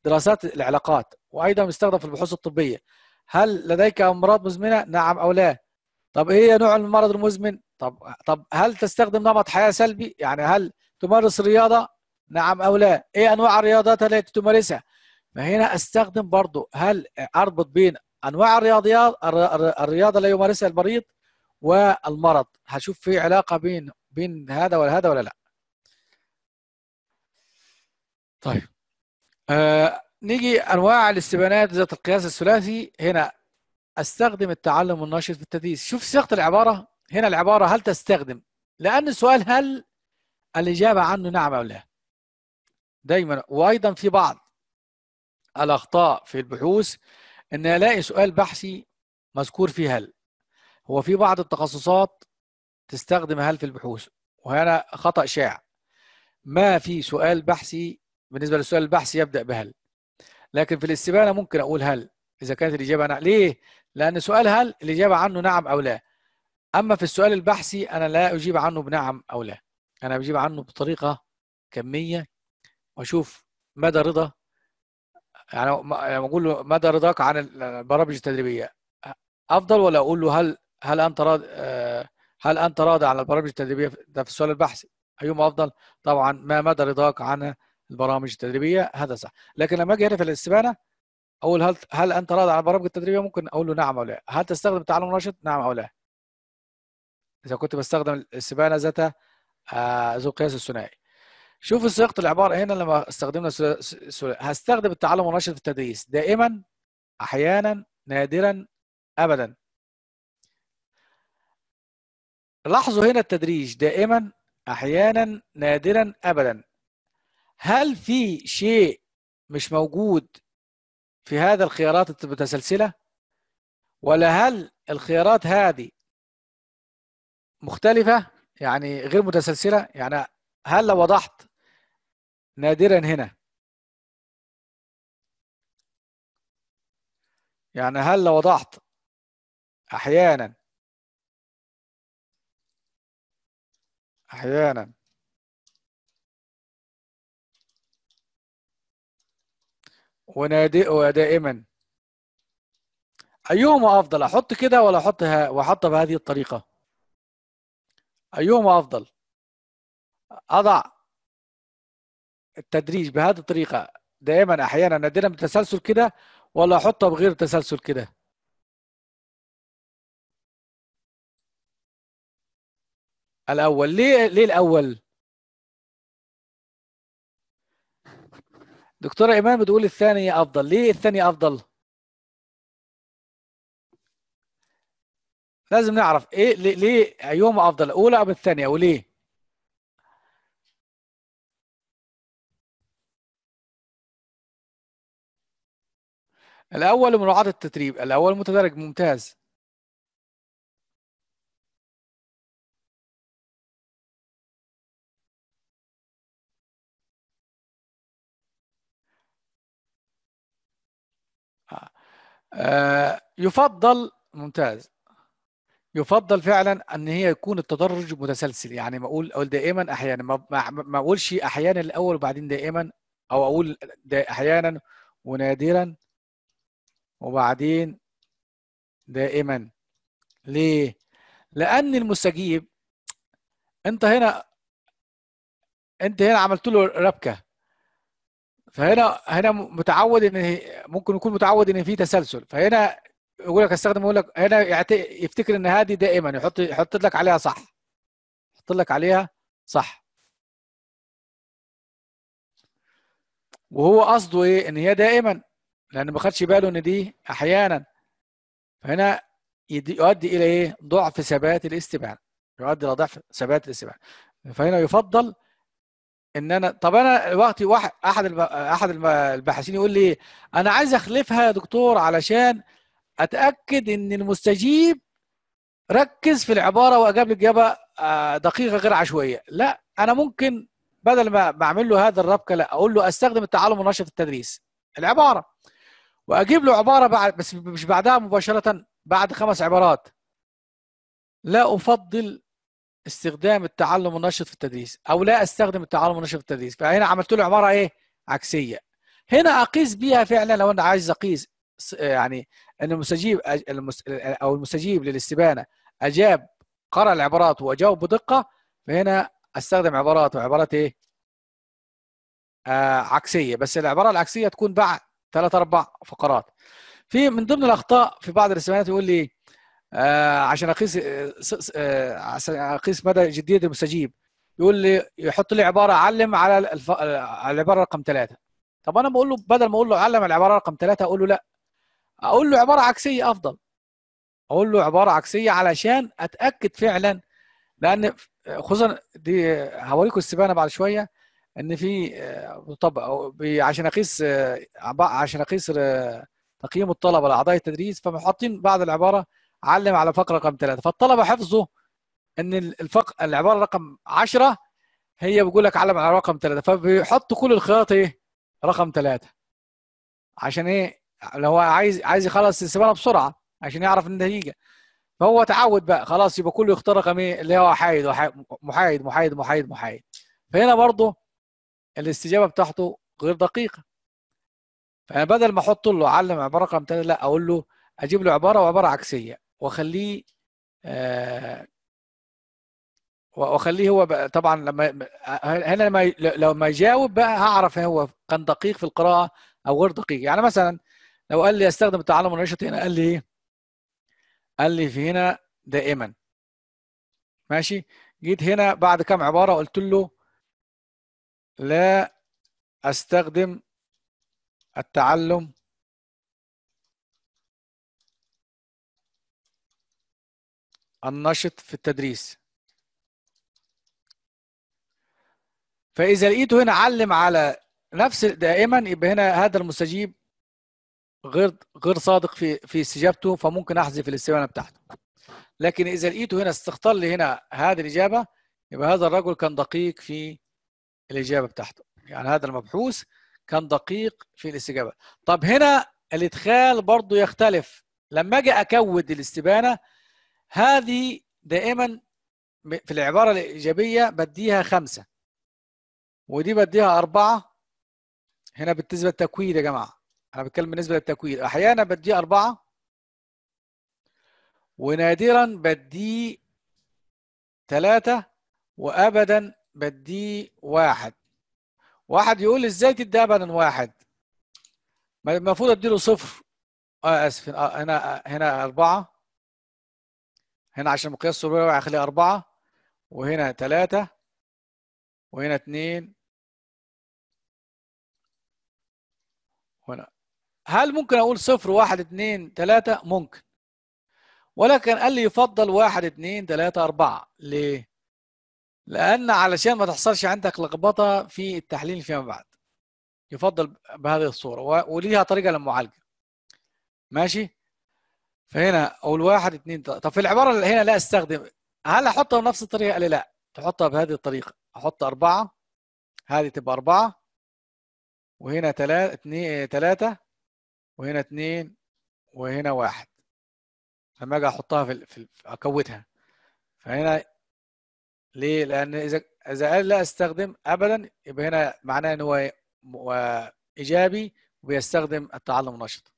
دراسات العلاقات وايضا بيستخدم في البحوث الطبيه هل لديك امراض مزمنه نعم او لا طب ايه نوع المرض المزمن طب طب هل تستخدم نمط حياه سلبي يعني هل تمارس رياضه نعم أو لا إيه أنواع الرياضات التي تمارسها فهنا أستخدم برضو هل أربط بين أنواع الرياضيات الرياضة اللي يمارسها المريض والمرض هشوف في علاقة بين بين هذا وهذا ولا لا طيب آه نيجي أنواع الاستبانات ذات القياس الثلاثي هنا استخدم التعلم النشط في التدريس شوف صياغه العباره هنا العباره هل تستخدم لان السؤال هل الاجابه عنه نعم او لا دايما وايضا في بعض الاخطاء في البحوث ان الاقي سؤال بحثي مذكور فيه هل هو في بعض التخصصات تستخدم هل في البحوث وهنا خطا شائع ما في سؤال بحثي بالنسبه للسؤال البحثي يبدا بهل لكن في الاستبانه ممكن اقول هل اذا كانت الاجابه نعم ليه لان سؤال هل الاجابه عنه نعم او لا اما في السؤال البحثي انا لا اجيب عنه بنعم او لا انا بجيب عنه بطريقه كميه واشوف مدى رضا يعني لما اقول يعني له مدى رضاك عن البرامج التدريبيه افضل ولا اقول له هل هل انت راضي آه، هل انت راضي عن البرامج التدريبيه ده في السؤال البحثي ايهما افضل طبعا ما مدى رضاك عن البرامج التدريبيه هذا صح لكن لما اجي هنا في الاستبانه اقول هل هل انت راضي عن البرامج التدريبيه ممكن اقول له نعم او لا هل تستخدم التعلم الناشط نعم او لا اذا كنت بستخدم الاستبانه ذات آه، ذو القياس الثنائي شوف صياغه العباره هنا لما استخدمنا هستخدم التعلم الناشط في التدريس دائما احيانا نادرا ابدا لاحظوا هنا التدريج دائما احيانا نادرا ابدا هل في شيء مش موجود في هذا الخيارات المتسلسله ولا هل الخيارات هذه مختلفه يعني غير متسلسله يعني هل لو وضحت نادرا هنا يعني هل لو وضعت احيانا احيانا ونادئ ودائما ايهما افضل احط كده ولا احطها واحطها بهذه الطريقه ايهما افضل اضع التدريج بهذه الطريقه دائما احيانا ندينا بتسلسل كده ولا احطها بغير تسلسل كده الاول ليه ليه الاول دكتوره ايمان بتقول الثانيه افضل ليه الثانيه افضل لازم نعرف ايه ليه, ايهما افضل الاولى ام الثانيه وليه الأول مراعاة التدريب الأول متدرج ممتاز آه. آه، يفضل ممتاز يفضل فعلا ان هي يكون التدرج متسلسل يعني ما اقول اقول دائما احيانا ما, ما اقولش احيانا الاول وبعدين دائما او اقول دا احيانا ونادرا وبعدين دائما ليه؟ لأن المستجيب أنت هنا أنت هنا عملت له ربكة فهنا هنا متعود ان ممكن يكون متعود ان في تسلسل فهنا يقول لك استخدم يقول لك هنا يفتكر ان هذه دائما يحط يحط لك عليها صح يحط لك عليها صح وهو قصده ايه ان هي دائما لانه ما خدش باله ان دي احيانا فهنا يؤدي الى ايه؟ ضعف ثبات الاستبان يؤدي الى ضعف ثبات الاستبان فهنا يفضل ان انا طب انا وقتي واحد احد الب... احد الباحثين يقول لي انا عايز اخلفها يا دكتور علشان اتاكد ان المستجيب ركز في العباره واجاب الاجابه آه، دقيقه غير عشوائيه لا انا ممكن بدل ما بعمل له هذا الربكه لا اقول له استخدم التعلم النشط في التدريس العباره واجيب له عباره بعد بس مش بعدها مباشره بعد خمس عبارات لا افضل استخدام التعلم النشط في التدريس او لا استخدم التعلم النشط في التدريس فهنا عملت له عباره ايه عكسيه هنا اقيس بيها فعلا لو انا عايز اقيس يعني ان المستجيب او المستجيب للاستبانه اجاب قرا العبارات واجاوب بدقه فهنا استخدم عبارات وعبارات ايه آه عكسيه بس العباره العكسيه تكون بعد ثلاث اربع فقرات في من ضمن الاخطاء في بعض الرسومات يقول لي آه عشان اقيس آه،, آه عشان اقيس مدى جديه المستجيب يقول لي يحط لي عباره علم على الف... العباره رقم ثلاثه طب انا بقول له بدل ما اقول له علم العباره رقم ثلاثه اقول له لا اقول له عباره عكسيه افضل اقول له عباره عكسيه علشان اتاكد فعلا لان خصوصا دي هوريكم السبانه بعد شويه ان في آه، طب عشان اقيس آه، عشان اقيس آه، تقييم الطلبه لاعضاء التدريس فمحطين بعض العباره علم على فقره رقم ثلاثه فالطلبه حفظوا ان الفق... العباره رقم 10 هي بيقول لك علم على رقم ثلاثه فبيحطوا كل الخيارات ايه رقم ثلاثه عشان ايه لو هو عايز عايز يخلص السباحه بسرعه عشان يعرف النتيجه فهو تعود بقى خلاص يبقى كله يختار رقم ايه اللي هو حايد محايد محايد محايد محايد فهنا برضه الاستجابه بتاعته غير دقيقه فانا بدل ما احط له علم عباره رقم ثاني لا اقول له اجيب له عباره وعباره عكسيه واخليه آه واخليه هو طبعا لما هنا لما لو ما يجاوب بقى هعرف هو كان دقيق في القراءه او غير دقيق يعني مثلا لو قال لي استخدم التعلم والنشاط هنا قال لي ايه قال لي في هنا دائما ماشي جيت هنا بعد كام عباره قلت له لا أستخدم التعلم النشط في التدريس فإذا لقيته هنا علم على نفس دائما يبقى هنا هذا المستجيب غير غير صادق في في استجابته فممكن احذف الاستبانه بتاعته. لكن اذا لقيته هنا استختار لي هنا هذه الاجابه يبقى هذا الرجل كان دقيق في الاجابه بتاعته يعني هذا المبحوث كان دقيق في الاستجابه طب هنا الادخال برضه يختلف لما اجي اكود الاستبانه هذه دائما في العباره الايجابيه بديها خمسه ودي بديها اربعه هنا بالنسبه للتكويد يا جماعه انا بتكلم بالنسبه للتكويد احيانا بديه اربعه ونادرا بديه ثلاثه وابدا بديه واحد واحد يقول ازاي تدي ابدا واحد المفروض اديله صفر اه اسف آه، هنا هنا اربعه هنا عشان مقياس سرعه هخليه اربعه وهنا ثلاثه وهنا اثنين هنا هل ممكن اقول صفر واحد اثنين ثلاثه ممكن ولكن قال لي يفضل واحد اثنين ثلاثه اربعه ليه؟ لان علشان ما تحصلش عندك لخبطه في التحليل فيما بعد يفضل بهذه الصوره وليها طريقه للمعالجه ماشي فهنا اقول واحد اثنين طب في العباره اللي هنا لا استخدم هل احطها بنفس الطريقه قال لا تحطها بهذه الطريقه احط اربعه هذه تبقى اربعه وهنا ثلاثه اثنين ثلاثه وهنا اثنين وهنا واحد لما اجي احطها في, في اكوتها فهنا ليه؟ لان اذا اذا قال لا استخدم ابدا يبقى هنا معناه ان هو ايجابي وبيستخدم التعلم النشط.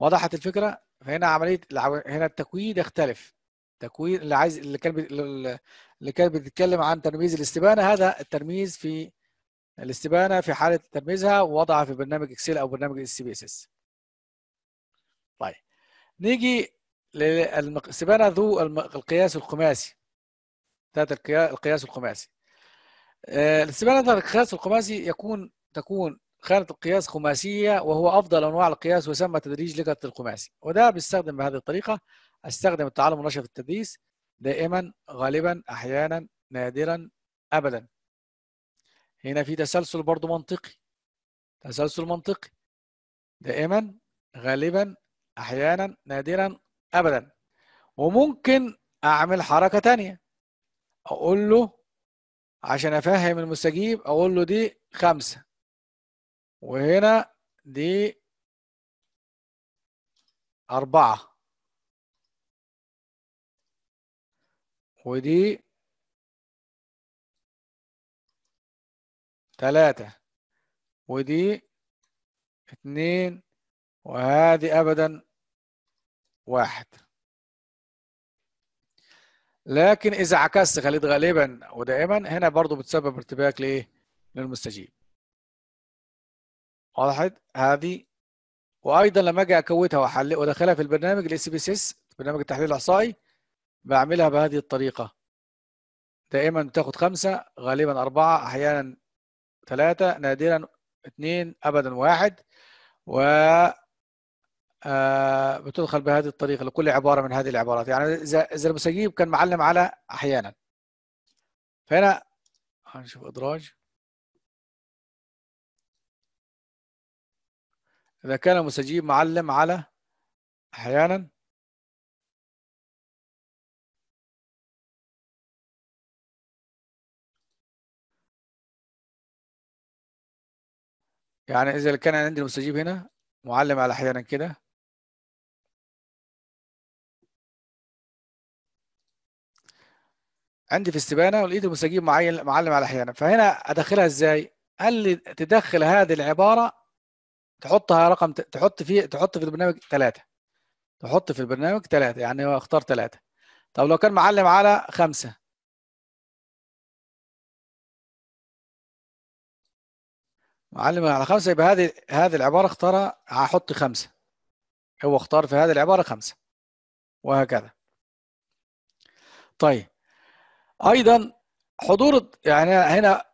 وضحت الفكره؟ فهنا عمليه هنا التكويد يختلف. تكوين اللي عايز اللي كان اللي كان بيتكلم عن ترميز الاستبانه هذا الترميز في الاستبانه في حاله ترميزها ووضعها في برنامج اكسل او برنامج السي بي اس اس. طيب نيجي للاستبانه ذو القياس الخماسي. ذات القياس الخماسي ذات آه، القياس الخماسي يكون تكون خانة القياس خماسية وهو أفضل أنواع القياس وسمى تدريج لغة الخماسي وده بيستخدم بهذه الطريقة أستخدم التعلم النشط في التدريس دائما غالبا أحيانا نادرا أبدا هنا في تسلسل برضو منطقي تسلسل منطقي دائما غالبا أحيانا نادرا أبدا وممكن أعمل حركة تانية اقول له عشان افهم المستجيب اقول له دي خمسة وهنا دي أربعة ودي تلاتة ودي اتنين وهذه أبدا واحد لكن اذا عكست خليط غالبا ودائما هنا برضو بتسبب ارتباك لايه للمستجيب واضحت؟ هذه وايضا لما اجي اكوتها واحلل وادخلها في البرنامج الاس بي سي اس برنامج التحليل الاحصائي بعملها بهذه الطريقه دائما بتاخد خمسة غالبا أربعة أحيانا ثلاثة نادرا اثنين أبدا واحد و آه، بتدخل بهذه الطريقه لكل عباره من هذه العبارات يعني اذا المسيب كان معلم على احيانا فهنا هنشوف ادراج اذا كان المسيب معلم على احيانا يعني اذا كان عندي المستجيب هنا معلم على احيانا كده عندي في السبانه ولقيت المساجين معين معلم على احيانا فهنا ادخلها ازاي؟ قال لي تدخل هذه العباره تحطها رقم تحط في تحط في البرنامج ثلاثه تحط في البرنامج ثلاثه يعني اختار ثلاثه طب لو كان معلم على خمسه معلم على خمسه يبقى هذه هذه العباره اختارها هحط خمسه هو اختار في هذه العباره خمسه وهكذا طيب ايضا حضور يعني هنا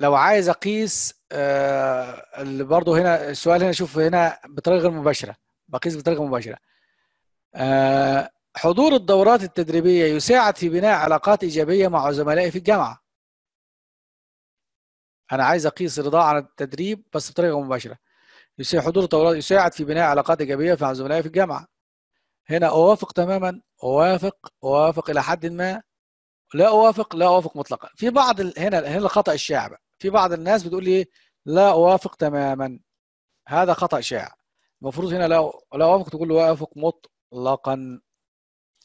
لو عايز اقيس آه، اللي برضه هنا السؤال هنا شوف هنا بطريقه غير مباشره بقيس بطريقه مباشره آه، حضور الدورات التدريبيه يساعد في بناء علاقات ايجابيه مع زملائي في الجامعه انا عايز اقيس رضا عن التدريب بس بطريقه مباشره يساعد حضور الدورات يساعد في بناء علاقات ايجابيه مع زملائي في الجامعه هنا اوافق تماما اوافق اوافق الى حد ما لا اوافق لا اوافق مطلقا في بعض ال... هنا هنا الخطا الشائع بقى في بعض الناس بتقول لي لا اوافق تماما هذا خطا شائع المفروض هنا لا لا اوافق تقول له اوافق مطلقا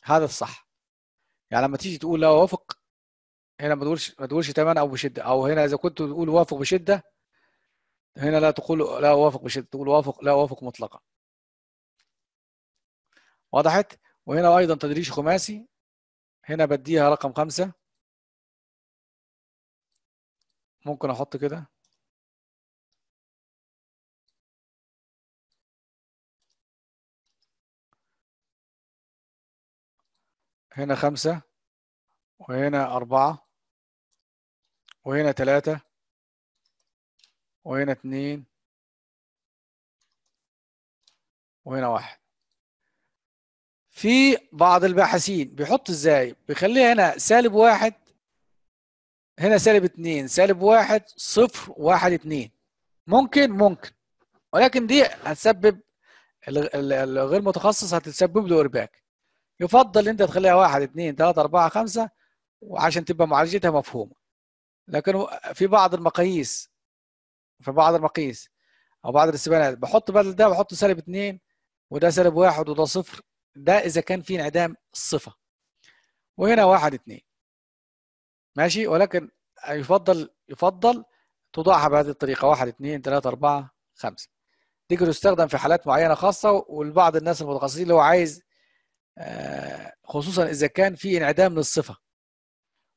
هذا الصح يعني لما تيجي تقول لا اوافق هنا ما تقولش ما تقولش تماما او بشده او هنا اذا كنت تقول اوافق بشده هنا لا تقول لا اوافق بشده تقول اوافق لا اوافق مطلقا وضحت وهنا ايضا تدريج خماسي هنا بديها رقم خمسة ممكن احط كده هنا خمسة وهنا أربعة وهنا تلاتة وهنا اتنين وهنا واحد في بعض الباحثين بيحط ازاي بيخليها هنا سالب واحد هنا سالب اتنين سالب واحد صفر واحد اتنين ممكن ممكن ولكن دي هتسبب الغير متخصص هتسبب له ارباك يفضل انت تخليها واحد اتنين تلاته اربعه خمسه وعشان تبقى معالجتها مفهومه لكن في بعض المقاييس في بعض المقاييس او بعض الاستبانات بحط بدل ده بحط سالب اتنين وده سالب واحد وده صفر ده اذا كان في انعدام الصفه وهنا واحد اثنين ماشي ولكن يفضل يفضل تضعها بهذه الطريقه واحد اثنين ثلاثه اربعه خمسه تيجي تستخدم في حالات معينه خاصه والبعض الناس المتخصصين اللي هو عايز آه، خصوصا اذا كان في انعدام للصفه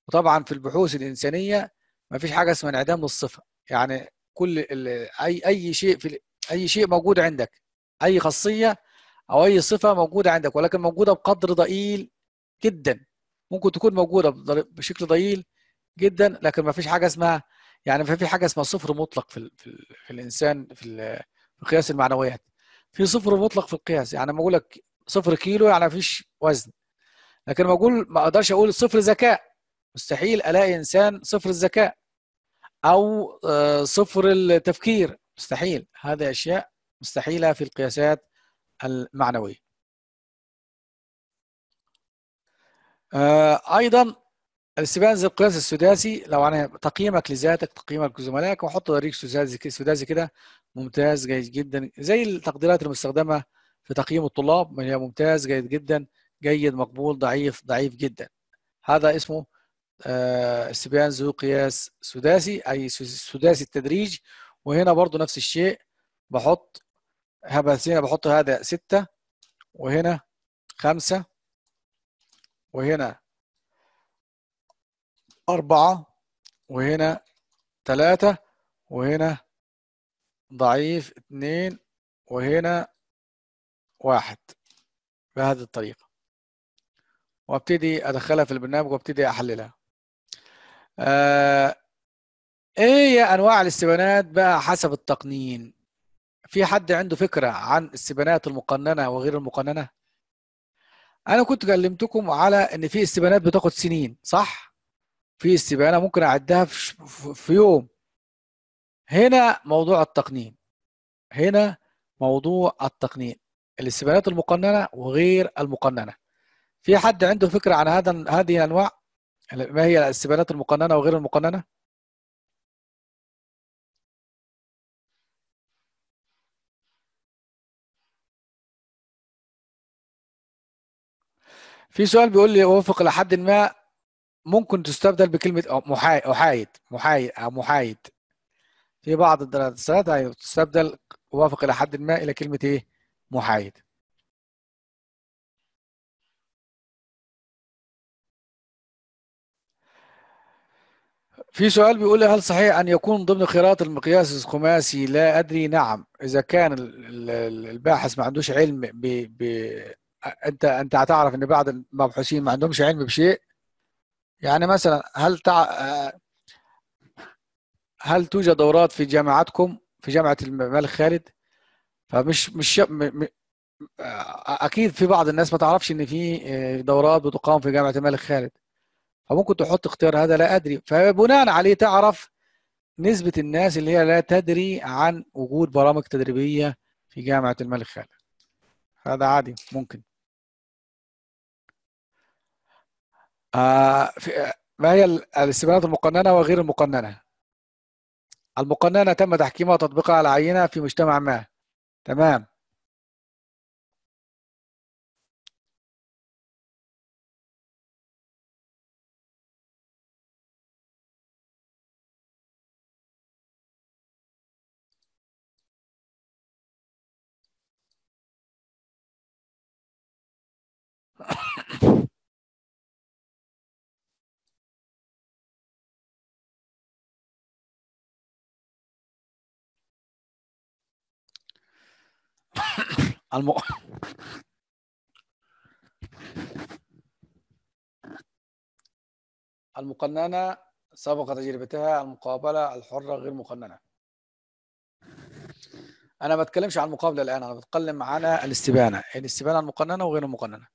وطبعا في البحوث الانسانيه ما فيش حاجه اسمها انعدام للصفه يعني كل اي اي شيء في اي شيء موجود عندك اي خاصيه او اي صفه موجوده عندك ولكن موجوده بقدر ضئيل جدا ممكن تكون موجوده بشكل ضئيل جدا لكن ما فيش حاجه اسمها يعني ما في حاجه اسمها صفر مطلق في, ال في, في الانسان في, في قياس المعنويات في صفر مطلق في القياس يعني لما اقول لك صفر كيلو يعني ما فيش وزن لكن ما اقول ما اقدرش اقول صفر ذكاء مستحيل الاقي انسان صفر الذكاء او آه، صفر التفكير مستحيل هذه اشياء مستحيله في القياسات المعنوية آه، أيضا الاستبانز القياس السداسي لو أنا تقييمك لذاتك تقييمك لزملائك وحط طريق سداسي سداسي كده ممتاز جيد جدا زي التقديرات المستخدمة في تقييم الطلاب هي ممتاز جيد جدا جيد مقبول ضعيف ضعيف جدا هذا اسمه آه، استبيان ذو قياس سداسي اي سداسي التدريج وهنا برضو نفس الشيء بحط هبس هنا بحط هذا ستة وهنا خمسة وهنا أربعة وهنا ثلاثة وهنا ضعيف اثنين وهنا واحد بهذه الطريقة وابتدي أدخلها في البرنامج وابتدي أحللها آه ايه هي انواع الاستبانات بقى حسب التقنين في حد عنده فكره عن السبانات المقننه وغير المقننه انا كنت كلمتكم على ان في استبانات بتاخد سنين صح في استبانه ممكن اعدها في, يوم هنا موضوع التقنين هنا موضوع التقنين الاستبانات المقننه وغير المقننه في حد عنده فكره عن هذا هذه الانواع ما هي الاستبانات المقننه وغير المقننه في سؤال بيقول لي اوافق لحد ما ممكن تستبدل بكلمة محايد محايد محايد أو محايد في بعض الدراسات هي أيوة، تستبدل وافق إلى حد ما إلى كلمة إيه؟ محايد في سؤال بيقول لي هل صحيح أن يكون ضمن خيارات المقياس الخماسي لا أدري نعم إذا كان الباحث ما عندوش علم ب انت انت هتعرف ان بعض المبحوثين ما عندهمش علم بشيء يعني مثلا هل تع... هل توجد دورات في جامعاتكم في جامعه الملك خالد فمش مش م... اكيد في بعض الناس ما تعرفش ان في آه، دورات بتقام في جامعه الملك خالد فممكن تحط اختيار هذا لا ادري فبناء عليه تعرف نسبه الناس اللي هي لا تدري عن وجود برامج تدريبيه في جامعه الملك خالد هذا عادي ممكن آه، ما هي الاستبيانات المقننة وغير المقننة المقننة تم تحكيمها وتطبيقها على عينة في مجتمع ما تمام [COUGHS] الم... المقننة سبق تجربتها المقابلة الحرة غير مقننة أنا ما بتكلمش عن المقابلة الآن أنا بتكلم عن الاستبانة الاستبانة المقننة وغير المقننة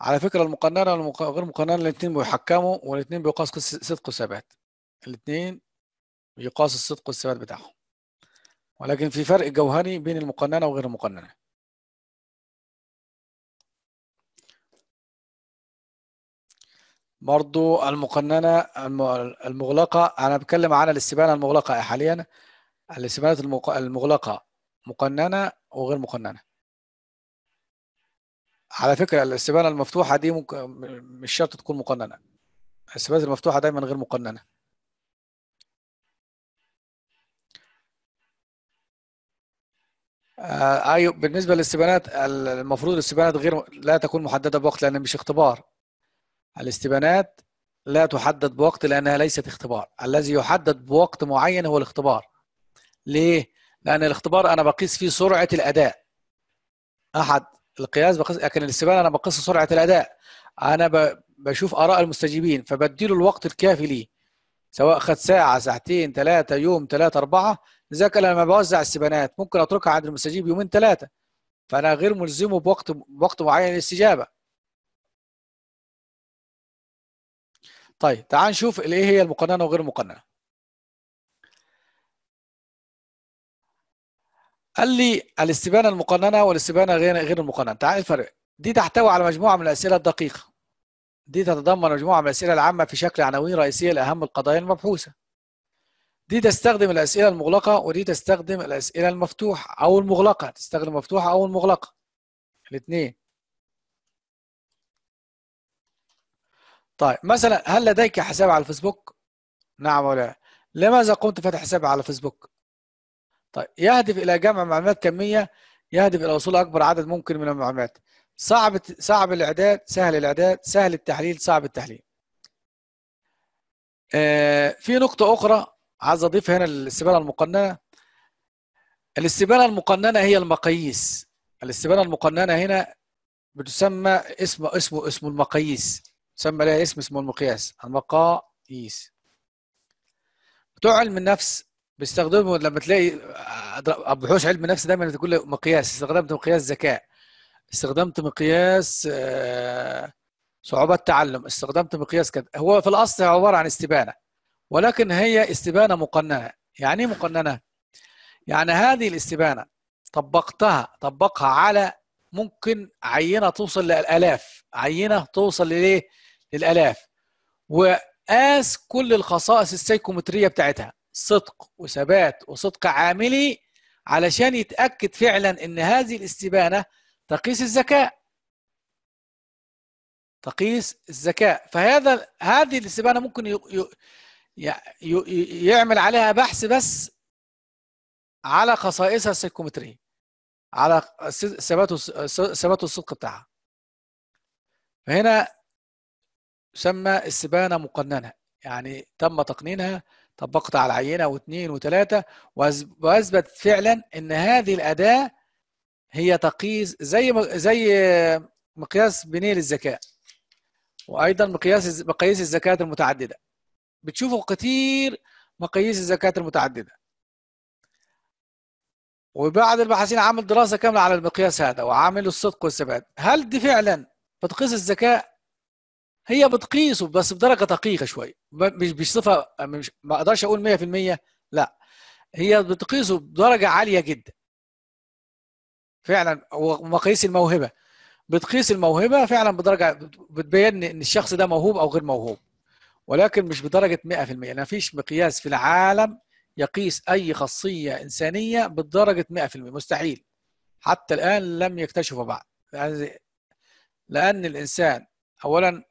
على فكرة المقننة وغير المقننة الاثنين بيحكموا والاثنين بيقاس صدق وثبات الاثنين بيقاس الصدق والثبات بتاعهم ولكن في فرق جوهري بين المقننة وغير المقننة برضو المقننة المغلقة أنا بتكلم عن الاستبانة المغلقة حاليا الاستبانات المغلقة مقننة وغير مقننة على فكرة الاستبانة المفتوحة دي مش شرط تكون مقننة الاستبانات المفتوحة دايما غير مقننة آه ايوه بالنسبه للاستبانات المفروض الاستبانات غير لا تكون محدده بوقت لان مش اختبار الاستبانات لا تحدد بوقت لانها ليست اختبار الذي يحدد بوقت معين هو الاختبار ليه لان الاختبار انا بقيس فيه سرعه الاداء احد القياس بقيس لكن الاستبانه انا بقيس سرعه الاداء انا بشوف اراء المستجيبين فبديله الوقت الكافي ليه سواء خد ساعه ساعتين ثلاثه يوم ثلاثه اربعه لذلك انا لما بوزع السبانات ممكن اتركها عند المستجيب يومين ثلاثه فانا غير ملزمه بوقت بوقت معين للاستجابه طيب تعال نشوف ايه هي المقننه وغير المقننه قال لي الاستبانه المقننه والاستبانه غير غير المقننه تعال الفرق دي تحتوي على مجموعه من الاسئله الدقيقه دي تتضمن مجموعة من الأسئلة العامة في شكل عناوين رئيسية لأهم القضايا المبحوثة دي تستخدم الأسئلة المغلقة ودي تستخدم الأسئلة المفتوحة أو المغلقة تستخدم مفتوحة أو المغلقة الاثنين طيب مثلا هل لديك حساب على الفيسبوك؟ نعم ولا لماذا قمت بفتح حساب على الفيسبوك؟ طيب يهدف إلى جمع معلومات كمية يهدف إلى وصول أكبر عدد ممكن من المعلومات صعب صعب الاعداد سهل الاعداد سهل التحليل صعب التحليل آه، في نقطة أخرى عايز أضيف هنا الاستبانة المقننة الاستبانة المقننة هي المقاييس الاستبانة المقننة هنا بتسمى اسم اسمه اسم المقاييس تسمى لها اسم اسمه المقياس المقاييس بتوع علم النفس بيستخدموا لما تلاقي بحوث علم النفس دايما بتقول مقياس استخدمت مقياس ذكاء استخدمت مقياس آه، صعوبات تعلم استخدمت مقياس كده هو في الأصل عبارة عن استبانة ولكن هي استبانة مقننة يعني إيه مقننة يعني هذه الاستبانة طبقتها طبقها على ممكن عينة توصل للآلاف عينة توصل لإيه للآلاف وقاس كل الخصائص السيكومترية بتاعتها صدق وثبات وصدق عاملي علشان يتأكد فعلا إن هذه الاستبانة تقيس الذكاء تقيس الذكاء فهذا هذه الاستبانة ممكن ي... ي... ي... يعمل عليها بحث بس على خصائصها السيكومترية على ثبات ثبات الصدق بتاعها فهنا سمى استبانة مقننة يعني تم تقنينها طبقت على عينة واثنين وثلاثة وأثبت فعلا أن هذه الأداة هي تقيس زي زي مقياس بنيه للذكاء وايضا مقياس مقاييس الزكاه المتعدده بتشوفوا كتير مقاييس الزكاه المتعدده وبعض الباحثين عمل دراسه كامله على المقياس هذا وعامل الصدق والثبات هل دي فعلا بتقيس الذكاء هي بتقيسه بس بدرجه دقيقه شويه مش بصفه مش ما اقدرش اقول 100% لا هي بتقيسه بدرجه عاليه جدا فعلا ومقاييس الموهبه بتقيس الموهبه فعلا بدرجه بتبين ان الشخص ده موهوب او غير موهوب ولكن مش بدرجه 100% ما فيش مقياس في العالم يقيس اي خاصيه انسانيه بدرجه 100% مستحيل حتى الان لم يكتشفوا بعد يعني لان الانسان اولا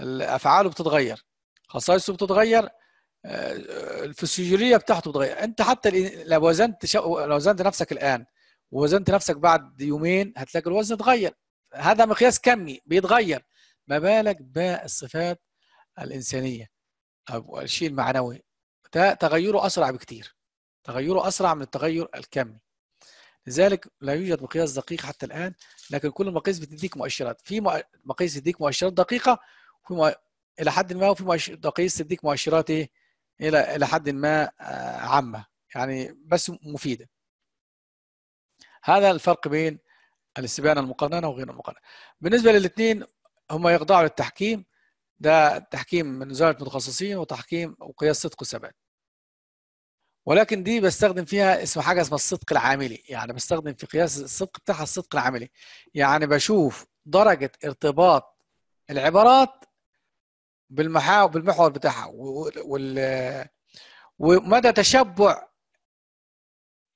افعاله بتتغير خصائصه بتتغير آه، الفسيولوجيه بتاعته بتتغير انت حتى لو وزنت لو وزنت نفسك الان ووزنت نفسك بعد يومين هتلاقي الوزن اتغير هذا مقياس كمي بيتغير ما بالك بالصفات الانسانيه او الشيء المعنوي ده تغيره اسرع بكتير تغيره اسرع من التغير الكمي لذلك لا يوجد مقياس دقيق حتى الان لكن كل المقاييس بتديك مؤشرات في مقاييس تديك مؤشرات دقيقه وفي م... الى حد ما وفي مقاييس تديك مؤشرات ايه الى الى حد ما آه، عامه يعني بس مفيده هذا الفرق بين الاستبانه المقننه وغير المقننه بالنسبه للاثنين هم يخضعوا للتحكيم ده تحكيم من وزاره متخصصين وتحكيم وقياس صدق وثبات ولكن دي بستخدم فيها اسم حاجه اسمها الصدق العاملي يعني بستخدم في قياس الصدق بتاعها الصدق العاملي يعني بشوف درجه ارتباط العبارات بالمحاور بالمحور بتاعها ومدى تشبع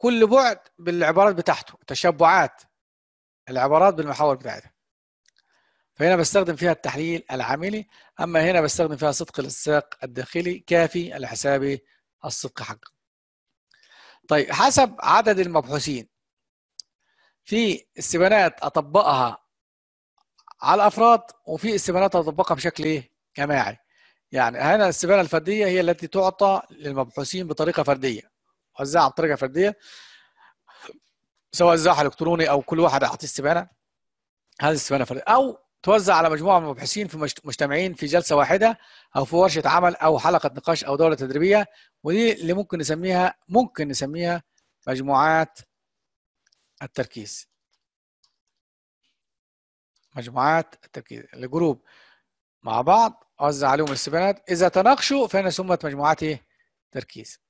كل بعد بالعبارات بتاعته تشبعات العبارات بالمحاور بتاعتها فهنا بستخدم فيها التحليل العاملي اما هنا بستخدم فيها صدق الاستساق الداخلي كافي لحسابي الصدق حقه طيب حسب عدد المبحوثين في استبانات اطبقها على الافراد وفي استبانات اطبقها بشكل إيه؟ جماعي يعني هنا الاستبانه الفرديه هي التي تعطى للمبحوثين بطريقه فرديه وزعها بطريقه فرديه سواء وزعها الكتروني او كل واحد اعطيه استبانه هذه استبانه فرديه او توزع على مجموعه من المبحثين في مجتمعين في جلسه واحده او في ورشه عمل او حلقه نقاش او دوره تدريبيه ودي اللي ممكن نسميها ممكن نسميها مجموعات التركيز مجموعات التركيز الجروب مع بعض وزع عليهم الاستبيانات اذا تناقشوا فان سمت مجموعات تركيز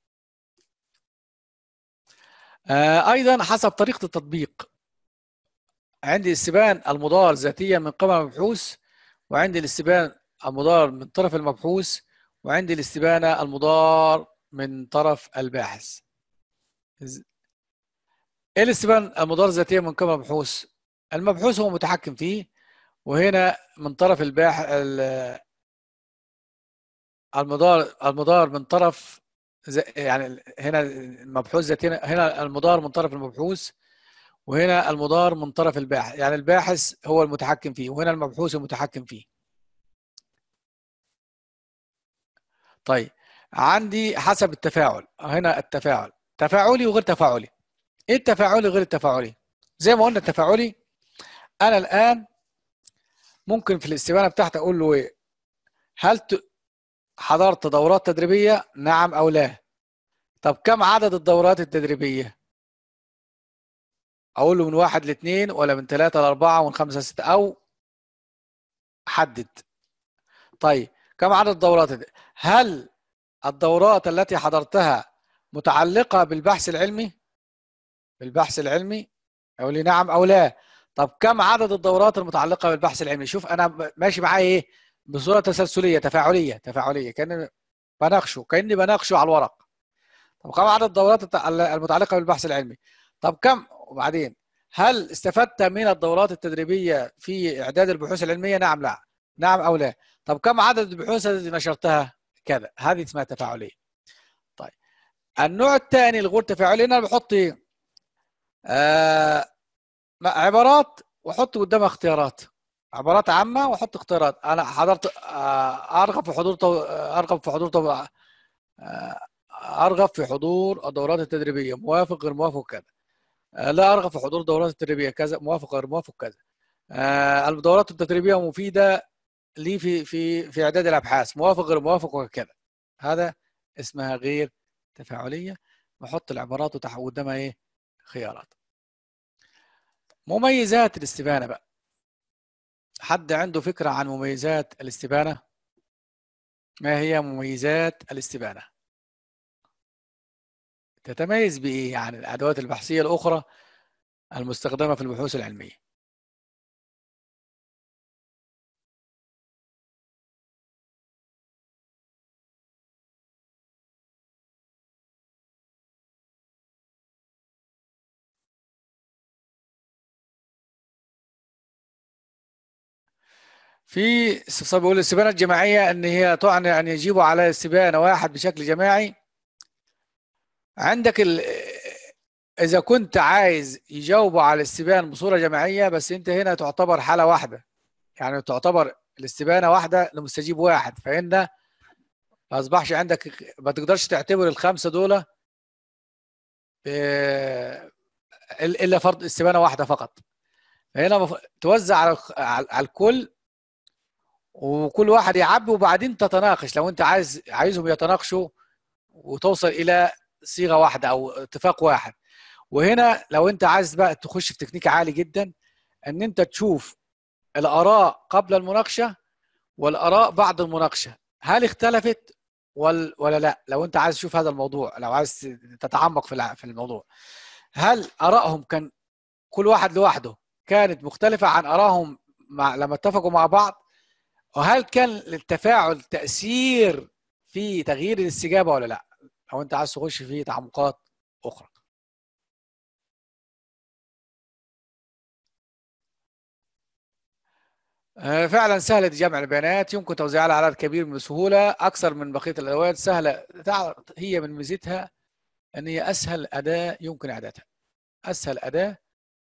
آه، ايضا حسب طريقه التطبيق عندي استبان المضار ذاتيا من قبل المبحوث وعندي الاستبان المضار من طرف المبحوث وعندي الاستبانه المضار من طرف الباحث ايه الاستبان المضار ذاتيا من قبل المبحوث المبحوث هو متحكم فيه وهنا من طرف الباحث المضار المضار من طرف يعني هنا المبحوث ذات هنا المضار من طرف المبحوث وهنا المضار من طرف الباحث يعني الباحث هو المتحكم فيه وهنا المبحوث المتحكم فيه طيب عندي حسب التفاعل هنا التفاعل تفاعلي وغير تفاعلي ايه التفاعلي غير التفاعلي زي ما قلنا التفاعلي انا الان ممكن في الاستبانه بتاعتي اقول له ايه هل حضرت دورات تدريبية نعم أو لا طب كم عدد الدورات التدريبية أقول له من واحد لاثنين ولا من ثلاثة لأربعة ومن خمسة لستة أو حدد طيب كم عدد الدورات هل الدورات التي حضرتها متعلقة بالبحث العلمي بالبحث العلمي يقول لي نعم أو لا طب كم عدد الدورات المتعلقة بالبحث العلمي شوف أنا ماشي معايا إيه بصوره تسلسليه تفاعليه تفاعليه كان بناقشه كاني بناقشه على الورق طب كم عدد الدورات المتعلقه بالبحث العلمي طب كم وبعدين هل استفدت من الدورات التدريبيه في اعداد البحوث العلميه نعم لا نعم او لا طب كم عدد البحوث التي نشرتها كذا هذه اسمها تفاعليه طيب النوع الثاني الغير تفاعلي انا بحط آه عبارات واحط قدامها اختيارات عبارات عامه واحط اختيارات انا حضرت آه، ارغب في حضور آه، ارغب في حضور آه، ارغب في حضور الدورات التدريبيه موافق غير موافق كذا لا ارغب في حضور الدورات التدريبيه كذا موافق غير موافق كذا الدورات التدريبيه مفيده لي في في في اعداد الابحاث موافق غير موافق وكذا هذا اسمها غير تفاعليه نحط العبارات وتحول قدامها ايه خيارات مميزات الاستبانه بقى حد عنده فكرة عن مميزات الاستبانة؟ ما هي مميزات الاستبانة؟ تتميز بإيه عن يعني الأدوات البحثية الأخرى المستخدمة في البحوث العلمية؟ في استفسار بيقول السبانه الجماعيه ان هي تعني ان يجيبوا على سبانه واحد بشكل جماعي عندك ال... اذا كنت عايز يجاوبوا على الاستبان بصوره جماعيه بس انت هنا تعتبر حاله واحده يعني تعتبر الاستبانه واحده لمستجيب واحد فان ما اصبحش عندك ما تقدرش تعتبر الخمسه دول آه، الا فرض استبانه واحده فقط هنا توزع على على الكل وكل واحد يعبي وبعدين تتناقش لو انت عايز عايزهم يتناقشوا وتوصل الى صيغه واحده او اتفاق واحد وهنا لو انت عايز بقى تخش في تكنيك عالي جدا ان انت تشوف الاراء قبل المناقشه والاراء بعد المناقشه هل اختلفت ولا ولا لا لو انت عايز تشوف هذا الموضوع لو عايز تتعمق في في الموضوع هل ارائهم كان كل واحد لوحده كانت مختلفه عن ارائهم لما اتفقوا مع بعض وهل كان للتفاعل تاثير في تغيير الاستجابه ولا لا لو انت عايز تخش في تعمقات اخرى آه، فعلا سهلة جمع البيانات يمكن توزيعها على عدد كبير بسهولة أكثر من بقية الأدوات سهلة هي من ميزتها أن هي أسهل أداة يمكن إعدادها أسهل أداة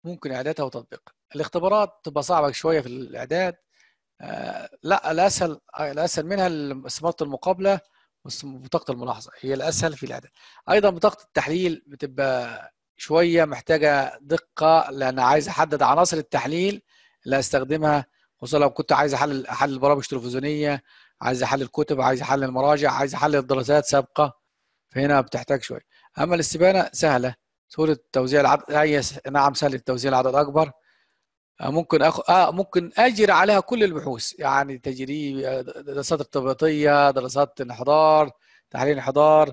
ممكن إعدادها وتطبيقها الاختبارات تبقى صعبة شوية في الإعداد آه، لا الاسهل الاسهل منها استماره المقابله وبطاقه الملاحظه هي الاسهل في الاعداد ايضا بطاقه التحليل بتبقى شويه محتاجه دقه لان عايز احدد عناصر التحليل اللي هستخدمها خصوصا لو كنت عايز احلل احلل برامج تلفزيونيه عايز احلل الكتب عايز احلل المراجع عايز احلل الدراسات سابقه فهنا بتحتاج شويه اما الاستبانه سهله سهوله توزيع العدد هي نعم سهله توزيع العدد اكبر آه، ممكن أخ... آه ممكن اجري عليها كل البحوث يعني تجريب آه، دراسات ارتباطيه دراسات انحدار تحليل انحدار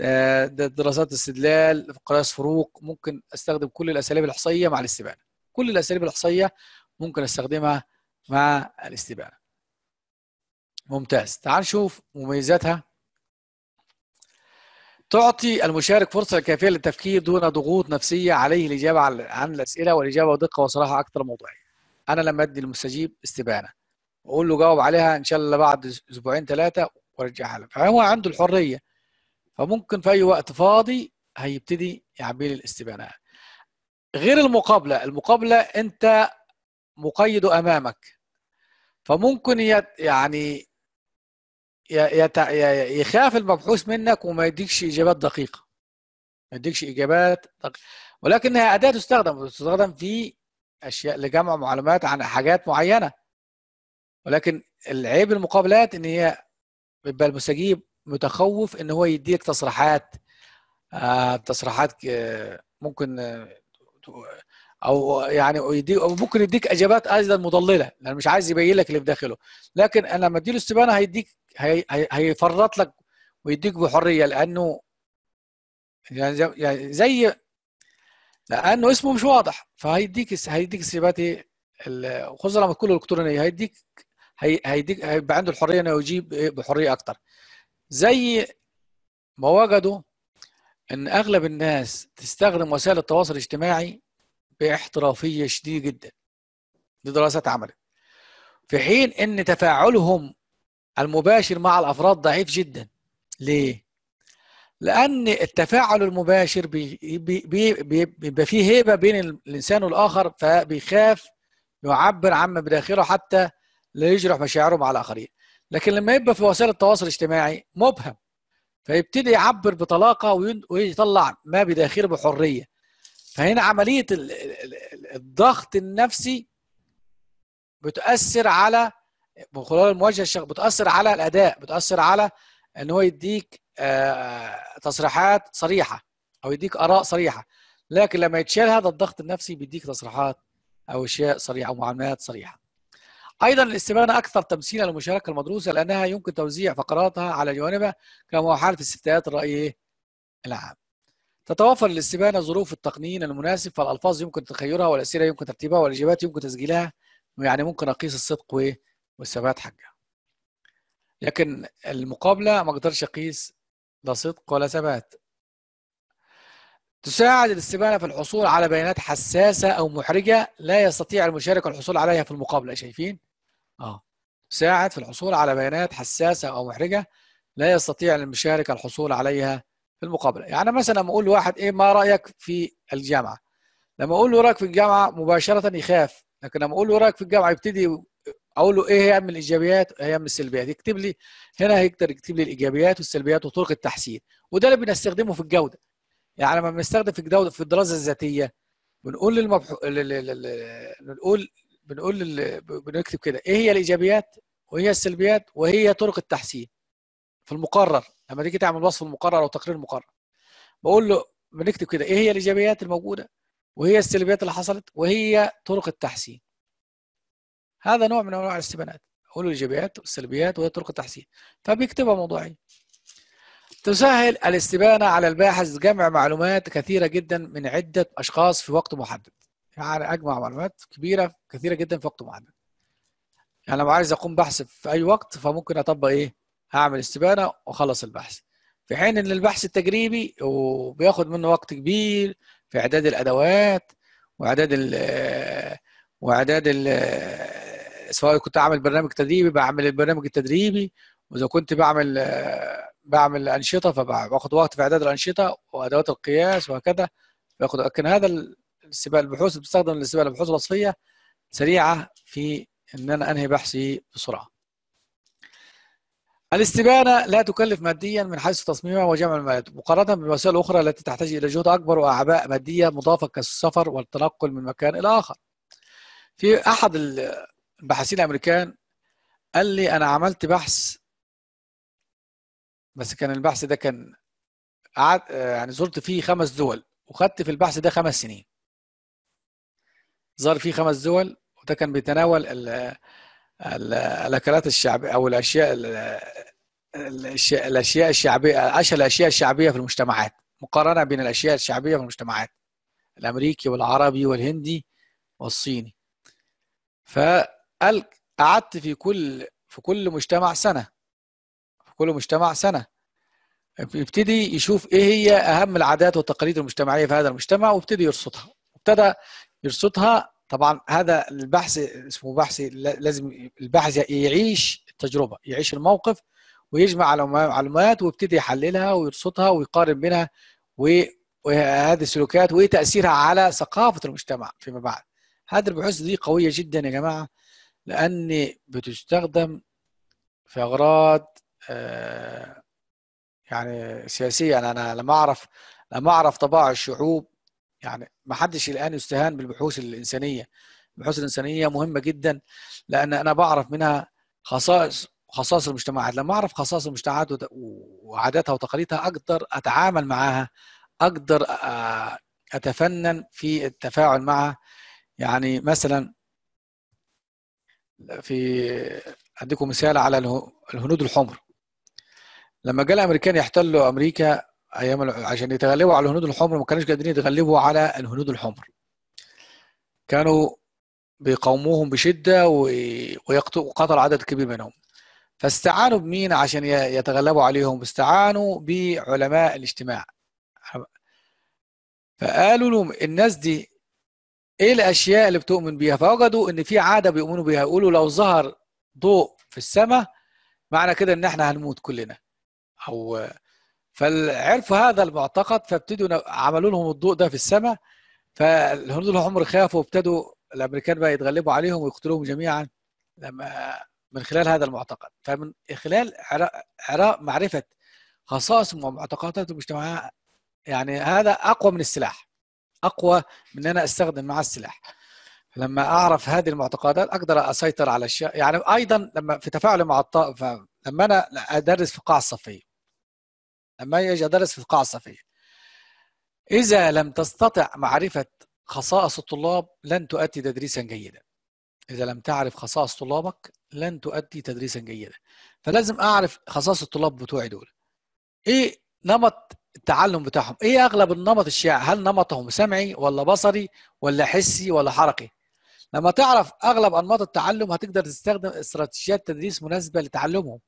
آه، دراسات استدلال قياس فروق ممكن استخدم كل الاساليب الاحصائيه مع الاستبانه كل الاساليب الاحصائيه ممكن استخدمها مع الاستبانه ممتاز تعال نشوف مميزاتها تعطي المشارك فرصة كافية للتفكير دون ضغوط نفسية عليه الإجابة عن الأسئلة والإجابة بدقة وصراحة أكثر موضوعية. أنا لما أدي المستجيب استبانة وأقول له جاوب عليها إن شاء الله بعد أسبوعين ثلاثة وأرجعها له، فهو عنده الحرية فممكن في أي وقت فاضي هيبتدي يعبي لي الاستبانة. غير المقابلة، المقابلة أنت مقيد أمامك فممكن يعني يتع... يخاف المبحوث منك وما يديكش اجابات دقيقه ما يديكش اجابات دقيقة. ولكنها اداه تستخدم تستخدم في اشياء لجمع معلومات عن حاجات معينه ولكن العيب المقابلات ان هي بيبقى المستجيب متخوف ان هو يديك تصريحات آه تصريحات ممكن آه، او يعني يدي أو ممكن يديك اجابات ايضا مضلله لان مش عايز يبين لك اللي في داخله لكن انا لما اديله استبانه هيديك هي هيفرط لك ويديك بحريه لانه يعني, يعني زي لانه اسمه مش واضح فهيديك هيديك السيبات إيه؟ خصوصا لما تكون الكترونيه هيديك هيديك هيبقى عنده الحريه انه يجيب إيه؟ بحريه اكتر زي ما وجدوا ان اغلب الناس تستخدم وسائل التواصل الاجتماعي باحترافيه شديده جدا دي دراسات عملت في حين ان تفاعلهم المباشر مع الافراد ضعيف جدا ليه لان التفاعل المباشر بيبقى فيه هيبه بين الانسان والاخر فبيخاف يعبر عما بداخله حتى لا يجرح مشاعره مع الاخرين لكن لما يبقى في وسائل التواصل الاجتماعي مبهم فيبتدي يعبر بطلاقه ويطلع ما بداخله بحريه فهنا عمليه الضغط النفسي بتؤثر على من خلال المواجهه الشخصيه بتاثر على الاداء بتاثر على ان هو يديك آه، تصريحات صريحه او يديك اراء صريحه لكن لما يتشال هذا الضغط النفسي بيديك تصريحات او اشياء صريحه ومعاملات صريحه ايضا الاستبانه اكثر تمثيلا للمشاركه المدروسه لانها يمكن توزيع فقراتها على جوانبها كما هو حال في استفتاءات الراي العام تتوافر الاستبانه ظروف التقنين المناسب فالالفاظ يمكن تخيرها والاسئله يمكن ترتيبها والاجابات يمكن تسجيلها يعني ممكن اقيس الصدق والثبات حجة لكن المقابلة ما اقدرش اقيس لا صدق ولا ثبات تساعد الاستبانة في الحصول على بيانات حساسة أو محرجة لا يستطيع المشارك الحصول عليها في المقابلة شايفين؟ آه تساعد في الحصول على بيانات حساسة أو محرجة لا يستطيع المشارك الحصول عليها في المقابلة يعني مثلا لما أقول لواحد إيه ما رأيك في الجامعة لما أقول له رأيك في الجامعة مباشرة يخاف لكن لما أقول له رأيك في الجامعة يبتدي اقول له ايه هي من الايجابيات هي من السلبيات يكتب لي هنا هيقدر يكتب لي الايجابيات والسلبيات وطرق التحسين وده اللي بنستخدمه في الجوده يعني لما بنستخدم في الجوده في الدراسه الذاتيه بنقول للمبحو... بنقول بنقول لل... بنكتب كده ايه هي الايجابيات وهي السلبيات وهي طرق التحسين في المقرر لما تيجي تعمل وصف المقرر او تقرير المقرر بقول له بنكتب كده ايه هي الايجابيات الموجوده وهي السلبيات اللي حصلت وهي طرق التحسين هذا نوع من انواع الاستبانات اقول الايجابيات والسلبيات وهي طرق التحسين فبيكتبها موضوعيه تسهل الاستبانه على الباحث جمع معلومات كثيره جدا من عده اشخاص في وقت محدد يعني اجمع معلومات كبيره كثيره جدا في وقت محدد يعني لو عايز اقوم بحث في اي وقت فممكن اطبق ايه هعمل استبانه واخلص البحث في حين ان البحث التجريبي وبياخد منه وقت كبير في اعداد الادوات واعداد ال واعداد الـ سواء كنت اعمل برنامج تدريبي بعمل البرنامج التدريبي واذا كنت بعمل بعمل انشطه فباخد وقت في اعداد الانشطه وادوات القياس وهكذا باخد لكن هذا السباق البحوث بتستخدم السباق البحوث الوصفيه سريعه في ان انا انهي بحثي بسرعه. الاستبانه لا تكلف ماديا من حيث تصميمها وجمع المواد مقارنه بالوسائل الاخرى التي تحتاج الى جهد اكبر واعباء ماديه مضافه كالسفر والتنقل من مكان الى اخر. في احد الباحثين الامريكان قال لي انا عملت بحث بس كان البحث ده كان قعد يعني زرت فيه خمس دول وخدت في البحث ده خمس سنين زار فيه خمس دول وده كان بيتناول ال الاكلات الشعبيه او الاشياء الاشياء الشعبيه اشهر الاشياء الشعبيه في المجتمعات مقارنه بين الاشياء الشعبيه في المجتمعات الامريكي والعربي والهندي والصيني ف قال قعدت في كل في كل مجتمع سنة في كل مجتمع سنة يبتدي يشوف ايه هي اهم العادات والتقاليد المجتمعيه في هذا المجتمع وابتدي يرصدها ابتدى يرصدها طبعا هذا البحث اسمه بحث لازم الباحث يعيش التجربه يعيش الموقف ويجمع معلومات ويبتدي يحللها ويرصدها ويقارن بينها وهذه السلوكات وايه تاثيرها على ثقافه المجتمع فيما بعد هذه البحوث دي قويه جدا يا جماعه لأني بتستخدم في أغراض آه، يعني سياسية يعني أنا لما أعرف لما أعرف طباع الشعوب يعني ما حدش الآن يستهان بالبحوث الإنسانية البحوث الإنسانية مهمة جدا لأن أنا بعرف منها خصائص خصائص المجتمعات لما أعرف خصائص المجتمعات وعاداتها وتقاليدها أقدر أتعامل معها أقدر آه، أتفنن في التفاعل معها يعني مثلا في اديكم مثال على الهنود الحمر لما جاء الامريكان يحتلوا امريكا ايام عشان يتغلبوا على الهنود الحمر ما كانوش قادرين يتغلبوا على الهنود الحمر كانوا بيقاوموهم بشده وقتل عدد كبير منهم فاستعانوا بمين عشان يتغلبوا عليهم استعانوا بعلماء الاجتماع فقالوا لهم الناس دي ايه الاشياء اللي بتؤمن بيها فوجدوا ان في عاده بيؤمنوا بيها يقولوا لو ظهر ضوء في السماء معنى كده ان احنا هنموت كلنا او فعرفوا هذا المعتقد فابتدوا عملوا لهم الضوء ده في السماء فالهنود العمر خافوا وابتدوا الامريكان بقى يتغلبوا عليهم ويقتلوهم جميعا لما من خلال هذا المعتقد فمن خلال عراق معرفه خصائص ومعتقدات المجتمع يعني هذا اقوى من السلاح اقوى من ان انا استخدم مع السلاح لما اعرف هذه المعتقدات اقدر اسيطر على الاشياء يعني ايضا لما في تفاعلي مع الطائفه لما انا ادرس في القاعه الصفيه لما يجي ادرس في القاعه الصفيه اذا لم تستطع معرفه خصائص الطلاب لن تؤدي تدريسا جيدا اذا لم تعرف خصائص طلابك لن تؤدي تدريسا جيدا فلازم اعرف خصائص الطلاب بتوعي دول ايه نمط التعلم بتاعهم ايه اغلب النمط الشائع هل نمطهم سمعي ولا بصري ولا حسي ولا حركي لما تعرف اغلب انماط التعلم هتقدر تستخدم استراتيجيات تدريس مناسبه لتعلمهم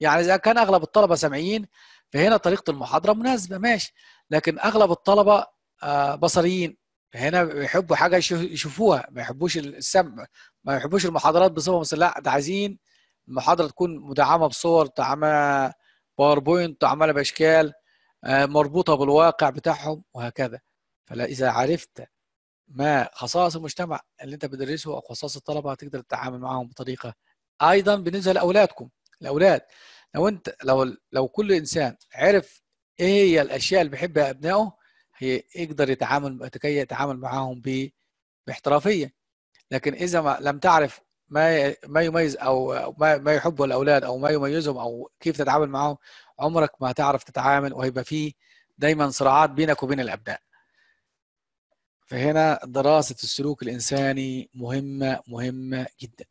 يعني اذا كان اغلب الطلبه سمعيين فهنا طريقه المحاضره مناسبه ماشي لكن اغلب الطلبه آه، بصريين هنا بيحبوا حاجه يشوفوها ما يحبوش السمع ما يحبوش المحاضرات بصفه مثلا لا ده عايزين المحاضره تكون مدعمه بصور مدعمه باوربوينت عماله باشكال آه، مربوطه بالواقع بتاعهم وهكذا فاذا عرفت ما خصائص المجتمع اللي انت بتدرسه او خصائص الطلبه هتقدر تتعامل معاهم بطريقه ايضا بالنسبه لاولادكم الاولاد لو انت لو لو كل انسان عرف ايه هي الاشياء اللي بيحبها ابنائه هي يقدر يتعامل يتعامل معاهم باحترافيه لكن اذا ما لم تعرف ما ما يميز او ما, ما يحبه الاولاد او ما يميزهم او كيف تتعامل معاهم عمرك ما هتعرف تتعامل وهيبقى فيه دايما صراعات بينك وبين الابناء فهنا دراسة السلوك الإنساني مهمة مهمة جدا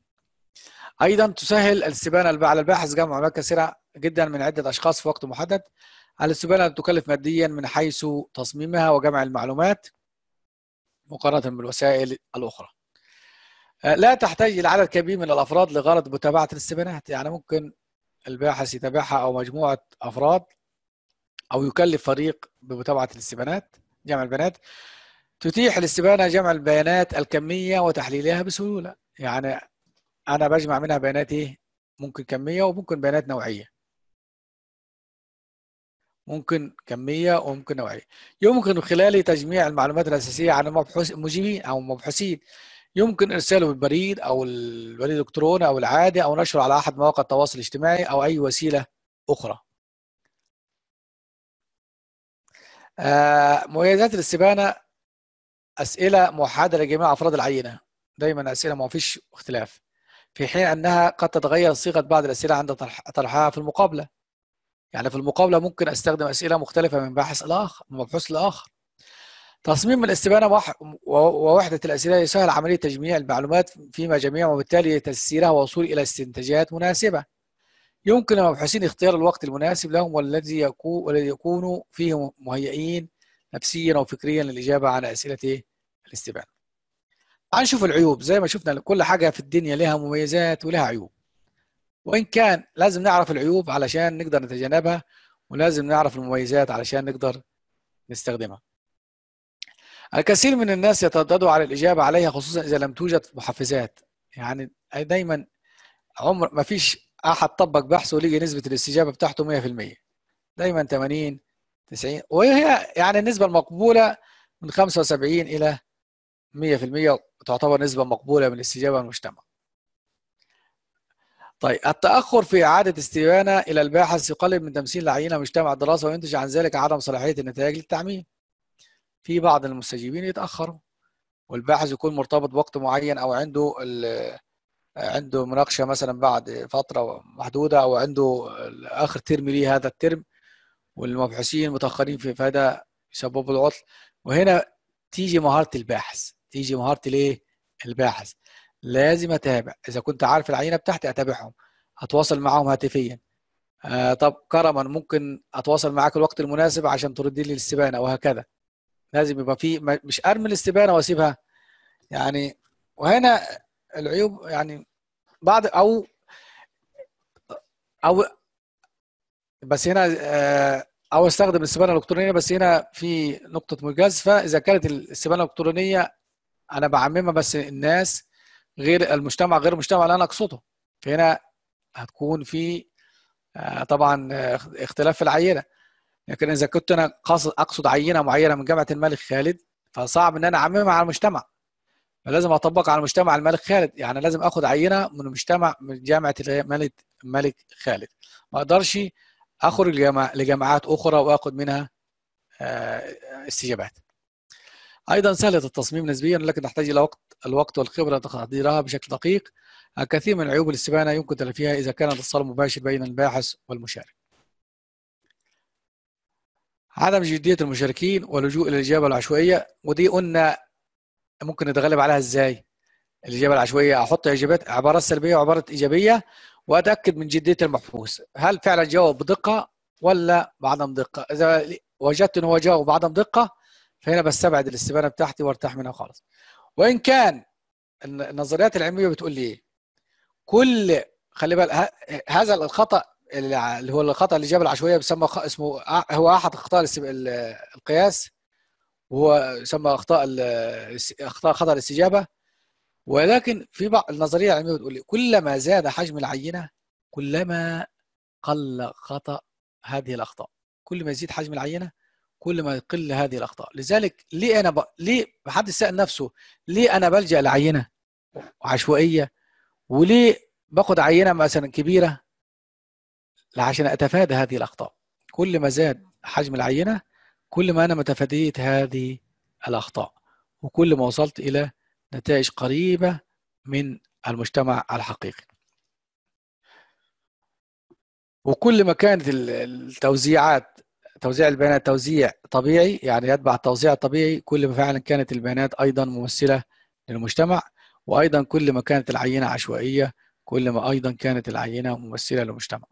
أيضا تسهل الاستبانه على الباحث جمع معلومات كثيرة جدا من عدة أشخاص في وقت محدد على الاستبانه تكلف ماديا من حيث تصميمها وجمع المعلومات مقارنة بالوسائل الأخرى آه، لا تحتاج إلى عدد كبير من الأفراد لغرض متابعة الاستبانات يعني ممكن الباحث يتابعها أو مجموعة أفراد أو يكلف فريق بمتابعة الاستبانات جمع البيانات تتيح الاستبانة جمع البيانات الكمية وتحليلها بسهولة يعني أنا بجمع منها بيانات إيه؟ ممكن كمية وممكن بيانات نوعية ممكن كمية وممكن نوعية يمكن خلال تجميع المعلومات الأساسية عن مبحوث مجيبين أو المبحوثين يمكن ارساله بالبريد او البريد الالكتروني او العادي او نشره على احد مواقع التواصل الاجتماعي او اي وسيله اخرى آه، مميزات الاستبانه اسئله موحده لجميع افراد العينه دايما اسئله ما فيش اختلاف في حين انها قد تتغير صيغه بعض الاسئله عند طرحها في المقابله يعني في المقابله ممكن استخدم اسئله مختلفه من باحث الاخر من مبحوث الاخر تصميم الاستبانة ووحدة الأسئلة يسهل عملية تجميع المعلومات فيما جميع وبالتالي تسييرها والوصول إلى استنتاجات مناسبة يمكن للمبحوثين اختيار الوقت المناسب لهم والذي يكونوا فيه مهيئين نفسيا وفكريا للإجابة على أسئلة الاستبانة هنشوف نشوف العيوب زي ما شفنا كل حاجة في الدنيا لها مميزات ولها عيوب وإن كان لازم نعرف العيوب علشان نقدر نتجنبها ولازم نعرف المميزات علشان نقدر نستخدمها الكثير من الناس يترددوا على الإجابة عليها خصوصا إذا لم توجد محفزات يعني دايما عمر ما فيش أحد طبق بحثه لقي نسبة الاستجابة بتاعته 100% دايما 80 90 وهي يعني النسبة المقبولة من 75 إلى 100% تعتبر نسبة مقبولة من الاستجابة المجتمع طيب التأخر في إعادة استبانه إلى الباحث يقلل من تمثيل العينة مجتمع الدراسة وينتج عن ذلك عدم صلاحية النتائج للتعميم في بعض المستجيبين يتاخروا والباحث يكون مرتبط بوقت معين او عنده عنده مناقشه مثلا بعد فتره محدوده او عنده اخر ترم ليه هذا الترم والمبحوثين متاخرين في فده يسببوا العطل وهنا تيجي مهاره الباحث تيجي مهاره الايه الباحث لازم اتابع اذا كنت عارف العينه بتاعتي اتابعهم اتواصل معاهم هاتفيا آه طب كرما ممكن اتواصل معاك الوقت المناسب عشان ترد لي الاستبانه وهكذا لازم يبقى في مش ارمي الاستبانه واسيبها يعني وهنا العيوب يعني بعض او او بس هنا آه، او استخدم الاستبانه الالكترونيه بس هنا في نقطه مجازفه اذا كانت الاستبانه الالكترونيه انا بعممها بس الناس غير المجتمع غير المجتمع اللي انا اقصده فهنا هتكون في آه، طبعا آه، اختلاف في العينه لكن اذا كنت انا اقصد عينه معينه من جامعه الملك خالد فصعب ان انا اعممها على المجتمع فلازم اطبق على مجتمع الملك خالد يعني لازم اخد عينه من مجتمع من جامعه الملك الملك خالد ما اقدرش اخرج لجامعات اخرى واخد منها آه، استجابات ايضا سهله التصميم نسبيا لكن تحتاج الى وقت الوقت والخبره لتحضيرها بشكل دقيق الكثير من عيوب الاستبانه يمكن تلافيها اذا كان الاتصال مباشر بين الباحث والمشارك عدم جديه المشاركين واللجوء الى الاجابه العشوائيه ودي قلنا ممكن نتغلب عليها ازاي الاجابه العشوائيه احط اجابات عبارات سلبيه وعبارات ايجابيه واتاكد من جديه المحفوظ، هل فعلا جاوب بدقه ولا بعدم دقه اذا وجدت ان هو جاوب بعدم دقه فهنا بستبعد الاستبانه بتاعتي وارتاح منها خالص وان كان النظريات العلميه بتقول لي ايه كل خلي بالك هذا الخطا اللي هو الخطا اللي جاب العشوائيه بيسمى اسمه هو احد اخطاء القياس وهو يسمى اخطاء اخطاء خطا الاستجابه ولكن في بعض النظريه العلميه بتقول كلما زاد حجم العينه كلما قل خطا هذه الاخطاء كل ما يزيد حجم العينه كل ما يقل هذه الاخطاء لذلك ليه انا ب... ليه حد سال نفسه ليه انا بلجا لعينه عشوائيه وليه باخد عينه مثلا كبيره عشان اتفادى هذه الاخطاء كل ما زاد حجم العينه كل ما انا متفاديت هذه الاخطاء وكل ما وصلت الى نتائج قريبه من المجتمع الحقيقي وكل ما كانت التوزيعات توزيع البيانات توزيع طبيعي يعني يتبع التوزيع الطبيعي كل ما فعلا كانت البيانات ايضا ممثله للمجتمع وايضا كل ما كانت العينه عشوائيه كل ما ايضا كانت العينه ممثله للمجتمع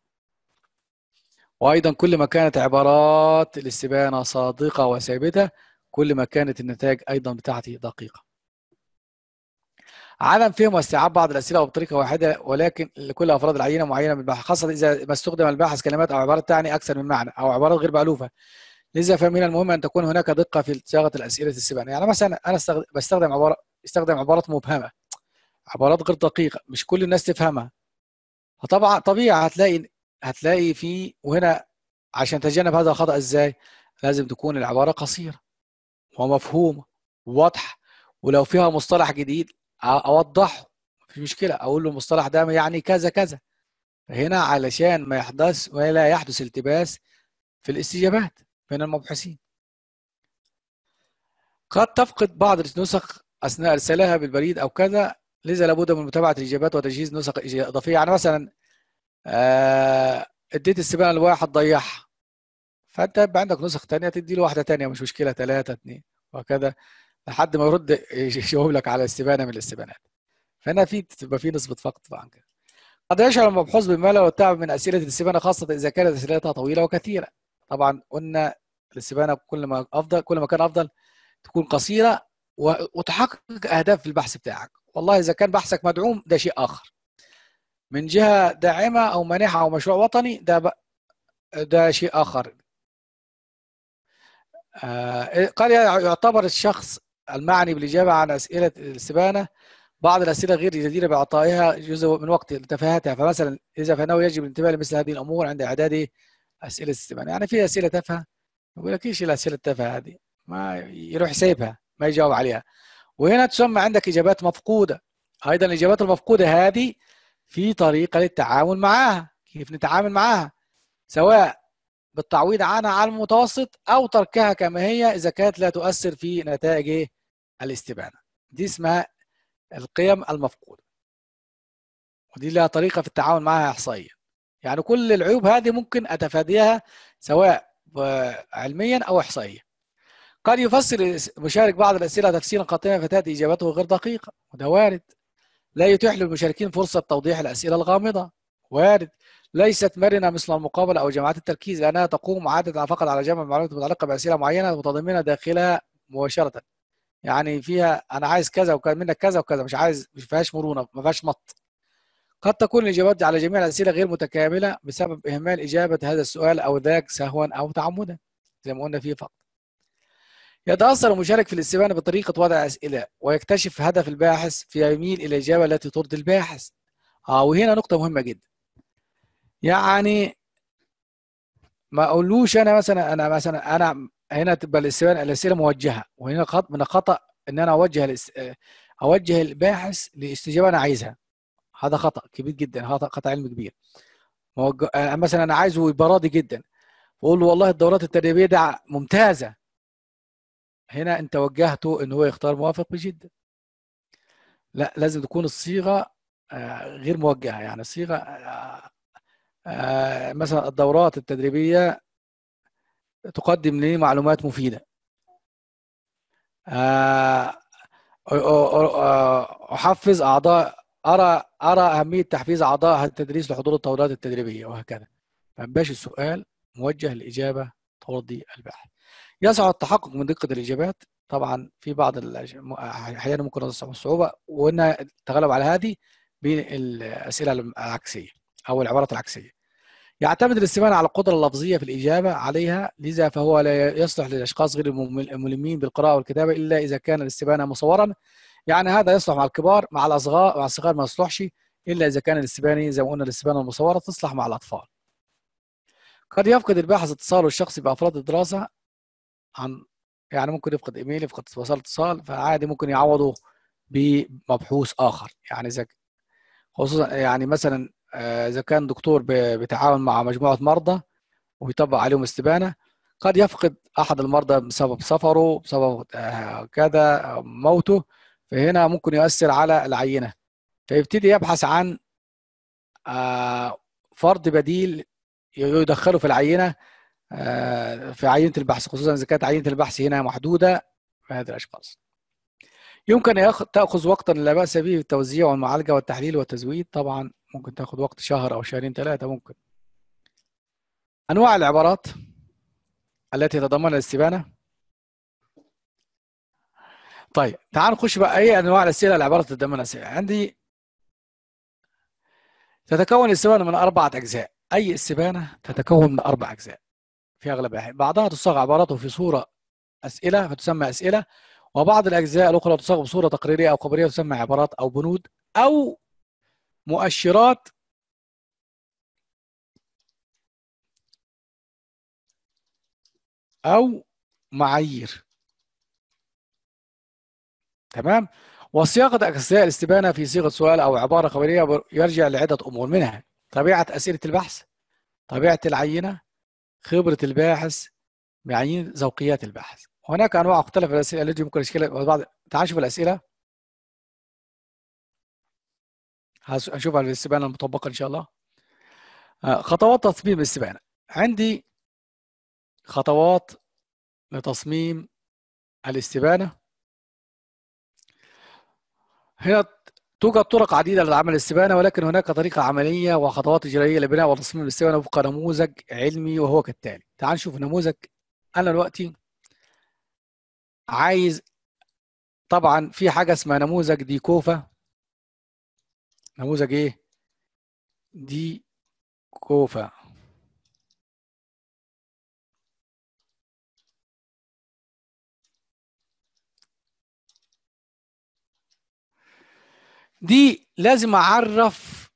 وأيضا كل ما كانت عبارات الاستبانة صادقة وثابتة كل ما كانت النتائج أيضا بتاعتي دقيقة عدم فهم واستيعاب بعض الأسئلة بطريقة واحدة ولكن لكل أفراد العينة معينة من البحث خاصة إذا ما استخدم الباحث كلمات أو عبارات تعني أكثر من معنى أو عبارات غير مألوفة لذا فمن المهم أن تكون هناك دقة في صياغة الأسئلة السبانه، يعني مثلا أنا بستخدم عبارة استخدم عبارات مبهمة عبارات غير دقيقة مش كل الناس تفهمها فطبعا طبيعي هتلاقي هتلاقي في وهنا عشان تتجنب هذا الخطا ازاي لازم تكون العباره قصيره ومفهومه وواضحه ولو فيها مصطلح جديد اوضحه في مشكله اقول له المصطلح ده يعني كذا كذا هنا علشان ما يحدث ولا يحدث التباس في الاستجابات بين المبحثين قد تفقد بعض النسخ اثناء ارسالها بالبريد او كذا لذا لابد من متابعه الاجابات وتجهيز نسخ اضافيه يعني مثلا آه، اديت السباق لواحد ضيعها فانت يبقى عندك نسخ ثانيه تدي له واحده ثانيه مش مشكله ثلاثه اثنين وهكذا لحد ما يرد [LAUGHS] يجاوب لك على استبانه من الاستبانات فهنا في تبقى في نسبه فقد طبعا كده قد يشعر المبحوث بالملل والتعب من اسئله الاستبانه خاصه اذا كانت اسئلتها طويله وكثيره طبعا قلنا الاستبانه كل ما افضل كل ما كان افضل تكون قصيره وتحقق اهداف في البحث بتاعك والله اذا كان بحثك مدعوم ده شيء اخر من جهه داعمه او مانحه او مشروع وطني ده ب... ده شيء اخر آه قال يعتبر الشخص المعني بالاجابه عن اسئله الاستبانه بعض الاسئله غير جديره باعطائها جزء من وقت تفاهتها فمثلا اذا فانه يجب الانتباه لمثل هذه الامور عند اعداد اسئله الاستبانه يعني في اسئله تافهه يقول لك ايش الاسئله التافهه هذه ما يروح سايبها ما يجاوب عليها وهنا تسمى عندك اجابات مفقوده ايضا الاجابات المفقوده هذه في طريقه للتعامل معاها كيف نتعامل معاها سواء بالتعويض عنها على المتوسط او تركها كما هي اذا كانت لا تؤثر في نتائج الاستبانه دي اسمها القيم المفقوده ودي لها طريقه في التعامل معها احصائيا يعني كل العيوب هذه ممكن اتفاديها سواء علميا او احصائيا قد يفسر مشارك بعض الاسئله تفسيرا قاطعا فتاتي اجابته غير دقيقه وده وارد لا يتيح للمشاركين فرصة توضيح الأسئلة الغامضة وارد ليست مرنة مثل المقابلة أو جماعات التركيز لأنها تقوم عادة فقط على جمع معلومات متعلقة بأسئلة معينة متضمنة داخلها مباشرة يعني فيها أنا عايز كذا وكذا منك كذا وكذا مش عايز مش فيهاش مرونة ما فيهاش مط قد تكون الإجابات على جميع الأسئلة غير متكاملة بسبب إهمال إجابة هذا السؤال أو ذاك سهوا أو تعمدا زي ما قلنا فيه فقط يتأثر المشارك في الاستبانة بطريقة وضع أسئلة ويكتشف هدف الباحث فيميل إلى الإجابة التي ترضي الباحث آه وهنا نقطة مهمة جدا يعني ما أقولوش أنا مثلا أنا مثلا أنا هنا تبقى الاستبانة الأسئلة موجهة وهنا خط من الخطأ إن أنا أوجه أوجه الباحث لاستجابة أنا عايزها هذا خطأ كبير جدا خطأ خطأ علمي كبير آه، مثلا أنا عايزه يبقى راضي جدا وأقول له والله الدورات التدريبية دي ممتازة هنا انت وجهته ان هو يختار موافق بجد لا لازم تكون الصيغه آه، غير موجهه يعني صيغه آه، آه، مثلا الدورات التدريبيه تقدم لي معلومات مفيده احفز اعضاء ارى ارى اهميه تحفيز اعضاء التدريس لحضور الدورات التدريبيه وهكذا ما السؤال موجه لاجابه ترضي الباحث يصعب التحقق من دقه الاجابات طبعا في بعض احيانا ممكن تصعب الصعوبه وان تغلب على هذه بالاسئله العكسيه او العبارات العكسيه يعتمد الاستماع على القدره اللفظيه في الاجابه عليها لذا فهو لا يصلح للاشخاص غير الملمين بالقراءه والكتابه الا اذا كان الاستبانه مصورا يعني هذا يصلح مع الكبار مع الصغار مع الصغار ما يصلحش الا اذا كان الاستبانه زي ما قلنا الاستبانه المصوره تصلح مع الاطفال قد يفقد الباحث اتصاله الشخصي بافراد الدراسه عن يعني ممكن يفقد ايميل يفقد وسائل اتصال فعادي ممكن يعوضه بمبحوث اخر يعني اذا خصوصا يعني مثلا آه، اذا كان دكتور بيتعاون مع مجموعه مرضى ويطبق عليهم استبانه قد يفقد احد المرضى بسبب سفره بسبب آه، كذا موته فهنا ممكن يؤثر على العينه فيبتدي يبحث عن آه، فرد بديل يدخله في العينه آه، في عينه البحث خصوصا اذا كانت عينه البحث هنا محدوده هذه الاشخاص يمكن تاخذ وقتا لا باس به في التوزيع والمعالجه والتحليل والتزويد طبعا ممكن تاخذ وقت شهر او شهرين ثلاثه ممكن انواع العبارات التي تتضمن الاستبانه طيب تعال نخش بقى اي انواع الاسئله العبارات تتضمن الاسئله عندي تتكون الاستبانه من اربعه اجزاء اي استبانه تتكون من اربع اجزاء في أغلب الأحيان بعضها تصاغ عباراته في صورة أسئلة فتسمى أسئلة وبعض الأجزاء الأخرى تصاغ بصورة تقريرية أو خبرية تسمى عبارات أو بنود أو مؤشرات أو معايير تمام وصياغة أجزاء الاستبانة في صيغة سؤال أو عبارة خبرية يرجع لعدة أمور منها طبيعة أسئلة البحث طبيعة العينة خبرة الباحث معايير يعني ذوقيات الباحث هناك أنواع مختلفة من الأسئلة التي يمكن إشكالها بعض تعال نشوف الأسئلة هشوفها في الاستبانة المطبقة إن شاء الله آه، خطوات تصميم الاستبانة عندي خطوات لتصميم الاستبانة هنا توجد طرق عديدة لعمل السبانة ولكن هناك طريقة عملية وخطوات إجرائية لبناء وتصميم السبانة وفق نموذج علمي وهو كالتالي تعال نشوف نموذج أنا دلوقتي عايز طبعا في حاجة اسمها نموذج ديكوفا نموذج إيه؟ ديكوفا دي لازم اعرف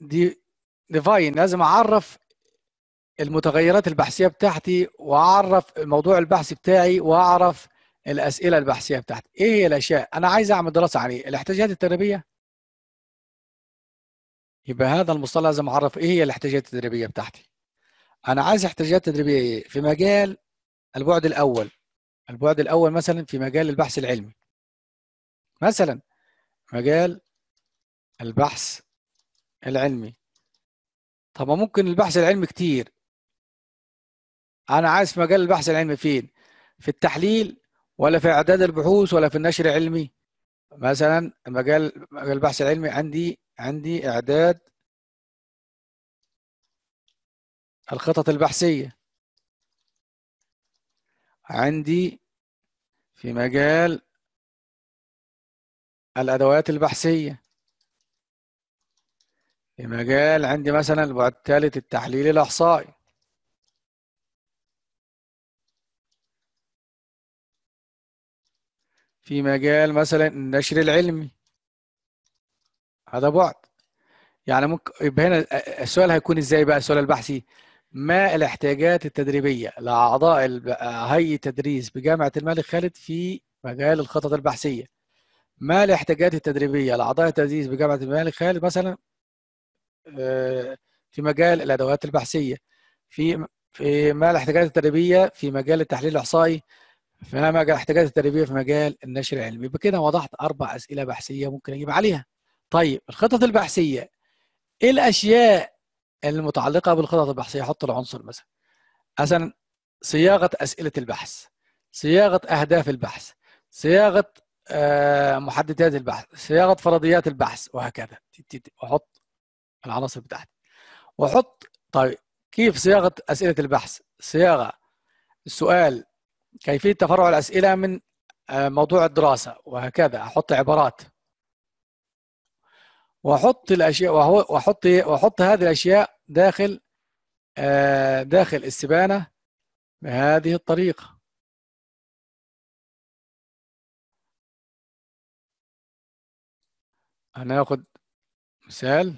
دي ديفاين لازم اعرف المتغيرات البحثيه بتاعتي واعرف الموضوع البحثي بتاعي واعرف الاسئله البحثيه بتاعتي ايه هي الاشياء انا عايز اعمل دراسه عليه الاحتياجات التدريبيه يبقى هذا المصطلح لازم اعرف ايه هي الاحتياجات التدريبيه بتاعتي انا عايز احتياجات تدريبيه ايه في مجال البعد الاول البعد الاول مثلا في مجال البحث العلمي مثلا مجال البحث العلمي طب ممكن البحث العلمي كتير انا عايز مجال البحث العلمي فين في التحليل ولا في اعداد البحوث ولا في النشر العلمي مثلا مجال مجال البحث العلمي عندي عندي اعداد الخطط البحثيه عندي في مجال الأدوات البحثية في مجال عندي مثلا البعد الثالث التحليل الإحصائي في مجال مثلا النشر العلمي هذا بعد يعني ممكن يبقى هنا السؤال هيكون ازاي بقى السؤال البحثي ما الاحتياجات التدريبيه لاعضاء آه، هيئه التدريس بجامعه الملك خالد في مجال الخطط البحثيه ما الاحتياجات التدريبيه لاعضاء التدريس بجامعه الملك خالد مثلا آه، في مجال الادوات البحثيه في في ما الاحتياجات التدريبيه في مجال التحليل الاحصائي في ما الاحتياجات التدريبيه في مجال النشر العلمي بكده وضحت اربع اسئله بحثيه ممكن اجيب عليها طيب الخطط البحثيه ايه الاشياء المتعلقه بالخطط البحثيه حط العنصر مثلا مثلا صياغه اسئله البحث صياغه اهداف البحث صياغه آه، محددات البحث صياغه فرضيات البحث وهكذا وحط العناصر بتاعتي واحط طيب كيف صياغه اسئله البحث صياغه السؤال كيفيه تفرع الاسئله من آه، موضوع الدراسه وهكذا احط عبارات واحط الاشياء واحط واحط هذه الاشياء داخل آه، داخل السبانه بهذه الطريقه هناخد مثال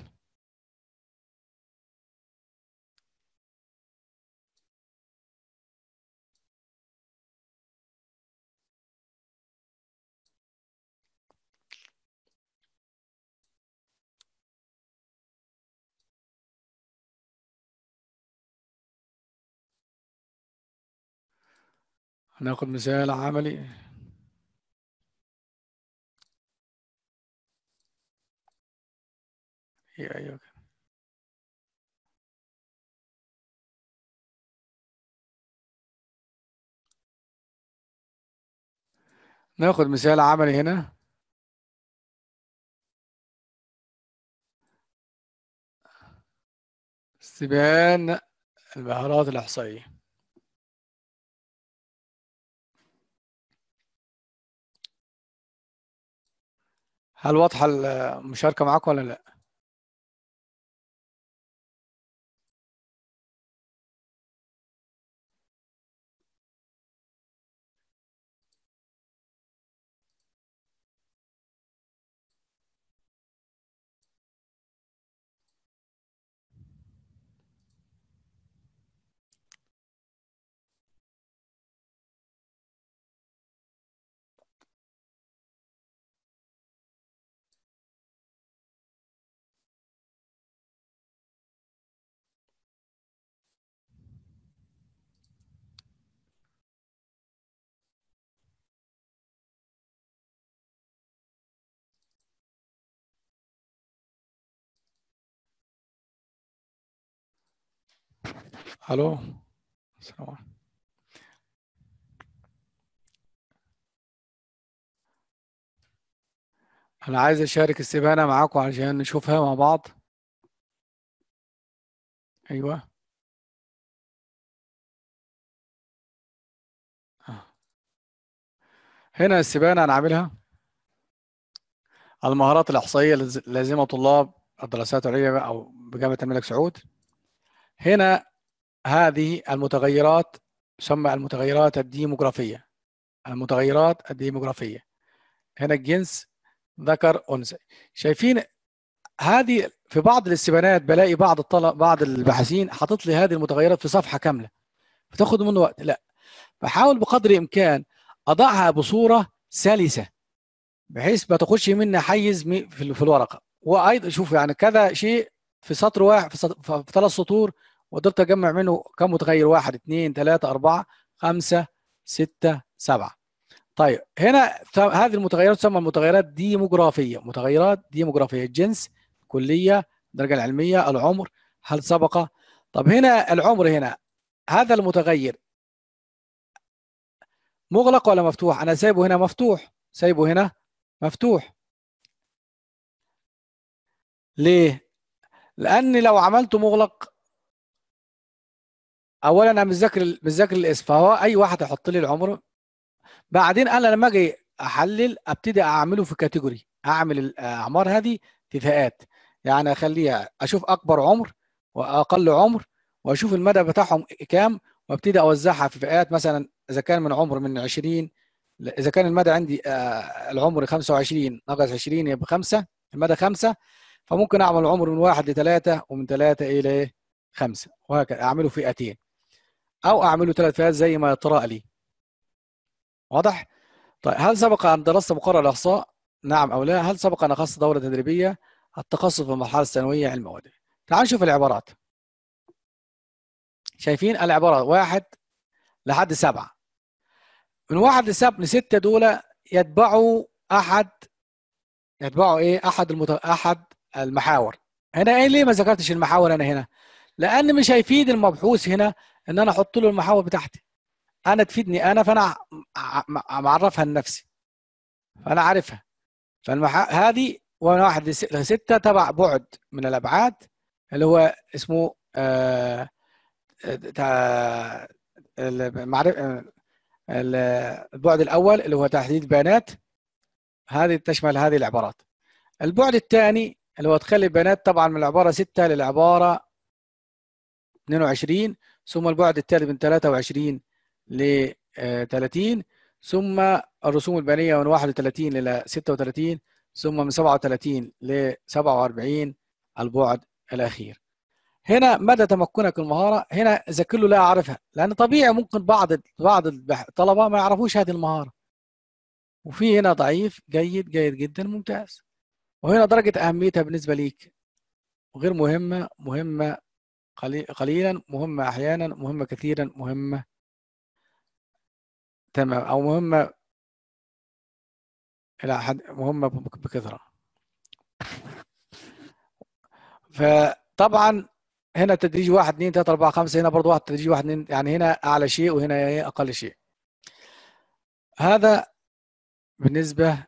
هناخد مثال عملي هي ايوه ناخد مثال عملي هنا استبيان البهارات الإحصائية هل واضحة المشاركة معاكم ولا لأ؟ الو السلام عليكم انا عايز اشارك السبانه معاكم علشان نشوفها مع بعض ايوه آه. هنا السبانه انا عاملها المهارات الإحصائية لازمة طلاب الدراسات العليا أو بجامعة الملك سعود هنا هذه المتغيرات تسمى المتغيرات الديموغرافية المتغيرات الديموغرافية هنا الجنس ذكر أنثى شايفين هذه في بعض الاستبيانات بلاقي بعض الطلب بعض الباحثين حاطط لي هذه المتغيرات في صفحة كاملة بتاخد منه وقت لا بحاول بقدر الإمكان أضعها بصورة سلسة بحيث ما تاخدش مني حيز في الورقة وأيضا شوف يعني كذا شيء في سطر واحد في ثلاث سطور وقدرت اجمع منه كم متغير واحد اثنين ثلاثة أربعة خمسة ستة سبعة طيب هنا هذه المتغيرات تسمى متغيرات ديموغرافية متغيرات ديموغرافية الجنس كلية الدرجة العلمية العمر هل سبق طب هنا العمر هنا هذا المتغير مغلق ولا مفتوح أنا سايبه هنا مفتوح سايبه هنا مفتوح ليه لأن لو عملته مغلق اولا انا مش ذاكر مش ذاكر الاسم فهو اي واحد هيحط لي العمر بعدين انا لما اجي احلل ابتدي اعمله في كاتيجوري اعمل الاعمار هذه في فئات يعني اخليها اشوف اكبر عمر واقل عمر واشوف المدى بتاعهم كام وابتدي اوزعها في فئات مثلا اذا كان من عمر من 20 اذا كان المدى عندي آه، العمر 25 ناقص 20 يبقى 5 المدى 5 فممكن اعمل عمر من 1 ل 3 ومن 3 الى 5 وهكذا اعمله فئتين او اعمله ثلاث فئات زي ما يطرأ لي واضح طيب هل سبق ان درست مقرر الاحصاء نعم او لا هل سبق ان اخذت دوره تدريبيه التخصص في المرحله الثانويه علم مواد تعال نشوف العبارات شايفين العبارات واحد لحد سبعه من واحد لسبعه لسته دول يتبعوا احد يتبعوا ايه احد المت... احد المحاور هنا ايه ليه ما ذكرتش المحاور انا هنا لان مش هيفيد المبحوث هنا ان انا احط له المحاور بتاعتي انا تفيدني انا فانا معرفها لنفسي فانا عارفها فالمحا... هذه وانا واحد لستة تبع بعد من الابعاد اللي هو اسمه آه... المعرفة البعد الاول اللي هو تحديد بيانات هذه تشمل هذه العبارات البعد الثاني اللي هو تخلي البيانات طبعا من العباره 6 للعباره 22 ثم البعد التالي من 23 ل 30 آه، ثم الرسوم البنية من 31 إلى 36 ثم من 37 ل 47 البعد الأخير هنا مدى تمكنك المهارة هنا إذا كله لا اعرفها لأن طبيعي ممكن بعض بعض الطلبة ما يعرفوش هذه المهارة وفي هنا ضعيف جيد جيد جدا ممتاز وهنا درجة أهميتها بالنسبة ليك وغير مهمة مهمة قليلا مهمة أحيانا مهمة كثيرا مهمة تمام أو مهمة إلى حد مهمة بكثرة فطبعا هنا تدريج واحد اثنين ثلاثة أربعة خمسة هنا برضو واحد تدريج واحد اثنين يعني هنا أعلى شيء وهنا إيه، أقل شيء هذا بالنسبة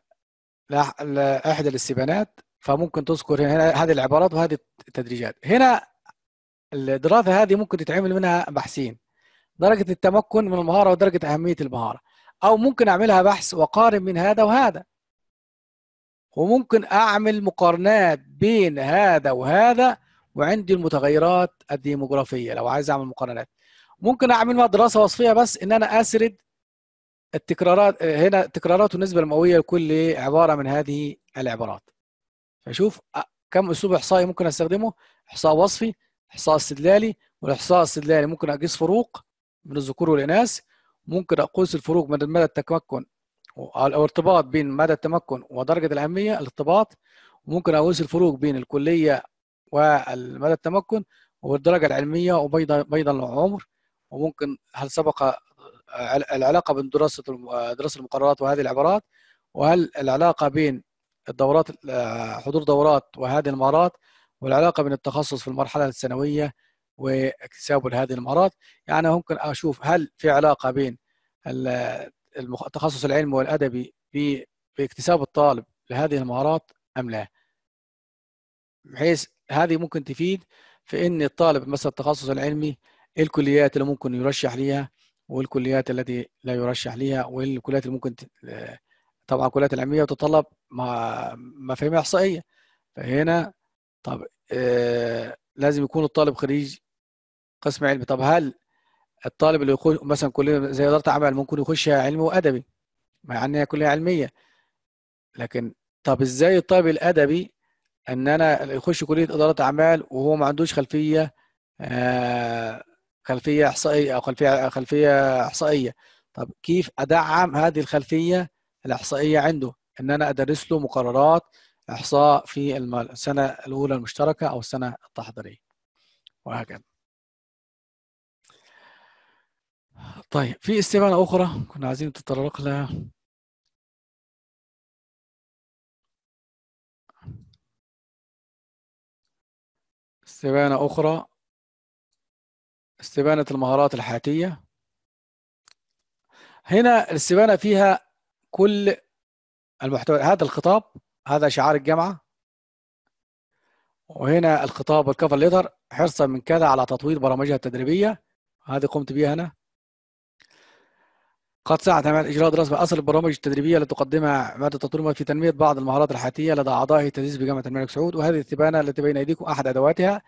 لإحدى الاستبانات فممكن تذكر هنا هذه العبارات وهذه التدريجات هنا الدراسه هذه ممكن تتعمل منها بحثين درجه التمكن من المهاره ودرجه اهميه المهاره او ممكن اعملها بحث واقارن من هذا وهذا وممكن اعمل مقارنات بين هذا وهذا وعندي المتغيرات الديموغرافيه لو عايز اعمل مقارنات ممكن اعمل دراسه وصفيه بس ان انا اسرد التكرارات هنا تكرارات النسبه المئويه لكل عباره من هذه العبارات فشوف كم اسلوب احصائي ممكن استخدمه احصاء وصفي احصاء استدلالي والاحصاء الاستدلالي ممكن اقيس فروق من الذكور والاناث ممكن اقيس الفروق من مدى التمكن او ارتباط بين مدى التمكن ودرجه الاهميه الارتباط وممكن اقيس الفروق بين الكليه ومدى التمكن والدرجه العلميه وبيضا العمر وممكن هل سبق العلاقه بين دراسه دراسه المقررات وهذه العبارات وهل العلاقه بين الدورات آه، حضور دورات وهذه المهارات والعلاقه بين التخصص في المرحله الثانويه واكتسابه لهذه المهارات يعني ممكن اشوف هل في علاقه بين التخصص العلمي والادبي باكتساب الطالب لهذه المهارات ام لا بحيث هذه ممكن تفيد في ان الطالب مثلا التخصص العلمي ايه الكليات اللي ممكن يرشح ليها والكليات التي لا يرشح ليها والكليات اللي ممكن طبعا الكليات العلميه تتطلب مفاهيم احصائيه فهنا طب آه لازم يكون الطالب خريج قسم علمي طب هل الطالب اللي يخش مثلا كليه زي اداره عمل ممكن يخشها علمي وادبي مع انها كليه علميه لكن طب ازاي الطالب الادبي ان انا يخش كليه اداره اعمال وهو ما عندوش خلفيه آه خلفيه احصائيه او خلفيه خلفيه احصائيه طب كيف ادعم هذه الخلفيه الاحصائيه عنده ان انا ادرس له مقررات إحصاء في السنة الأولى المشتركة أو السنة التحضيرية وهكذا طيب في استبانة أخرى كنا عايزين نتطرق لها استبانة أخرى استبانة المهارات الحياتية هنا الاستبانة فيها كل المحتوى هذا الخطاب هذا شعار الجامعه وهنا الخطاب والكفر ليتر حرصا من كذا على تطوير برامجها التدريبيه هذه قمت بها انا قد سعت عمل إجراء دراسة أصل البرامج التدريبية التي تقدمها مادة تطوير في تنمية بعض المهارات الحياتية لدى أعضاء التدريس بجامعة الملك سعود وهذه التبانة التي بين أيديكم أحد أدواتها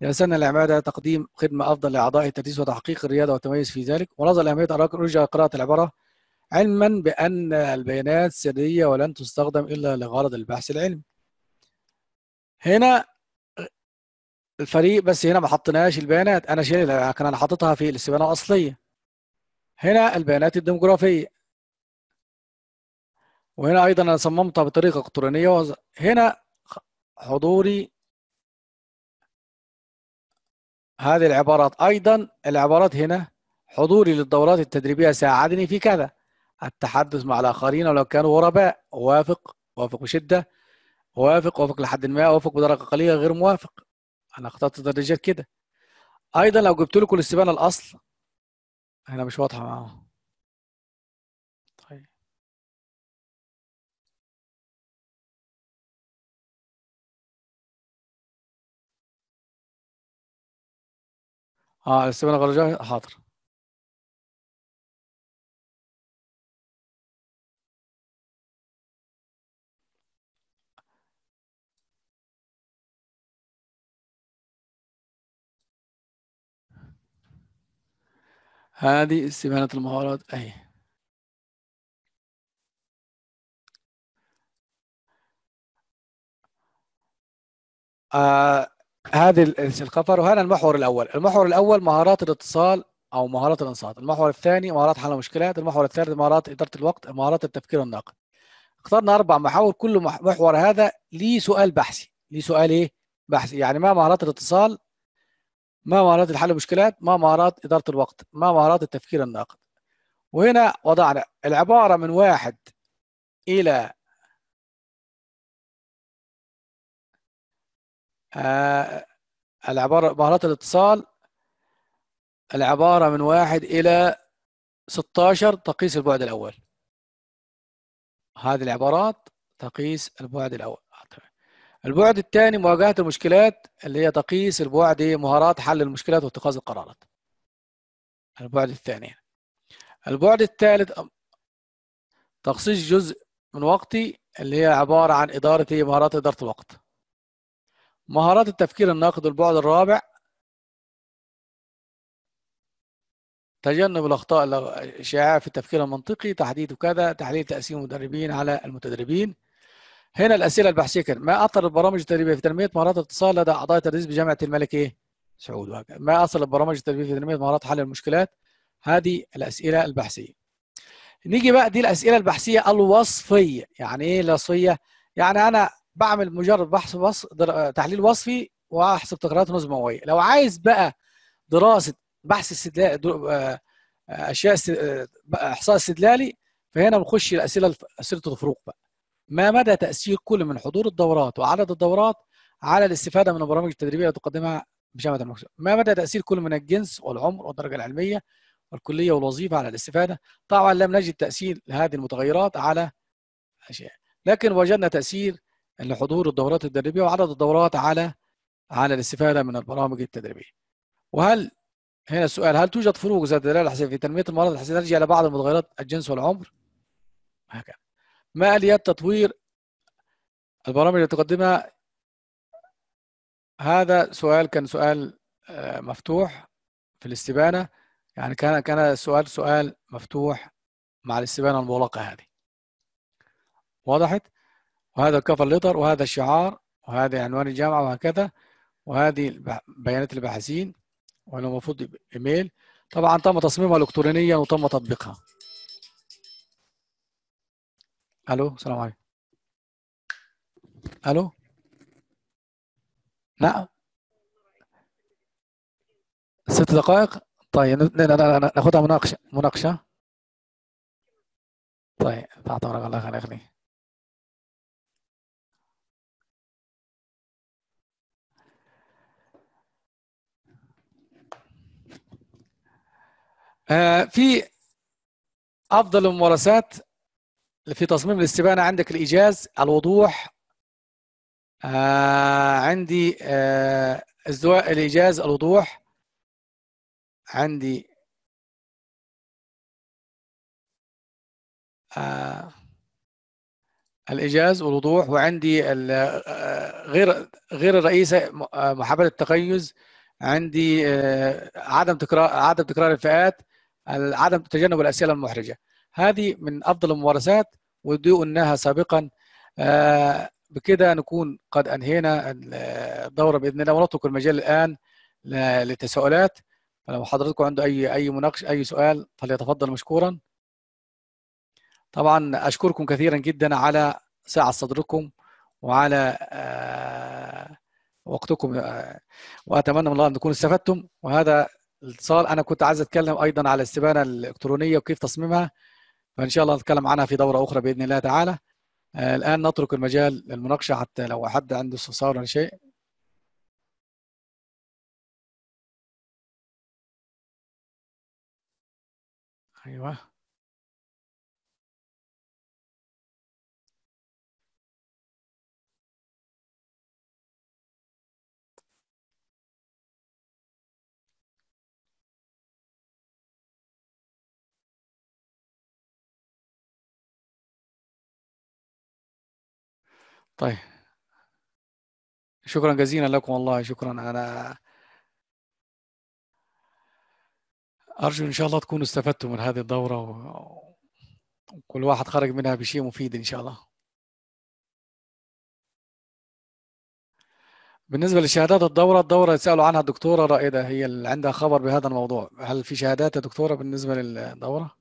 يسن العمادة تقديم خدمة أفضل لأعضاء التدريس وتحقيق الريادة والتميز في ذلك ونظر لأهمية أراك أرجى قراءة العبارة علما بأن البيانات سرية ولن تستخدم إلا لغرض البحث العلمي هنا الفريق بس هنا ما حطيناش البيانات انا شايلها لكن انا حاططها في الاستبانه الاصليه هنا البيانات الديموغرافيه وهنا ايضا انا صممتها بطريقه الكترونيه هنا حضوري هذه العبارات ايضا العبارات هنا حضوري للدورات التدريبيه ساعدني في كذا التحدث مع الآخرين ولو كانوا غرباء أوافق أوافق بشدة أوافق أوافق لحد ما أوافق بدرجة قليلة غير موافق أنا اخترت درجات كده أيضا لو جبت لكم الاستبانة الأصل هنا مش واضحة معاهم طيب. اه الاستبانه الغرجيه حاضر هذه استبانة المهارات أهي آه هذه القفر وهذا المحور الأول المحور الأول مهارات الاتصال أو مهارات الإنصات المحور الثاني مهارات حل المشكلات المحور الثالث مهارات إدارة الوقت مهارات التفكير الناقد اخترنا أربع محاور كل محور هذا ليه سؤال بحثي ليه سؤال إيه بحثي يعني ما مهارات الاتصال ما مهارات حل المشكلات ما مهارات إدارة الوقت ما مهارات التفكير الناقد وهنا وضعنا العبارة من واحد إلى آه العبارة مهارات الاتصال العبارة من واحد إلى 16 تقيس البعد الأول هذه العبارات تقيس البعد الأول البعد الثاني مواجهه المشكلات اللي هي تقيس البعد مهارات حل المشكلات واتخاذ القرارات البعد الثاني البعد الثالث تخصيص جزء من وقتي اللي هي عباره عن اداره مهارات اداره الوقت مهارات التفكير الناقد البعد الرابع تجنب الاخطاء الشائعه في التفكير المنطقي تحديد كذا تحليل تاثير المدربين على المتدربين هنا الاسئله البحثيه كده ما اثر البرامج التدريبيه في تنميه مهارات الاتصال لدى اعضاء التدريس بجامعه الملك ايه؟ سعود ما اثر البرامج التدريبيه في تنميه مهارات حل المشكلات؟ هذه الاسئله البحثيه. نيجي بقى دي الاسئله البحثيه الوصفيه، يعني ايه الوصفيه؟ يعني انا بعمل مجرد بحث وصف در... تحليل وصفي واحسب تقريرات نظم مويه، لو عايز بقى دراسه بحث استدلال در... آه، اشياء آه، احصاء استدلالي فهنا بنخش الاسئله اسئله الفروق بقى. ما مدى تأثير كل من حضور الدورات وعدد الدورات على الاستفادة من البرامج التدريبية التي تقدمها بجامعة المكتب ما مدى تأثير كل من الجنس والعمر والدرجة العلمية والكلية والوظيفة على الاستفادة طبعا لم نجد تأثير هذه المتغيرات على أشياء لكن وجدنا تأثير لحضور الدورات التدريبية وعدد الدورات على على الاستفادة من البرامج التدريبية وهل هنا السؤال هل توجد فروق ذات دلاله حساسيه في تنميه المهارات الحساسيه ترجع الى بعض المتغيرات الجنس والعمر؟ هكذا ما اليات تطوير البرامج اللي تقدمها هذا سؤال كان سؤال آه، مفتوح في الاستبانة يعني كان كان السؤال سؤال مفتوح مع الاستبانة المغلقة هذه وضحت وهذا الكفر لتر وهذا الشعار وهذا عنوان الجامعة وهكذا وهذه بيانات الباحثين وأنه المفروض إيميل طبعا تم تصميمها إلكترونيا وتم تطبيقها الو السلام عليكم الو نعم ست دقائق طيب ناخذها مناقشه مناقشه طيب تعطي الله يخليك لي آه، في افضل الممارسات في تصميم الاستبانة عندك الإيجاز الوضوح آه عندي آه الزواء الإيجاز الوضوح عندي آه الإيجاز والوضوح وعندي آه، آه، غير غير الرئيسة محاباة التقيز عندي آه، عدم تكرار عدم تكرار الفئات عدم تجنب الأسئلة المحرجة هذه من افضل الممارسات ودي قلناها سابقا آه، بكده نكون قد انهينا الدوره باذن الله ونترك المجال الان للتساؤلات فلو حضراتكم عنده اي اي مناقش اي سؤال فليتفضل مشكورا طبعا اشكركم كثيرا جدا على ساعه صدركم وعلى آه، وقتكم آه، واتمنى من الله ان تكونوا استفدتم وهذا الاتصال انا كنت عايز اتكلم ايضا على السبانه الالكترونيه وكيف تصميمها فان شاء الله نتكلم عنها في دوره اخرى باذن الله تعالى آه، الان نترك المجال للمناقشه حتى لو حد عنده استفسار ولا شيء ايوه طيب شكرا جزيلا لكم والله شكرا أنا أرجو إن شاء الله تكونوا استفدتوا من هذه الدورة و... وكل واحد خرج منها بشيء مفيد إن شاء الله بالنسبة لشهادات الدورة الدورة يسألوا عنها الدكتورة رائدة هي اللي عندها خبر بهذا الموضوع هل في شهادات يا دكتورة بالنسبة للدورة؟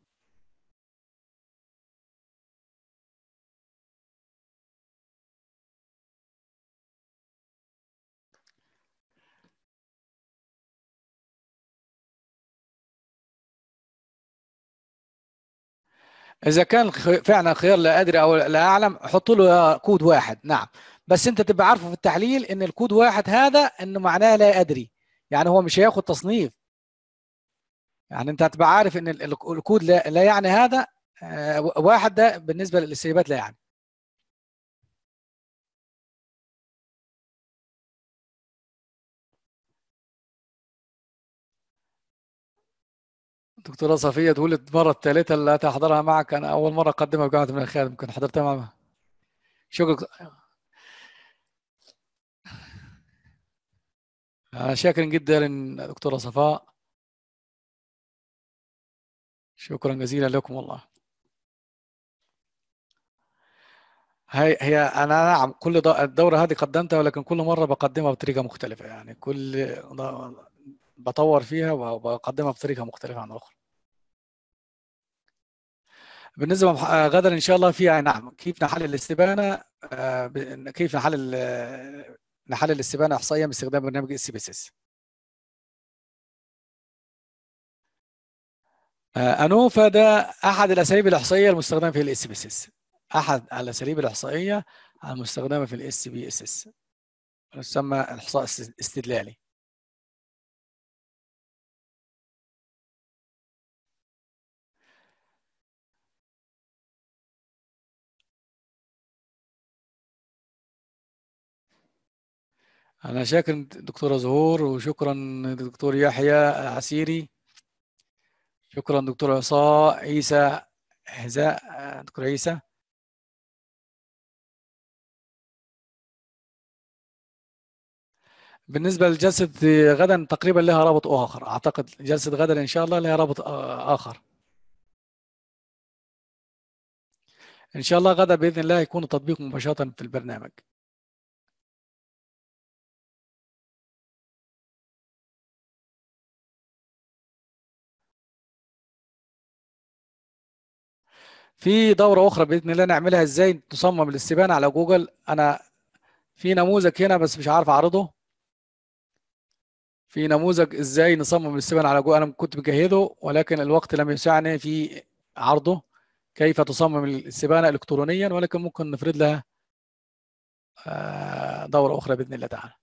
اذا كان فعلا خيار لا ادري او لا اعلم حط له كود واحد نعم بس انت تبقى عارفه في التحليل ان الكود واحد هذا انه معناه لا ادري يعني هو مش هياخد تصنيف يعني انت هتبقى عارف ان الكود لا, لا يعني هذا آه، واحد ده بالنسبه للسيبات لا يعني دكتوره صفيه تقول المره الثالثه اللي هتحضرها معك انا اول مره اقدمها في جامعه الملك خالد ممكن حضرتها معها شكرا أنا شاكر جدا للدكتورة صفاء شكرا جزيلا لكم والله هي هي انا نعم كل الدوره هذه قدمتها ولكن كل مره بقدمها بطريقه مختلفه يعني كل بطور فيها وبقدمها بطريقه مختلفه عن الاخرى بالنسبه غدا ان شاء الله في آه، نعم كيف نحلل الاستبانه آه، كيف نحلل نحلل الاستبانه احصائيه باستخدام برنامج اس بي اس آه، اس انوفا ده احد الاساليب الاحصائيه المستخدمه في الاس بي اس اس احد الاساليب الاحصائيه المستخدمه في الاس بي اس اس يسمى الاحصاء استدلالي أنا شاكر دكتورة زهور وشكرا دكتور يحيى عسيري شكرا دكتور عصاء عيسى حذاء دكتور عيسى بالنسبة لجلسة غدا تقريبا لها رابط آخر أعتقد جلسة غدا إن شاء الله لها رابط آخر إن شاء الله غدا بإذن الله يكون التطبيق مباشرة في البرنامج في دوره اخرى باذن الله نعملها ازاي تصمم الاستبانه على جوجل انا في نموذج هنا بس مش عارف اعرضه في نموذج ازاي نصمم الاستبانه على جوجل انا كنت مجهزه ولكن الوقت لم يسعني في عرضه كيف تصمم الاستبانه الكترونيا ولكن ممكن نفرض لها آه، دوره اخرى باذن الله تعالى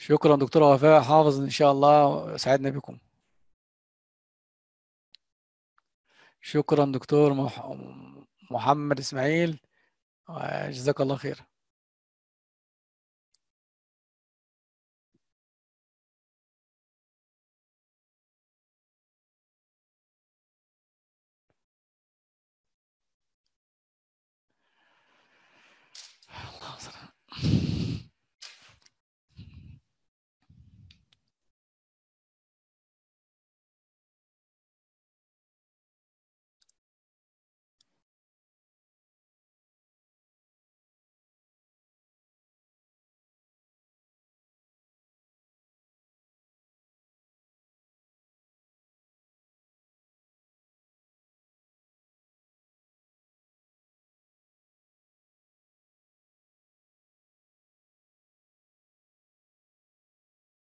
شكرا دكتور وفاء حافظ إن شاء الله سعدنا بكم شكرا دكتور مح... محمد إسماعيل جزاك الله خير الله